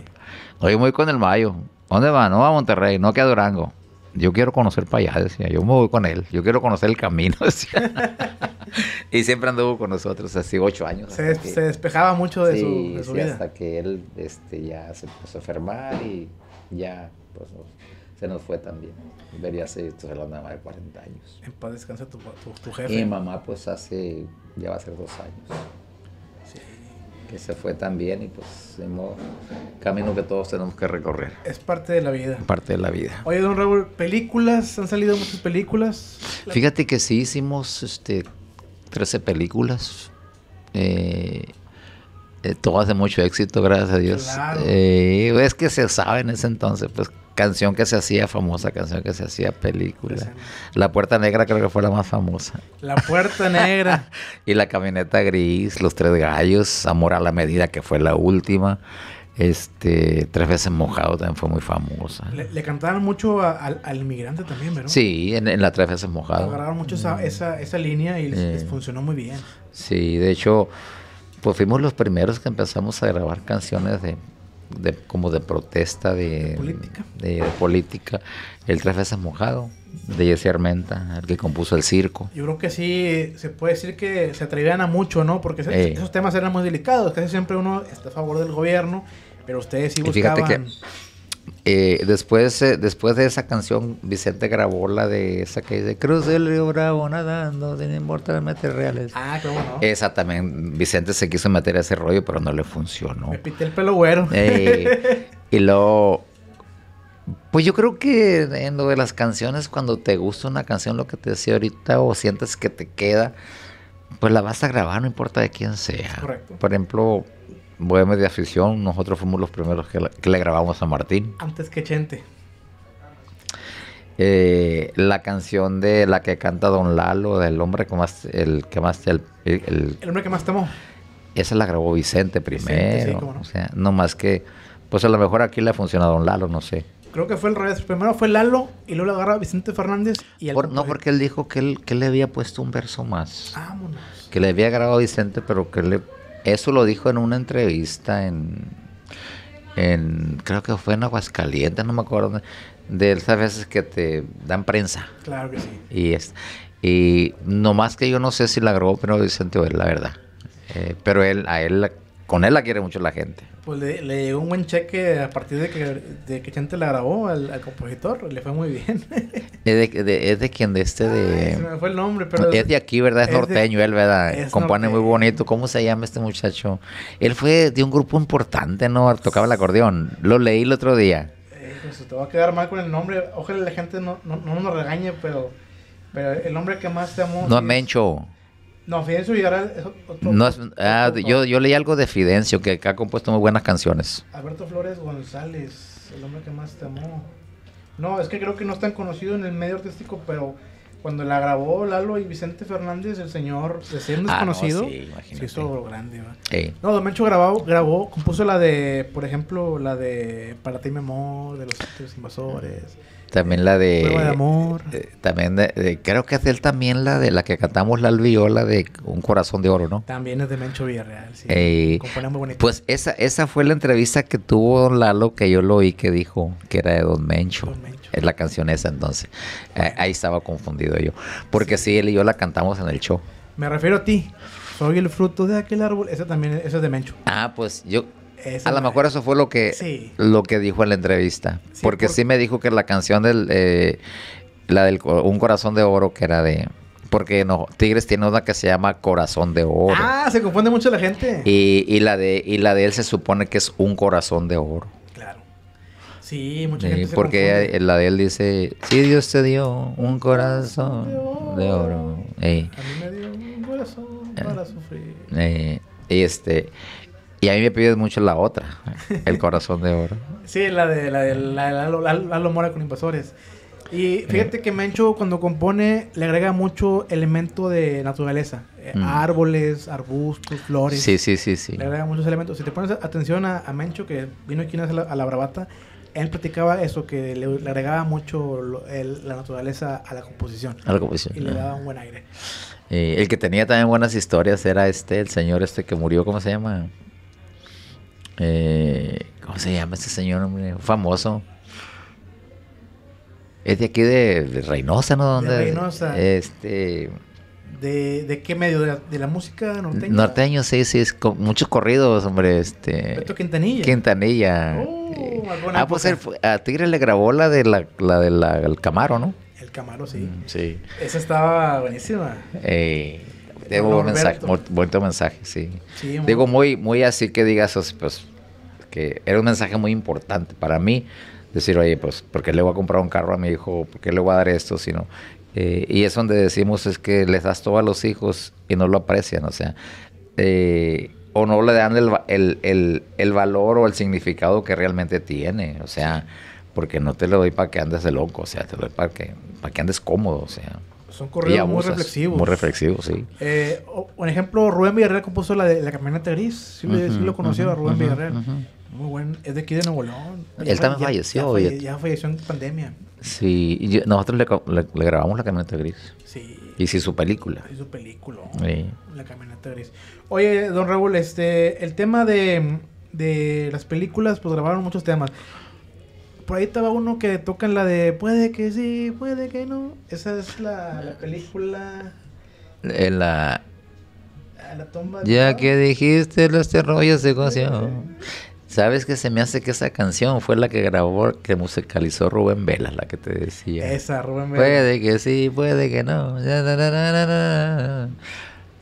No, yo voy con el Mayo. ¿Dónde va? No a Monterrey, no que a Durango yo quiero conocer para allá, decía, yo me voy con él, yo quiero conocer el camino, y siempre anduvo con nosotros, así ocho años. Se, despejaba mucho de su, sí, vida. hasta que él este, ya se puso a enfermar y ya pues, se nos fue también. vería ser, esto es la de 40 años. En paz descansa tu, tu, jefe. mi mamá pues hace, ya va a ser dos años que se fue tan bien y pues hemos camino que todos tenemos que recorrer. Es parte de la vida. Parte de la vida. Oye, don Raúl, películas, han salido muchas películas. Fíjate que sí hicimos este 13 películas. Eh, eh, todo hace mucho éxito, gracias a Dios. Eh, es que se sabe en ese entonces, pues canción que se hacía famosa, canción que se hacía película. La Puerta Negra creo que fue la más famosa. La Puerta Negra. y La Camioneta Gris, Los Tres Gallos, Amor a la Medida, que fue la última. Este, tres veces mojado también fue muy famosa. Le, cantaron mucho al, inmigrante también, ¿verdad? Sí, en, la tres veces mojado. Agarraron mucho esa, mm. línea y eh. funcionó muy bien. Sí, de hecho, pues fuimos los primeros que empezamos a grabar canciones de de, como de protesta de, de, política. El Tres veces mojado de Jesse Armenta, el que compuso el circo. Yo creo que sí, se puede decir que se atrevían a mucho, ¿no? Porque eh. esos temas eran muy delicados. Casi siempre uno está a favor del gobierno, pero ustedes sí buscaban... Eh, después, eh, después de esa canción, Vicente grabó la de esa que dice cruz del río Bravo nadando, sin importar meter reales. Ah, cómo no. Esa también, Vicente se quiso meter a ese rollo, pero no le funcionó. Me el pelo güero. Eh, y luego, pues yo creo que en lo de las canciones, cuando te gusta una canción, lo que te decía ahorita, o sientes que te queda, pues la vas a grabar, no importa de quién sea. Correcto. Por ejemplo Bohemia de afición, nosotros fuimos los primeros que, le grabamos a Martín. Antes que Chente. Eh, la canción de la que canta Don Lalo, del hombre que más, el que más, el, hombre que más temó. Esa la grabó Vicente primero. no. O sea, no más que, pues a lo mejor aquí le ha funcionado Don Lalo, no sé. Creo que fue el revés. Primero fue Lalo y luego la agarra Vicente Fernández y No, porque él dijo que él, que le había puesto un verso más. Vámonos. Que le había grabado Vicente, pero que le eso lo dijo en una entrevista en, en creo que fue en Aguascalientes, no me acuerdo, de esas veces que te dan prensa. Claro que sí. Y, es, y nomás que yo no sé si la grabó pero Vicente es la verdad. Eh, pero él, a él con él la quiere mucho la gente. Pues le, llegó un buen cheque a partir de que, de que Chente la grabó al, compositor, le fue muy bien. es, de, de quien de este de... me fue el nombre, pero... Es de aquí, ¿verdad? Es, norteño, él, ¿verdad? Compone muy bonito. ¿Cómo se llama este muchacho? Él fue de un grupo importante, ¿no? Tocaba el acordeón. Lo leí el otro día. Eh, Eso, pues, te va a quedar mal con el nombre. Ojalá la gente no, no, nos regañe, pero, pero el hombre que más te amo... No, es Mencho. No, Fidencio Villarreal es otro. No es, ah, yo, yo leí algo de Fidencio, que, que ha compuesto muy buenas canciones. Alberto Flores González, el hombre que más te amó. No, es que creo que no es tan conocido en el medio artístico, pero cuando la grabó Lalo y Vicente Fernández, el señor de ser ah, desconocido, sí, hizo grande. No, Don Mencho grabó, grabó, compuso la de, por ejemplo, la de Para ti mi amor, de los invasores. También la de... Prueba de amor. Eh, también de, creo que es él también la de la que cantamos la viola de Un corazón de oro, ¿no? También es de Mencho Villarreal, sí. Pues esa, esa fue la entrevista que tuvo Don Lalo, que yo lo oí que dijo que era de Don Mencho. Don Mencho. Es la canción esa entonces. Eh, ahí estaba confundido yo. Porque sí. él y yo la cantamos en el show. Me refiero a ti. Soy el fruto de aquel árbol. eso también, eso es de Mencho. Ah, pues yo, a lo mejor eso fue lo que, lo que dijo en la entrevista. porque, sí me dijo que la canción del. Eh, la del Un Corazón de Oro, que era de. Porque no, Tigres tiene una que se llama Corazón de Oro. Ah, se confunde mucho la gente. Y, y la, de, y la de él se supone que es un corazón de oro. Sí, mucha gente. porque la de él dice, Sí, Dios te dio un corazón de oro. A mí me dio un corazón para sufrir. este, y a mí me pides mucho la otra, el corazón de oro. Sí, la de la de la, la, Mora con invasores. Y fíjate que Mencho cuando compone le agrega mucho elemento de naturaleza. Eh, mm. Árboles, arbustos, flores. Sí, sí, sí, sí. Le agrega muchos elementos. Si te pones atención a, a Mencho, que vino aquí a a la bravata, él practicaba eso, que le, agregaba mucho la naturaleza a la composición. A la composición. Y le daba un buen aire. Eh, el que tenía también buenas historias era este, el señor este que murió, ¿cómo se llama? Eh, ¿Cómo se llama este señor, hombre? Famoso. Es de aquí de, Reynosa, ¿no? Reynosa. Este... ¿De, qué medio? ¿De la, música norteña? Norteño, sí, sí, es muchos corridos, hombre. Este, Quintanilla. Quintanilla. Oh, ah, pues a Tigre le grabó la de la, Camaro, ¿no? El Camaro, sí. Mm, sí. Esa estaba buenísima. Eh, Debo un mensaje, bonito mensaje, sí. Digo, muy, muy así que digas, pues, pues, que era un mensaje muy importante para mí decir, oye, pues, ¿por qué le voy a comprar un carro a mi hijo? ¿Por qué le voy a dar esto? Sino eh, y es donde decimos es que les das todo a los hijos y no lo aprecian, o sea, eh, o no le dan el, el, el, valor o el significado que realmente tiene, o sea, porque no te lo doy para que andes de loco, o sea, te lo doy para que, para que andes cómodo, o sea. Son correos muy reflexivos. Muy reflexivos, sí. Eh, un ejemplo, Rubén Villarreal compuso la de La Caminata Gris. Sí, lo conocieron Rubén Villarreal. Muy buen, es de aquí de Nuevo León. Él también falleció. Ya, ya, ya, falleció en pandemia. Sí, nosotros le, grabamos la camioneta gris. Sí. Y sí, su película. Y su película. La camioneta gris. Oye, don Raúl, este, el tema de, de las películas, pues grabaron muchos temas por ahí estaba uno que toca en la de puede que sí, puede que no. Esa es la, la película. En la. la tumba. Ya que dijiste, los rollo se conoció... ¿Sabes que se me hace que esa canción fue la que grabó, que musicalizó Rubén Vela... la que te decía? Esa, Rubén Vela... Puede que sí, puede que no.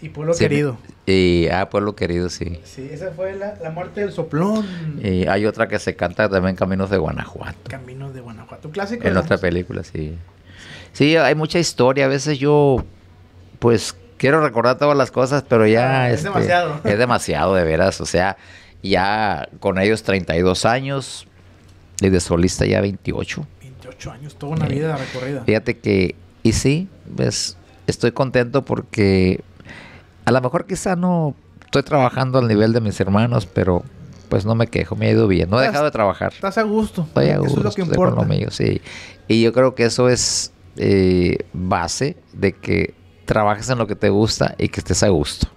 Y Pueblo Querido. Y, ah, Pueblo Querido, sí. Sí, esa fue la, la, muerte del soplón. Y hay otra que se canta también, Caminos de Guanajuato. Caminos de Guanajuato, clásico. En otra película, sí. Sí, hay mucha historia. A veces yo, pues, quiero recordar todas las cosas, pero ya... Ah, es este, demasiado. Es demasiado, de veras. O sea ya con ellos 32 años, Y de solista ya 28. 28 años, toda una vida recorrida. Fíjate que, y sí, pues estoy contento porque a lo mejor quizá no estoy trabajando al nivel de mis hermanos, pero pues no me quejo, me ha ido bien. No he dejado de trabajar. Estás a gusto. Estoy a gusto. Eso es lo que importa. mío, sí. Y yo creo que eso es eh, base de que trabajes en lo que te gusta y que estés a gusto.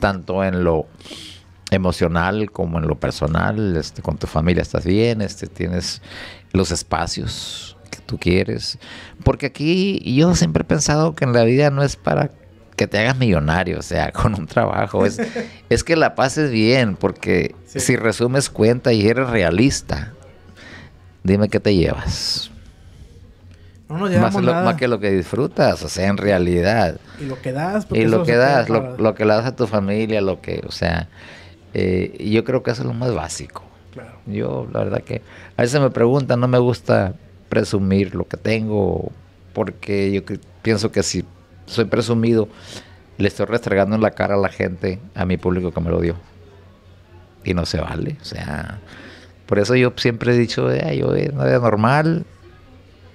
Tanto en lo emocional como en lo personal, este, con tu familia estás bien, este, tienes los espacios que tú quieres. Porque aquí yo siempre he pensado que en la vida no es para que te hagas millonario, o sea, con un trabajo, es, es que la pases bien, porque si resumes cuenta y eres realista, dime qué te llevas. No más, más que lo que disfrutas, o sea, en realidad. Y lo que das. Y lo que das, lo, lo, que le das a tu familia, lo que, o sea, eh, y yo creo que eso es lo más básico. Yo, la verdad que a veces me preguntan, no me gusta presumir lo que tengo, porque yo pienso que si soy presumido, le estoy restregando en la cara a la gente, a mi público que me lo dio. Y no se vale. O sea, por eso yo siempre he dicho, yo no normal,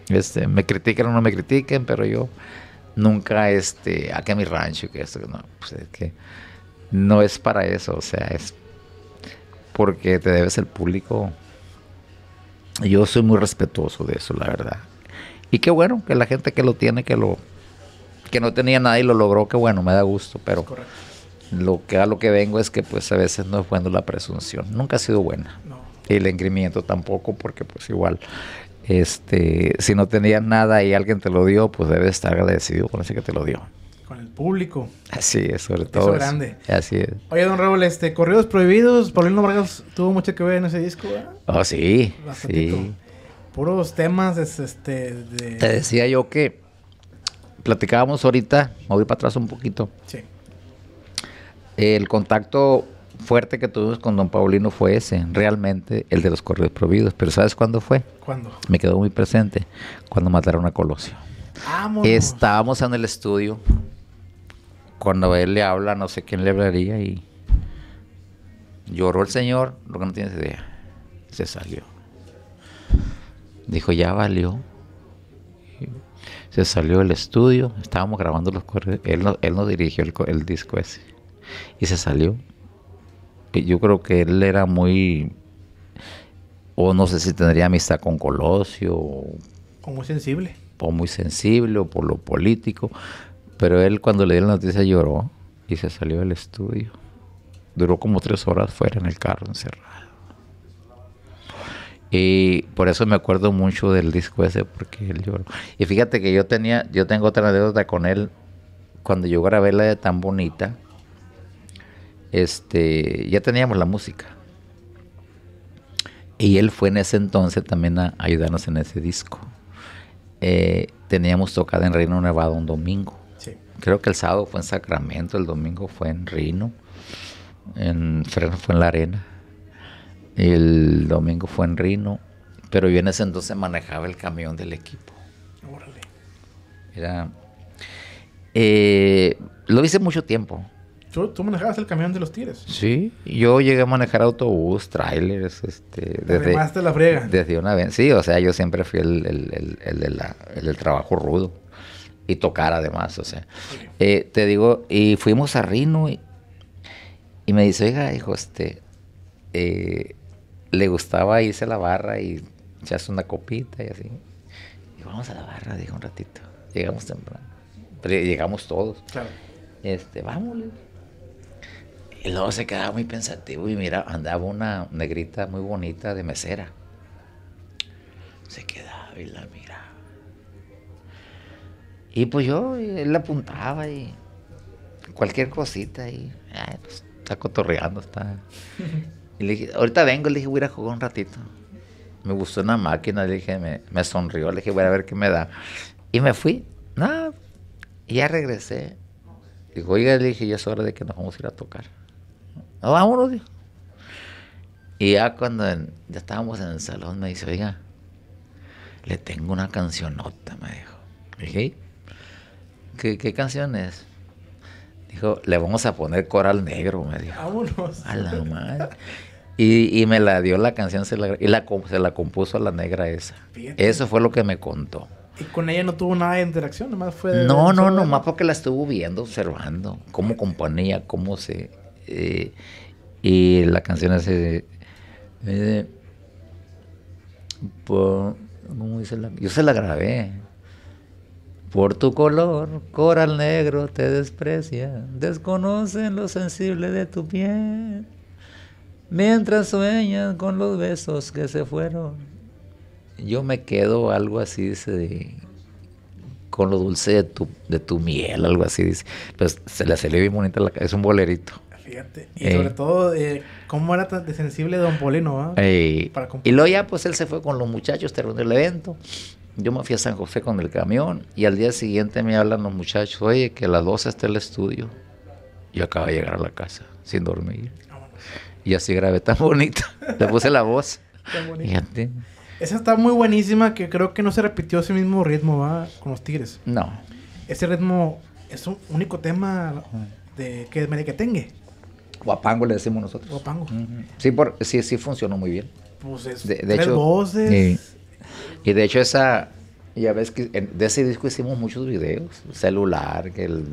este, me critiquen o no me critiquen, pero yo nunca, este, aquí ah, a mi rancho, que esto, que no, pues es que no es para eso, o sea, es porque te debes el público. Yo soy muy respetuoso de eso, la verdad. Y qué bueno que la gente que lo tiene, que lo que no tenía nada y lo logró, que bueno, me da gusto, pero lo que a lo que vengo es que pues a veces no es bueno la presunción, nunca ha sido buena. Y el engrimiento tampoco, porque pues igual este, si no tenía nada y alguien te lo dio, pues debes estar agradecido con ese que te lo dio. Con el público. Así es, sobre todo. Eso grande. Así es. Oye, don Raúl, este, Corridos Prohibidos, Paulino Vargas tuvo mucho que ver en ese disco, ¿verdad? Oh, sí. Sí. Puros temas, este, de... Te decía yo que platicábamos ahorita, me voy para atrás un poquito. Sí. El contacto fuerte que tuvimos con don Paulino fue ese, realmente el de los correos prohibidos. Pero ¿sabes cuándo fue? ¿Cuándo? Me quedó muy presente, cuando mataron a Colosio. Estábamos en el estudio, cuando él le habla, no sé quién le hablaría y lloró el Señor, lo que no tienes idea. Se salió. Dijo, ya valió. Se salió del estudio, estábamos grabando los correos, él, nos dirigió el, disco ese. Y se salió. yo creo que él era muy, o no sé si tendría amistad con Colosio. O muy sensible. O muy sensible, o por lo político pero él cuando le dio la noticia lloró y se salió del estudio. Duró como tres horas fuera en el carro encerrado. Y por eso me acuerdo mucho del disco ese, porque él lloró. Y fíjate que yo tenía, yo tengo otra anécdota con él. Cuando yo grabé la de tan bonita, este, ya teníamos la música. Y él fue en ese entonces también a ayudarnos en ese disco. Eh, teníamos tocada en Reino Nevada un domingo creo que el sábado fue en Sacramento, el domingo fue en Rino, en freno fue en La Arena, y el domingo fue en Rino, pero yo en ese entonces manejaba el camión del equipo. Órale. Era, eh, lo hice mucho tiempo. ¿Tú, ¿Tú, manejabas el camión de los tires? Sí, yo llegué a manejar autobús, trailers, este... Desde, la friega. Desde una vez, sí, o sea, yo siempre fui el, el del trabajo rudo y tocar además, o sea. Eh, te digo, y fuimos a Rino y, me dice, oiga, hijo, este, eh, le gustaba irse a la barra y echarse una copita y así. Y vamos a la barra, dijo un ratito. Llegamos temprano. llegamos todos. Claro. Este, vámonos... Y luego se quedaba muy pensativo y mira, andaba una negrita muy bonita de mesera. Se quedaba y la mira y pues yo, él eh, apuntaba y cualquier cosita y pues, está cotorreando, está. Y le dije, ahorita vengo, le dije, voy a jugar un ratito. Me gustó una máquina, le dije, me, sonrió, le dije, voy a ver qué me da. Y me fui, nada y ya regresé. Dijo, oiga, le dije, ya es hora de que nos vamos a ir a tocar. vamos vámonos, Y ya cuando ya estábamos en el salón, me dice, oiga, le tengo una cancionota, me dijo. Le dije, ¿Qué, canción es? Dijo, le vamos a poner coral negro, me dijo. A la Y, me la dio la canción se la, y la, se la compuso a la negra esa. Eso fue lo que me contó. ¿Y con ella no tuvo nada de interacción? Nomás fue no, no, no, más porque la estuvo viendo, observando, cómo componía, cómo se... Eh, y la canción es... Eh, eh ¿Cómo dice la? Yo se la grabé. Por tu color, coral negro te desprecia, desconocen lo sensible de tu piel, mientras sueñan con los besos que se fueron. Yo me quedo algo así, dice, con lo dulce de tu, miel, algo así, dice. Pues se le salió bien bonita la es un bolerito. Fíjate. Y eh. sobre todo, eh, cómo era tan sensible Don Polino, eh, y luego ya, pues él se fue con los muchachos, terminó el evento. Yo me fui a San José con el camión y al día siguiente me hablan los muchachos, oye, que a las 12 está el estudio. Yo acabo de llegar a la casa sin dormir. Y así grabé tan bonito. Le puse la voz. Esa está muy buenísima que creo que no se repitió ese mismo ritmo, ¿va? Con los Tigres. No. Ese ritmo es un único tema de que tenga Guapango le decimos nosotros. Guapango. Sí, por, sí, sí funcionó muy bien. Pues es, de, hecho, voces. Y de hecho esa, ya ves que de ese disco hicimos muchos videos, celular, que el,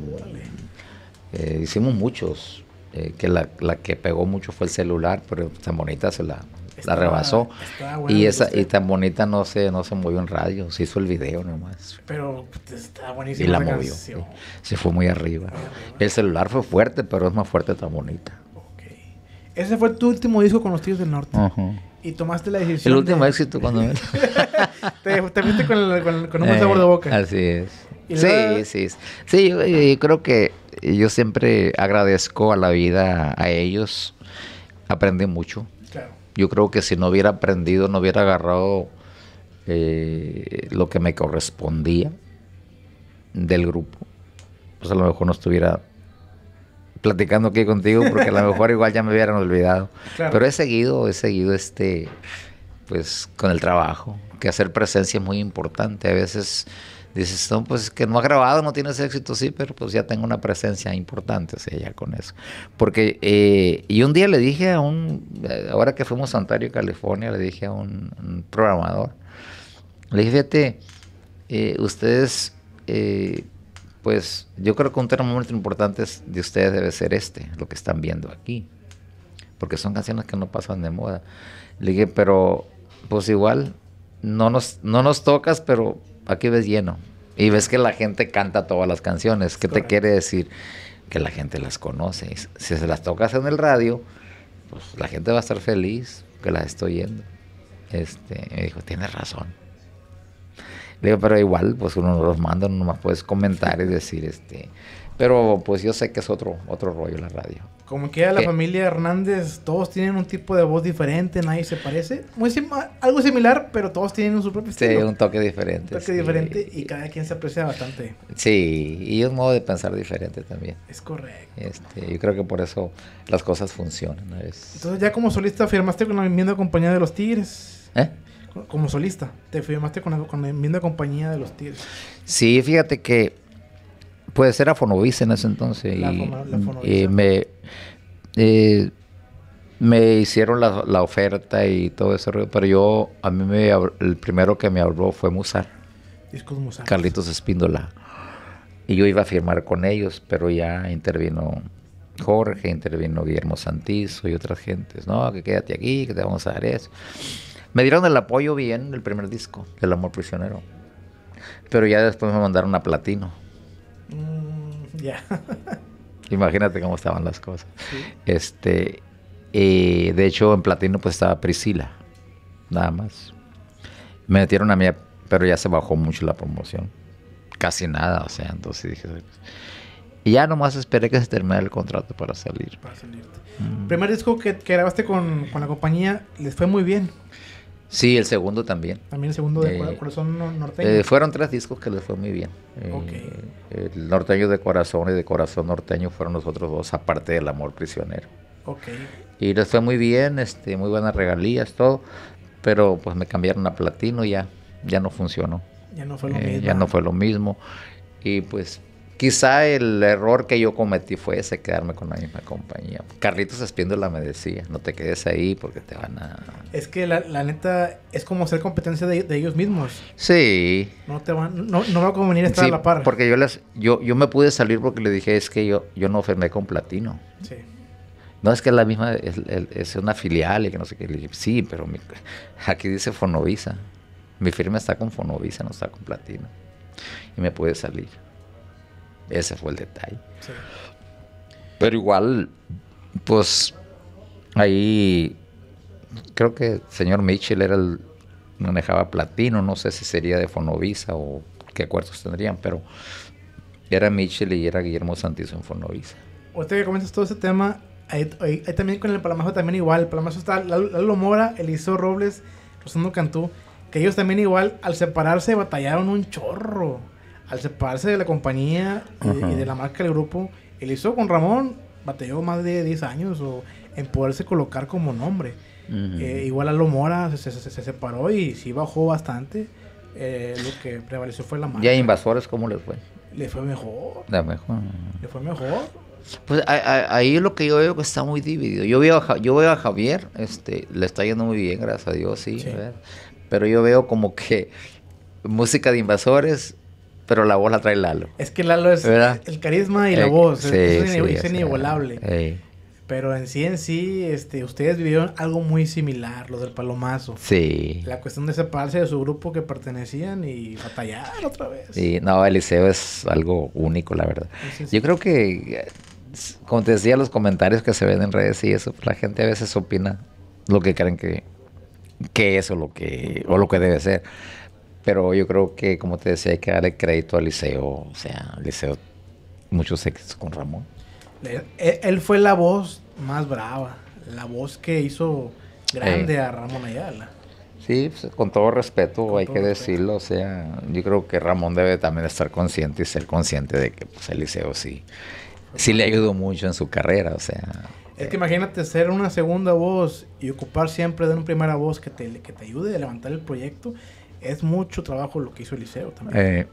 eh, hicimos muchos, eh, que la, que pegó mucho fue el celular, pero tan bonita se la, rebasó. Y esa y tan bonita no se, no se movió en radio, se hizo el video nomás. Pero pues, está buenísima. Y la movió, se fue muy arriba. El celular fue fuerte, pero es más fuerte tan bonita. Ese fue tu último disco con los tíos del norte. Ajá y tomaste la decisión. El último éxito cuando. te, te con, con, un eh, sabor de boca. Así es. Sí, sí, sí, Yo, creo que yo siempre agradezco a la vida, a ellos. Aprendí mucho. Claro. Yo creo que si no hubiera aprendido, no hubiera agarrado eh, lo que me correspondía del grupo, pues a lo mejor no estuviera platicando aquí contigo porque a lo mejor igual ya me hubieran olvidado. Pero he seguido, he seguido este, pues con el trabajo, que hacer presencia es muy importante. A veces dices, no, pues que no ha grabado, no tienes éxito, sí, pero pues ya tengo una presencia importante, o sea, ya con eso. Porque, eh, y un día le dije a un, eh, ahora que fuimos a Ontario, California, le dije a un, programador, le dije, fíjate, eh, ustedes pues yo creo que un muy importante de ustedes debe ser este, lo que están viendo aquí. Porque son canciones que no pasan de moda. Le dije, pero pues igual, no nos, no nos tocas, pero aquí ves lleno. Y ves que la gente canta todas las canciones. ¿Qué te quiere decir? Que la gente las conoce. Si se las tocas en el radio, pues la gente va a estar feliz que las estoy oyendo. Este, me dijo, tienes razón digo, pero igual, pues uno los manda, no más puedes comentar y decir, este. Pero pues yo sé que es otro, otro rollo la radio. Como que la familia Hernández, todos tienen un tipo de voz diferente, nadie se parece. Muy algo similar, pero todos tienen su propio estilo. Sí, un toque diferente. Un toque diferente y cada quien se aprecia bastante. Sí, y un modo de pensar diferente también. Es correcto. Este, yo creo que por eso las cosas funcionan. Entonces ya como solista firmaste con la vivienda compañía de los Tigres. ¿Eh? como solista. Te firmaste con la, compañía de los tíos... Sí, fíjate que puede ser Afonovice en ese entonces. y, me, eh, me hicieron la, oferta y todo eso... pero yo, a mí me, el primero que me habló fue Musar. Discos Musar. Carlitos Espíndola. Y yo iba a firmar con ellos, pero ya intervino Jorge, intervino Guillermo Santizo y otras gentes. No, que quédate aquí, que te vamos a dar eso. Me dieron el apoyo bien el primer disco, El Amor Prisionero. Pero ya después me mandaron a platino. Mm, ya. Imagínate cómo estaban las cosas. Este, eh, de hecho, en platino pues estaba Priscila, nada más. Me metieron a mí, pero ya se bajó mucho la promoción. Casi nada, o sea, entonces dije... Pues". y ya nomás esperé que se terminara el contrato para salir. Para salirte. Mm. Primer disco que, que grabaste con, con, la compañía, les fue muy bien. Sí, el segundo también. También el segundo de eh, Corazón Norteño. Eh, fueron tres discos que les fue muy bien. Eh, el Norteño de Corazón y de Corazón Norteño fueron los otros dos, aparte del Amor Prisionero. Okay. Y les fue muy bien, este, muy buenas regalías, todo. Pero pues me cambiaron a platino y ya, ya no funcionó. Ya no fue lo mismo. Ya no fue lo mismo. Y pues Quizá el error que yo cometí fue ese, quedarme con la misma compañía. Carlitos la me decía, no te quedes ahí porque te van a... Es que la, neta es como ser competencia de, ellos mismos. Sí. No te van, no, no va a convenir estar a la par. Porque yo, les, yo, me pude salir porque le dije, es que yo, yo no firmé con Platino. Sí. No, es que es la misma, es, una filial y que no sé qué. Le dije, sí, pero aquí dice Fonovisa. Mi firma está con Fonovisa, no está con Platino. Y me pude salir. Ese fue el detalle. Pero igual, pues ahí creo que el señor Mitchell era el manejaba platino, no sé si sería de Fonovisa o qué acuerdos tendrían, pero era Mitchell y era Guillermo Santizo en Fonovisa. Usted que comienza todo ese tema, ahí, también con el Palamazo también igual, el Palamazo está Lalo Mora, Eliseo Robles, Rosendo Cantú, que ellos también igual al separarse batallaron un chorro al separarse de la compañía eh, y de la marca del grupo, él hizo con Ramón, Bateó más de 10 años o en poderse colocar como nombre. Eh, igual a Lomora se, se, separó y sí bajó bastante. Eh, lo que prevaleció fue la marca. ¿Y a Invasores cómo le fue? Le fue mejor. Le, mejor. fue mejor. Pues ahí lo que yo veo que está muy dividido. Yo veo a, yo veo a Javier, este, le está yendo muy bien, gracias a Dios, sí. Pero yo veo como que música de invasores pero la voz la trae Lalo. Es que Lalo es el carisma y la eh, voz, es, inigualable. Pero en sí, en sí, este, ustedes vivieron algo muy similar, los del Palomazo. Sí. La cuestión de separarse de su grupo que pertenecían y batallar otra vez. Sí, no, Eliseo es algo único, la verdad. Yo creo que, como te decía, los comentarios que se ven en redes y eso, pues, la gente a veces opina lo que creen que, que es lo que, o lo que debe ser. Pero yo creo que, como te decía, hay que darle crédito al Liceo. O sea, Liceo, muchos éxitos con Ramón. Eh, eh, él, fue la voz más brava, la voz que hizo grande eh. a Ramón Ayala. Sí, pues, con todo respeto, hay que decirlo. O sea, yo creo que Ramón debe también estar consciente y ser consciente de que pues, el liceo sí, sí le ayudó mucho en su carrera. O sea. Es que imagínate ser una segunda voz y ocupar siempre de una primera voz que te, que te ayude a levantar el proyecto es mucho trabajo lo que hizo Eliseo también. Eh,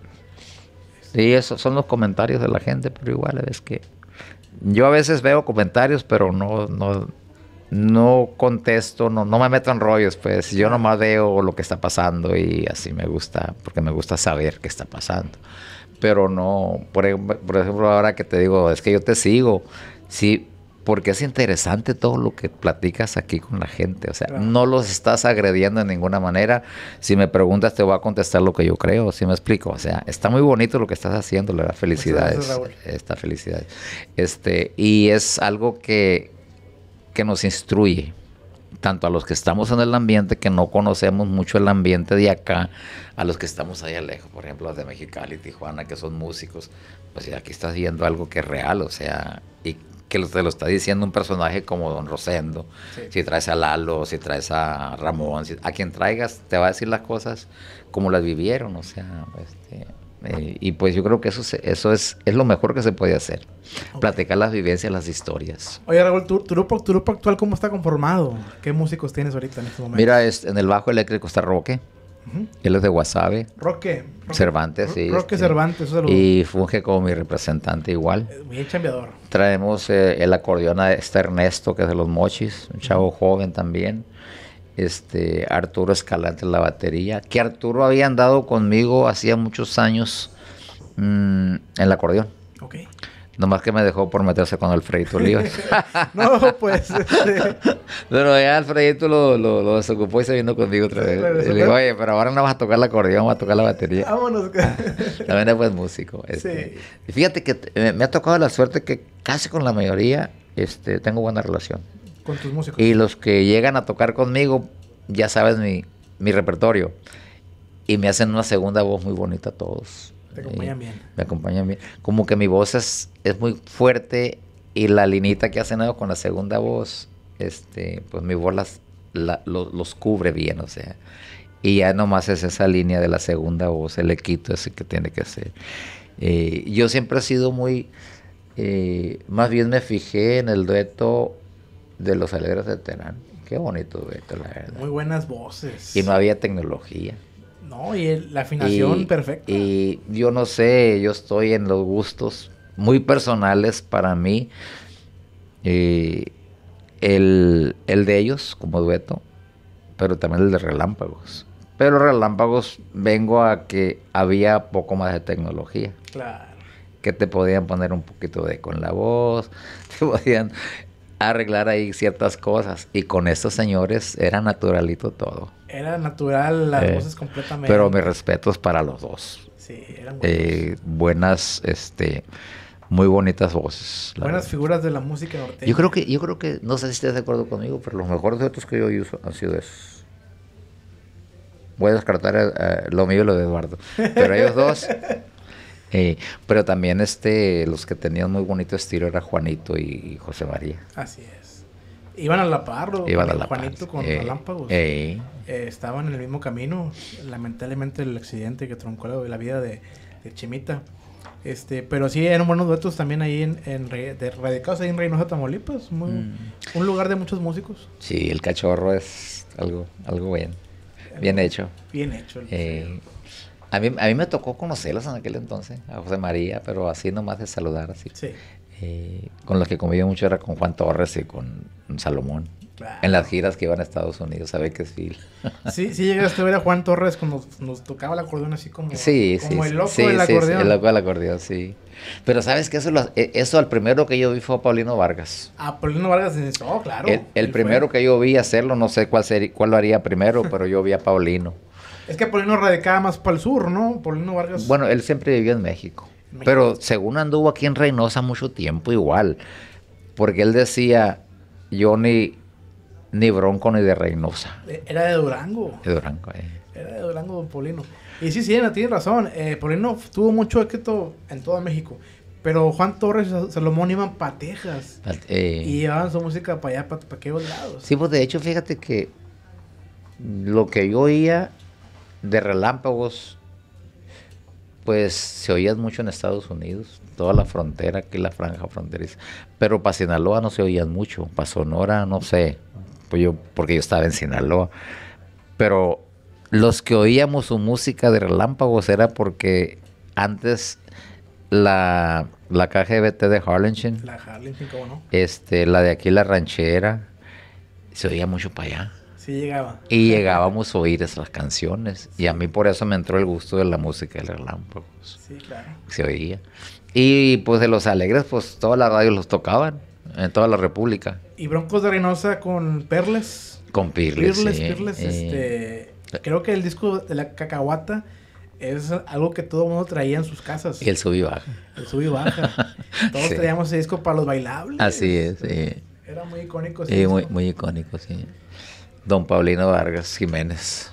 sí, esos son los comentarios de la gente, pero igual es que yo a veces veo comentarios, pero no, no, contesto, no, no me meto en rollos, pues yo nomás veo lo que está pasando y así me gusta, porque me gusta saber qué está pasando. Pero no, por, por ejemplo, ahora que te digo, es que yo te sigo, sí, porque es interesante todo lo que platicas aquí con la gente. O sea, no los estás agrediendo de ninguna manera. Si me preguntas, te voy a contestar lo que yo creo. Si me explico. O sea, está muy bonito lo que estás haciendo. La felicidades. Esta felicidad. Este, y es algo que, que nos instruye. Tanto a los que estamos en el ambiente, que no conocemos mucho el ambiente de acá, a los que estamos allá lejos, por ejemplo, los de Mexicali, Tijuana, que son músicos, pues aquí estás viendo algo que es real, o sea, y que te lo está diciendo un personaje como Don Rosendo, si traes a Lalo, si traes a Ramón, a quien traigas, te va a decir las cosas como las vivieron, o sea, este, eh, y pues yo creo que eso, eso es, es lo mejor que se puede hacer, platicar las vivencias, las historias. Oye, Raúl, ¿tu, grupo, actual cómo está conformado? ¿Qué músicos tienes ahorita en este momento? Mira, es, en el bajo eléctrico está Roque. Él es de Guasave. Roque. Cervantes, este, Cervantes, Y funge como mi representante igual. Muy eh, chambeador. Traemos eh, el acordeón a este Ernesto, que es de los Mochis, un chavo joven también. Este, Arturo Escalante en la batería, que Arturo había andado conmigo hacía muchos años mm, en el acordeón. Nomás que me dejó por meterse con Alfredito Olivas. no, pues. Este. Pero ya Alfredito lo, lo, desocupó y se vino conmigo otra vez. y le digo, oye, pero ahora no vas a tocar la acordeón, vamos a tocar la batería. Vámonos. También es buen músico. Este. Sí. fíjate que eh, me, ha tocado la suerte que casi con la mayoría este, tengo buena relación. Con tus músicos. Y los que llegan a tocar conmigo, ya sabes mi, mi repertorio. Y me hacen una segunda voz muy bonita todos bien. Eh, me acompaña bien. Como que mi voz es, es muy fuerte y la linita que ha cenado con la segunda voz, este, pues mi voz los, cubre bien, o sea. Y ya nomás es esa línea de la segunda voz, el equito ese que tiene que ser eh, yo siempre he sido muy, eh, más bien me fijé en el dueto de los alegres de Terán. Qué bonito dueto, la verdad. Muy buenas voces. Y no había tecnología. No, y la afinación perfecta. Y yo no sé, yo estoy en los gustos muy personales para mí. Eh, el, el de ellos como dueto, pero también el de Relámpagos. Pero Relámpagos vengo a que había poco más de tecnología. Claro. Que te podían poner un poquito de con la voz, te podían arreglar ahí ciertas cosas. Y con estos señores era naturalito todo. Era natural las eh, voces completamente. Pero mis respetos para los dos. Sí, eran eh, buenas, este, muy bonitas voces. Buenas figuras de la música norteña. Yo creo que, yo creo que, no sé si estás de acuerdo conmigo, pero los mejores otros que yo uso han sido esos. Voy a descartar eh, eh, lo mío y lo de Eduardo. Pero ellos dos. pero también este, los que tenían muy bonito estilo era Juanito y, José María. Así es. Iban a la par, Iban a la Juanito par, con eh, estaban en el mismo camino. Lamentablemente el accidente que troncó la, vida de, Chimita. Este, pero sí eran buenos duetos también ahí en, en de, radicados ahí en Reynosa, Tamaulipas, muy, mm. un lugar de muchos músicos. Sí, el cachorro es algo, algo bien, bien hecho. Bien hecho. Eh, a mí, a mí me tocó conocerlos en aquel entonces, a José María, pero así nomás de saludar, así. Sí. Eh, con los que conviví mucho era con Juan Torres y con Salomón. En las giras que iban a Estados Unidos, es fil. Sí, sí llegaste a ver a Juan Torres cuando nos tocaba el acordeón así como, como el loco sí, del acordeón. Sí, el loco sí. Pero sabes que eso, lo, eh, eso al primero que yo vi fue a Paulino Vargas. A ah, Paulino Vargas No, oh, claro. El, primero que yo vi hacerlo, no sé cuál, cuál lo haría primero, pero yo vi a Paulino. Es que Paulino radicaba más para el sur, ¿no? Paulino Vargas. Bueno, él siempre vivió en México. Pero según anduvo aquí en Reynosa mucho tiempo igual. Porque él decía, yo ni, ni bronco ni de Reynosa. Eh, era de Durango. De Durango, eh. Era de Durango, Polino. Y sí, sí, tiene razón. Eh, Polino tuvo mucho éxito en todo México. Pero Juan Torres y Salomón iban patejas Texas. Eh. y llevaban su música para allá, para, para aquellos lados. Sí, pues de hecho, fíjate que lo que yo oía de relámpagos pues se oía mucho en Estados Unidos, toda la frontera, que la franja fronteriza. Pero para Sinaloa no se oían mucho, para Sonora no sé, pues yo, porque yo estaba en Sinaloa. Pero los que oíamos su música de relámpagos era porque antes la, la KGBT de Harlingen, la no? Este, la de aquí, la ranchera, se oía mucho para allá llegaba. Y llegábamos a oír esas canciones. Y a mí por eso me entró el gusto de la música del relámpago. Sí, claro. Se oía. Y pues de los alegres, pues todas las radios los tocaban en toda la República. ¿Y Broncos de Reynosa con Perles? Con Pirles. Este, creo que el disco de la cacahuata es algo que todo el mundo traía en sus casas. Y el sub baja. El sub Todos traíamos ese disco para los bailables. Así es, sí. Era muy icónico. Sí, muy, muy icónico, sí don Paulino Vargas Jiménez.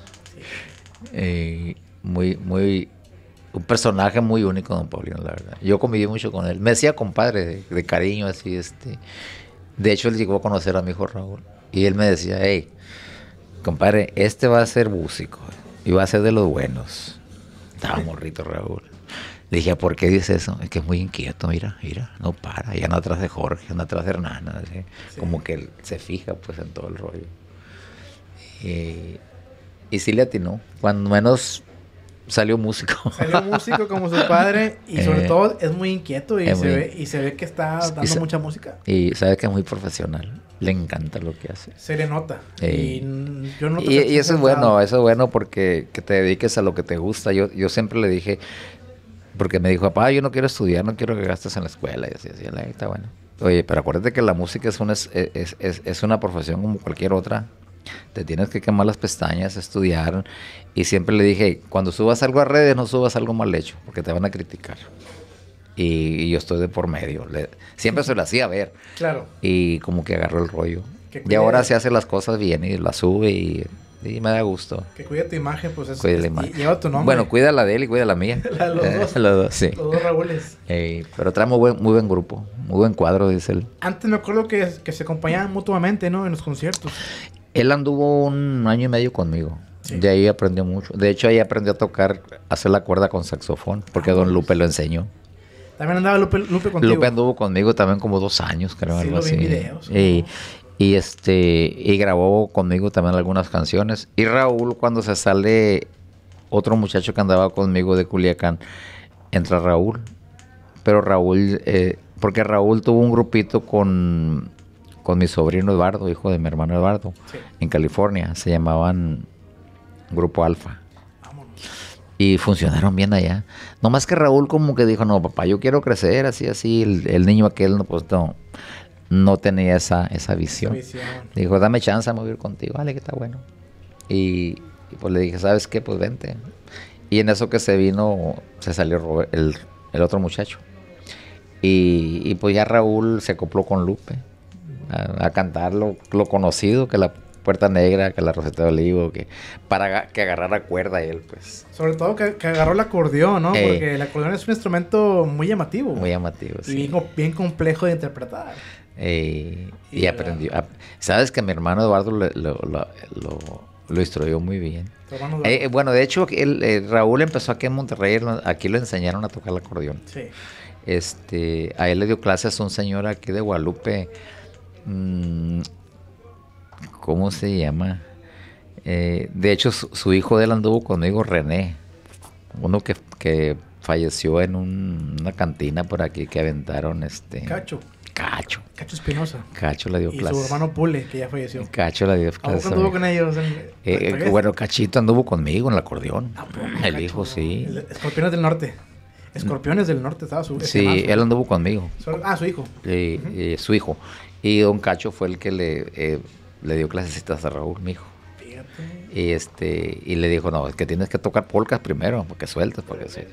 Eh, muy, muy, un personaje muy único, don Paulino, Vargas Yo conviví mucho con él. Me decía compadre de, cariño, así, este. De hecho, él llegó a conocer a mi hijo Raúl. Y él me decía, hey, compadre, este va a ser músico. Y va a ser de los buenos. Estaba morrito Raúl. dije, ¿por qué dice eso? Es que es muy inquieto, mira, mira, no para, ya no atrás de Jorge, anda atrás de Hernán, como que él se fija pues en todo el rollo. Eh, y sí le atinó. Cuando menos salió músico. Salió músico como su padre y sobre eh, todo es muy inquieto y se, ve, y se ve que está dando mucha música. Y sabe que es muy profesional. Le encanta lo que hace. Se le nota. y eh, yo eso es bueno, eso es bueno porque te dediques a lo que te gusta. Yo, yo siempre le dije, porque me dijo, papá, yo no quiero estudiar, no quiero que gastes en la escuela. Y así, así, está bueno. Oye, pero acuérdate que la música es una, es, es una profesión como cualquier otra te tienes que quemar las pestañas, estudiar. Y siempre le dije, cuando subas algo a redes, no subas algo mal hecho, porque te van a criticar. Y, yo estoy de por medio. siempre se lo hacía ver. Claro. Y como que agarró el rollo. Y ahora se hace las cosas bien y la sube y, me da gusto. Que cuida tu imagen, pues eso. Cuida Lleva tu nombre. Bueno, cuida la de él y cuida la mía. los dos. los dos, sí. Raúles. pero traemos muy buen grupo, muy buen cuadro, dice él. Antes me acuerdo que, que se acompañaban mutuamente, ¿no? En los conciertos. Él anduvo un año y medio conmigo. De ahí aprendió mucho. De hecho, ahí aprendió a tocar, hacer la cuerda con saxofón, porque don ah, Lupe lo pues. enseñó. También andaba Lupe, Lupe contigo. Lupe anduvo conmigo también como dos años, creo, sí, algo lo así. en videos, y, este, y grabó conmigo también algunas canciones. Y Raúl, cuando se sale, otro muchacho que andaba conmigo de Culiacán, entra Raúl. Pero Raúl, eh, porque Raúl tuvo un grupito con con mi sobrino Eduardo, hijo de mi hermano Eduardo, en California. Se llamaban Grupo Alfa. Y funcionaron bien allá. No más que Raúl como que dijo, no, papá, yo quiero crecer así, así. El, niño aquel, no, pues no, tenía esa, esa visión. Dijo, dame chance a mover contigo. Vale, que está bueno. Y, pues le dije, ¿sabes qué? Pues vente. Y en eso que se vino, se salió el, otro muchacho. Y, y pues ya Raúl se acopló con Lupe a, cantar lo, conocido, que la Puerta Negra, que la Roseta de Olivo, que para que la cuerda él, pues. Sobre todo que, agarró el acordeón, ¿no? Eh. Porque el acordeón es un instrumento muy llamativo. Muy llamativo, y bien, complejo de interpretar. Eh, y, aprendió. Ah, Sabes que mi hermano Eduardo lo, lo, lo, instruyó muy bien. Eh, bueno, de hecho, él, Raúl empezó aquí en Monterrey, aquí lo enseñaron a tocar el acordeón. Este, a él le dio clases un señor aquí de Guadalupe, Mm, ¿Cómo se llama? Eh, de hecho, su, hijo de él anduvo conmigo, René. Uno que, falleció en una cantina por aquí que aventaron este. Cacho. Cacho. Cacho Espinosa. Cacho le dio Y su hermano Pule, que ya falleció. Cacho la dio clase. ¿Cómo anduvo con ellos? Eh, eh, bueno, Cachito anduvo conmigo en el acordeón. el hijo, sí. escorpiones del Norte. Escorpiones del Norte estaba su. Sí, este él anduvo conmigo. ah, su hijo. Sí, eh, su hijo. Y don Cacho fue el que le, eh, le dio clasecitas a Raúl, mi hijo. Y, este, y le dijo, no, es que tienes que tocar polcas primero, porque sueltas, porque René,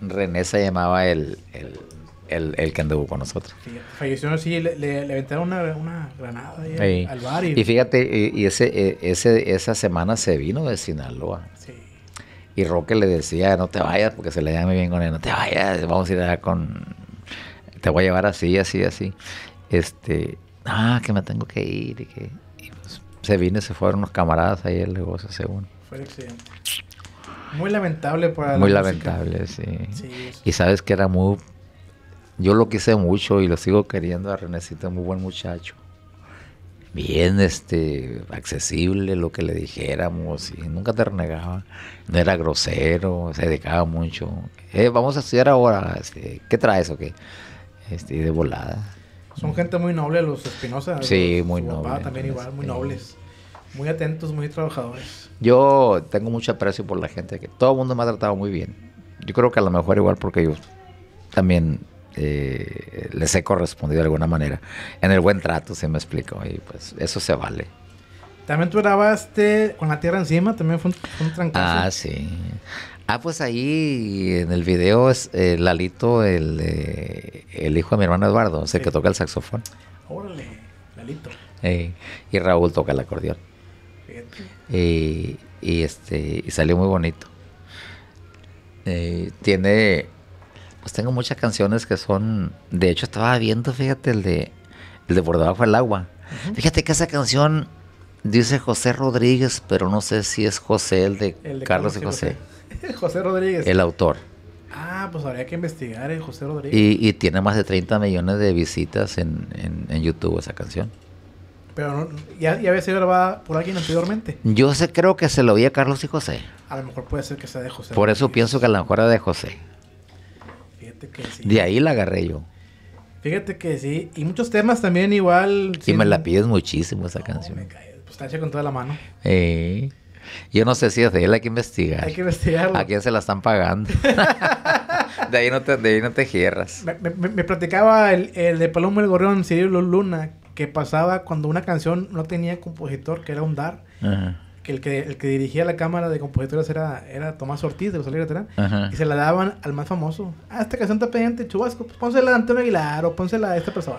René se llamaba el, el, que anduvo con nosotros. falleció así, le, le, aventaron una, granada al bar. Y, fíjate, y, ese, e, ese, esa semana se vino de Sinaloa. Sí. Y Roque le decía, no te vayas, porque se le llama bien con él, no te vayas, vamos a ir a con... Te voy a llevar así, así, así. Este, ah, que me tengo que ir. Y que pues, se vino y se fueron unos camaradas ahí el negocio, según. Fue excelente. Muy lamentable para Muy lamentable, sí. y sabes que era muy. Yo lo quise mucho y lo sigo queriendo a Renecito, muy buen muchacho. Bien, este, accesible, lo que le dijéramos, y nunca te renegaba. No era grosero, se dedicaba mucho. Eh, vamos a estudiar ahora, este, ¿qué traes o qué? Este, de volada. Son gente muy noble los Espinosa. Sí, muy noble. también igual, muy nobles. Muy atentos, muy trabajadores. Yo tengo mucho aprecio por la gente que todo el mundo me ha tratado muy bien. Yo creo que a lo mejor igual porque yo también eh, les he correspondido de alguna manera. En el buen trato, si me explico. Y pues eso se vale. También tú grabaste este, con la tierra encima, también fue un, Ah, sí. Ah, pues ahí en el video es eh, Lalito, el, el, hijo de mi hermano Eduardo, el que toca el saxofón. Órale, Lalito. y Raúl toca el acordeón. Y, este y salió muy bonito. Eh, tiene, pues tengo muchas canciones que son, de hecho estaba viendo, fíjate, el de, el de por debajo del agua. Fíjate que esa canción dice José Rodríguez, pero no sé si es José el de, Carlos, y José José Rodríguez. El autor. Ah, pues habría que investigar el eh, José Rodríguez. Y, tiene más de 30 millones de visitas en, YouTube esa canción. Pero ¿ya, ya había sido grabada por alguien anteriormente. Yo sé, creo que se lo oía Carlos y José. A lo mejor puede ser que sea de José. Por eso pienso que a lo mejor era de José. Fíjate que sí. De ahí la agarré yo. Fíjate que sí. Y muchos temas también igual. Y me la pides muchísimo esa canción. Me cae. Pues hecha con toda la mano. Eh. Yo no sé si es de él, hay que investigar. Hay que investigarlo. ¿A quién se la están pagando? de, ahí no te, de ahí no te Me, platicaba el, el, de Paloma el Gorrión, Cirilo Luna, que pasaba cuando una canción no tenía compositor, que era un dar. Que el, que el que dirigía la cámara de compositores era, era Tomás Ortiz de los Alegres y se la daban al más famoso. Ah, esta canción está pendiente, chubasco, pues pónsela a Antonio Aguilar o pónsela a esta persona.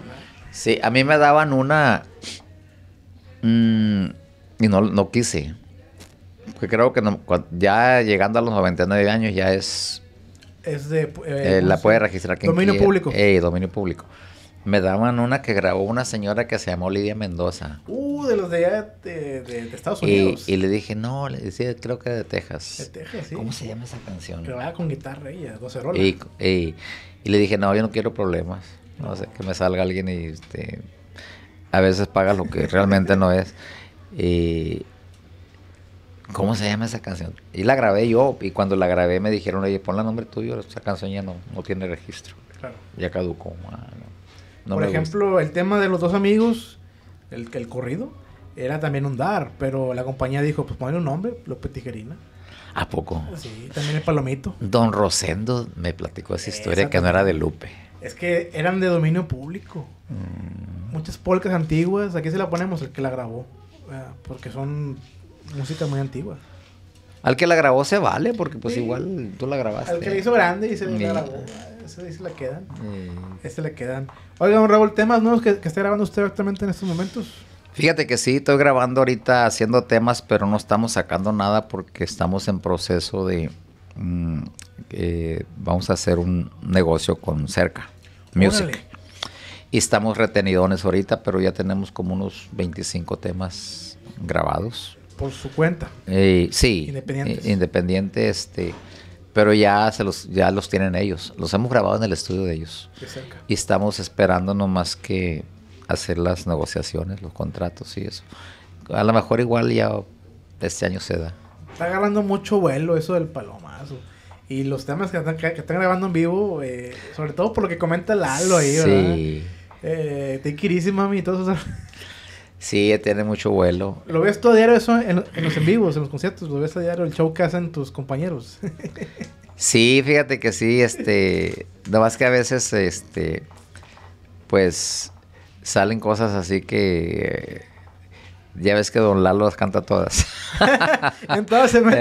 Sí, a mí me daban una. Mm, y no, no quise que creo que ya llegando a los 99 años ya es... Es de... Eh, eh, la puede registrar Dominio público. dominio público. Me daban una que grabó una señora que se llamó Lidia Mendoza. Uh, de los de allá de, Estados Unidos. Y, le dije, no, le decía, creo que de Texas. De Texas, sí. ¿Cómo se llama esa canción? que vaya con guitarra ella, docerola. Y, y, le dije, no, yo no quiero problemas. No, sé, que me salga alguien y este, a veces paga lo que realmente no es. Y, ¿Cómo se llama esa canción? Y la grabé yo, y cuando la grabé me dijeron, oye, pon la nombre tuyo, esa canción ya no, tiene registro. Claro. Ya caducó. Ah, Por ejemplo, el tema de los dos amigos, el, el corrido, era también un dar, pero la compañía dijo, pues ponle un nombre, López Tijerina. ¿A poco? Sí, también el palomito. Don Rosendo me platicó esa historia que no era de Lupe. Es que eran de dominio público. Mm. Muchas polcas antiguas, aquí se la ponemos el que la grabó, porque son música muy antigua. Al que la grabó se vale, porque pues igual tú la grabaste. Al que la hizo grande y se la grabó. Ese le quedan. Ese le quedan. Oiga, don Raúl, temas nuevos que, está grabando usted actualmente en estos momentos. Fíjate que sí, estoy grabando ahorita haciendo temas, pero no estamos sacando nada porque estamos en proceso de. Mm, eh, vamos a hacer un negocio con Cerca Music. Y estamos retenidones ahorita, pero ya tenemos como unos 25 temas grabados. Por su cuenta. Eh, sí. Independientes. Eh, independiente, este. Pero ya, se los, ya los tienen ellos. Los hemos grabado en el estudio de ellos. De cerca. Y estamos esperando nomás que hacer las negociaciones, los contratos y eso. A lo mejor igual ya este año se da. Está agarrando mucho vuelo eso del palomazo. Y los temas que están, que grabando en vivo, eh, sobre todo por lo que comenta Lalo ahí, sí. ¿verdad? Eh, te querísimo, mami, y todos Sí, tiene mucho vuelo. ¿Lo ves todo a diario eso en, los en vivos, en los conciertos? ¿Lo ves a diario el show que hacen tus compañeros? sí, fíjate que sí, este, nada más que a veces, este, pues salen cosas así que ya ves que Don Lalo las canta todas. Entonces y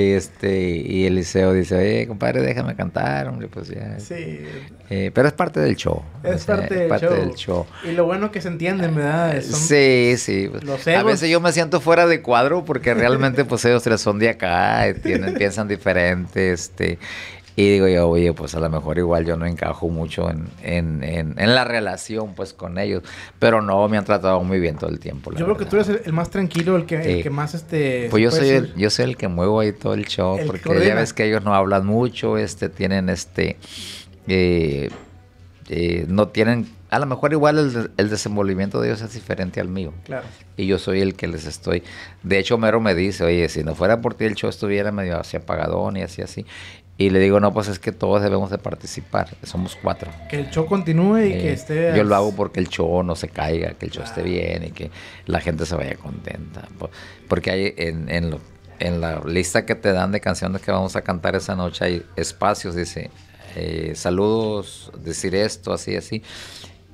eh, este y Eliseo dice, oye, compadre, déjame cantar, hombre, pues ya. Sí. Eh, pero es parte del show. Es, parte, del, show. Y lo bueno que se entienden, ¿verdad? Eh, sí, sí. A veces yo me siento fuera de cuadro porque realmente pues ellos tres son de acá, tienen, piensan diferente, este, y digo yo, oye, pues a lo mejor igual yo no encajo mucho en, la relación pues con ellos. Pero no, me han tratado muy bien todo el tiempo. Yo creo que tú eres el, más tranquilo, el que, que más este... Pues yo soy, el, yo soy el que muevo ahí todo el show. porque ya ves que ellos no hablan mucho, este, tienen este... Eh, eh, no tienen... A lo mejor igual el, el desenvolvimiento de ellos es diferente al mío. Claro. Y yo soy el que les estoy... De hecho, Mero me dice, oye, si no fuera por ti el show estuviera medio así apagadón y así, así. Y le digo, no, pues es que todos debemos de participar, somos cuatro. Que el show continúe y que eh, esté... Yo lo hago porque el show no se caiga, que el show esté bien y que la gente se vaya contenta. Porque hay en, en, la lista que te dan de canciones que vamos a cantar esa noche hay espacios, dice, eh, saludos, decir esto, así, así.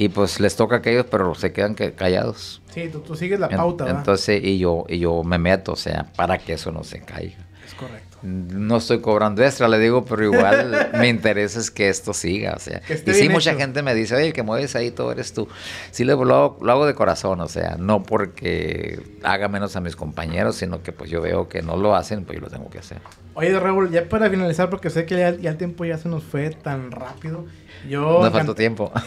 Y pues les toca a aquellos, pero se quedan callados. Sí, tú, sigues la pauta. entonces, y yo, y yo me meto, o sea, para que eso no se caiga. Es correcto no estoy cobrando extra, le digo, pero igual me interesa es que esto siga. O sea, y sí, mucha gente me dice, oye, el que mueves ahí todo eres tú. Sí, lo, hago, lo hago de corazón, o sea, no porque haga menos a mis compañeros, sino que pues yo veo que no lo hacen, pues yo lo tengo que hacer. Oye, Raúl, ya para finalizar, porque sé que ya, el tiempo ya se nos fue tan rápido. Yo No faltó tiempo.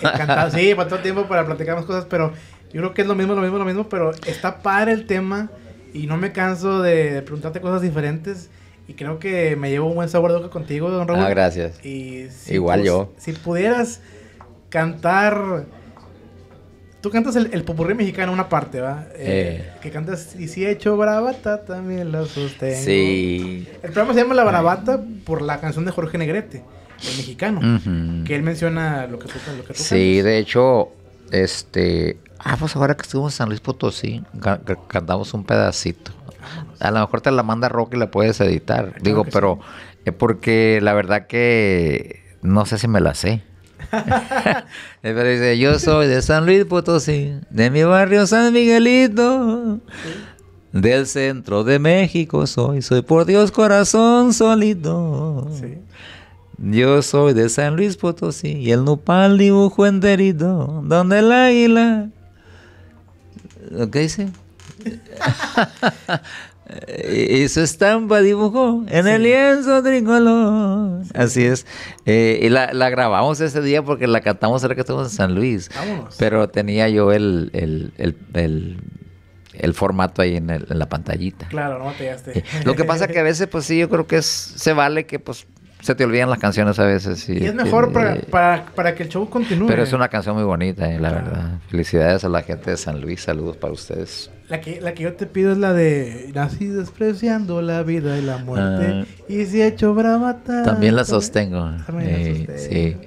Sí, faltó tiempo para platicar más cosas, pero yo creo que es lo mismo, lo mismo, lo mismo, pero está padre el tema y no me canso de preguntarte cosas diferentes y creo que me llevo un buen sabor de boca contigo, don Raúl. Ah, gracias. Y Igual yo. Si pudieras cantar. Tú cantas el, el popurrí mexicano, una parte, ¿va? Eh, eh. Que cantas, y si he hecho barabata, también lo sostengo. Sí. El programa se llama La eh. Barabata por la canción de Jorge Negrete, el mexicano. Que él menciona lo que tú, lo Sí, de hecho, este... Ah, pues ahora que estuvimos en San Luis Potosí, cantamos un pedacito a lo mejor te la manda Rock y la puedes editar. Digo, pero es eh, porque la verdad que no sé si me la sé. pero dice, yo soy de San Luis Potosí, de mi barrio San Miguelito. Del centro de México soy, soy por Dios corazón solito. Yo soy de San Luis Potosí y el nopal dibujo enterito, donde el águila... ¿Qué dice? y eh, su estampa dibujó en el lienzo tricolor. Así es. Eh, y la, grabamos ese día porque la cantamos ahora que estamos en San Luis. Vámonos. Pero tenía yo el, el, el, el formato ahí en, la pantallita. Claro, no te eh, Lo que pasa que a veces, pues sí, yo creo que se vale que pues se te olvidan las canciones a veces. Y, es mejor para, para, que el show continúe. Pero es una canción muy bonita, eh, la verdad. Felicidades a la gente de San Luis, saludos para ustedes. La que, la que yo te pido es la de Nací despreciando la vida y la muerte. Ah. y si he hecho bravata También la sostengo. También la eh, sostengo.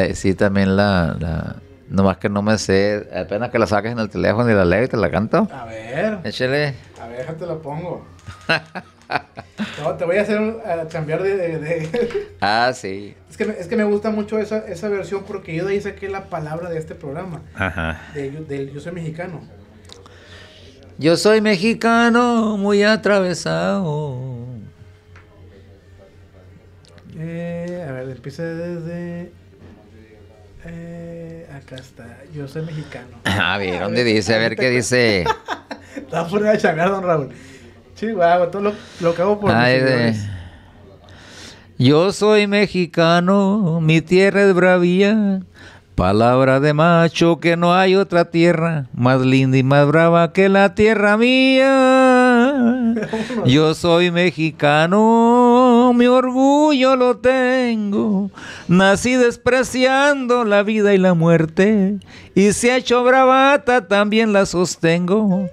Sí, sí, también la, la Nomás que no me sé, apenas que la saques en el teléfono y la leo y te la canto. A ver. Échale. A ver, déjate la pongo. No, te voy a hacer eh, cambiar de, Ah, sí. Es que, me gusta mucho esa, esa versión porque yo de ahí saqué la palabra de este programa. Ajá. del Yo soy mexicano. Yo soy mexicano, muy atravesado. Eh, a ver, empieza desde. Eh, acá está. Yo soy mexicano. a ver, ¿dónde dice? A ver qué dice. Está fuera de don Raúl lo, que por Yo soy mexicano, mi tierra es bravía. Palabra de macho que no hay otra tierra más linda y más brava que la tierra mía. Yo soy mexicano, mi orgullo lo tengo. Nací despreciando la vida y la muerte y si ha hecho bravata también la sostengo.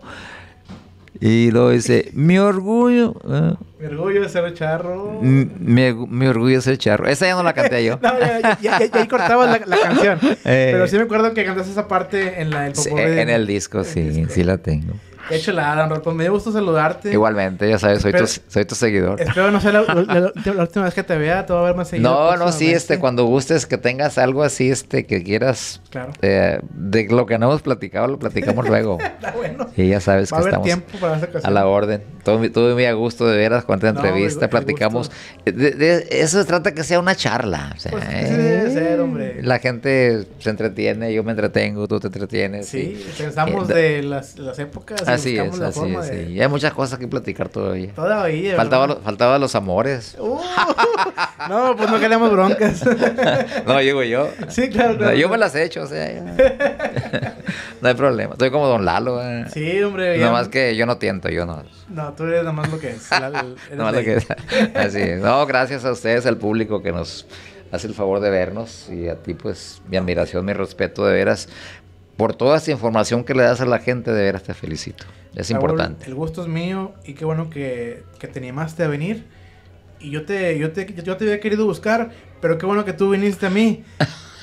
Y luego dice, mi orgullo. ¿eh? Mi orgullo de ser charro. Mi, orgullo de ser charro. Esa ya no la canté yo. no, ya, ahí cortabas la, canción. Eh. Pero sí me acuerdo que cantaste esa parte en la, el sí, En el disco, sí, sí la tengo. Qué chulada, pues Me dio gusto saludarte. Igualmente, ya sabes, soy, tu, soy tu seguidor. Espero no sea la, última vez que te vea, te voy a ver más seguido. No, no, sí, este, cuando gustes que tengas algo así, este, que quieras. Claro. Eh, de lo que no hemos platicado, lo platicamos luego. Está bueno. Y ya sabes que estamos a la orden. Todo, todo muy a gusto, de veras, cuánta entrevista, platicamos. eso se trata que sea una charla. Pues, ¿eh? hombre. La gente se entretiene, yo me entretengo, tú te entretienes. Sí, pensamos de las, las épocas. Sí, es, así es. Sí. Y hay muchas cosas que platicar todavía. Todavía. Faltaba, los amores. Uh. no, pues no queremos broncas. no, digo yo. Sí, claro. claro. yo me las he hecho, o sea. no hay problema. Estoy como Don Lalo. Eh. Sí, hombre. Nada más que yo no tiento, yo no. No, tú eres nada más lo que es. nada más lo que es. Así es. No, gracias a ustedes, al público que nos hace el favor de vernos y a ti pues mi admiración, mi respeto de veras por toda esa información que le das a la gente, de veras te felicito. Es importante. El gusto es mío y qué bueno que, que te animaste a venir. Y yo te, yo, te, yo te había querido buscar, pero qué bueno que tú viniste a mí.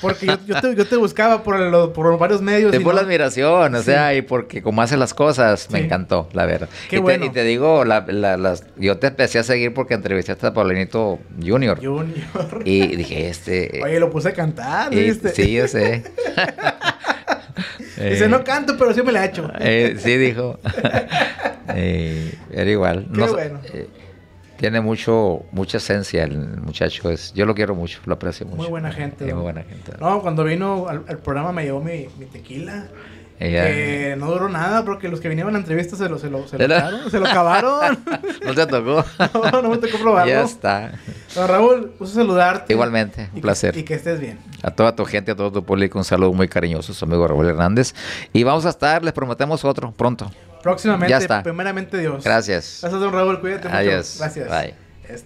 Porque yo, te, yo, te, buscaba por, por varios medios. Te por la admiración, o sea, y porque como hace las cosas, me encantó, la verdad. Qué bueno. y, te, digo, las, yo te empecé a seguir porque entrevistaste a Paulinito Junior. Junior. Y dije, este... Oye, lo puse a cantar, ¿viste? Sí, yo sé. Dice, eh, no canto, pero sí me la echo. hecho. Eh, sí, dijo. Eh, era igual. tiene mucho, mucha esencia el muchacho. yo lo quiero mucho, lo aprecio mucho. Muy buena gente. muy buena gente. No, cuando vino al, programa me llevó mi, mi tequila. Eh, no duró nada porque los que vinieron a la entrevista se lo, se lo, se acabaron, no te tocó. no, me tocó probarlo. Ya está. Raúl, gusto saludarte. Igualmente, un placer. y que estés bien. A toda tu gente, a todo tu público, un saludo muy cariñoso, su amigo Raúl Hernández. Y vamos a estar, les prometemos otro pronto. Próximamente, primeramente Dios. Gracias. Gracias, don Raúl, cuídate Adiós. Gracias. Bye.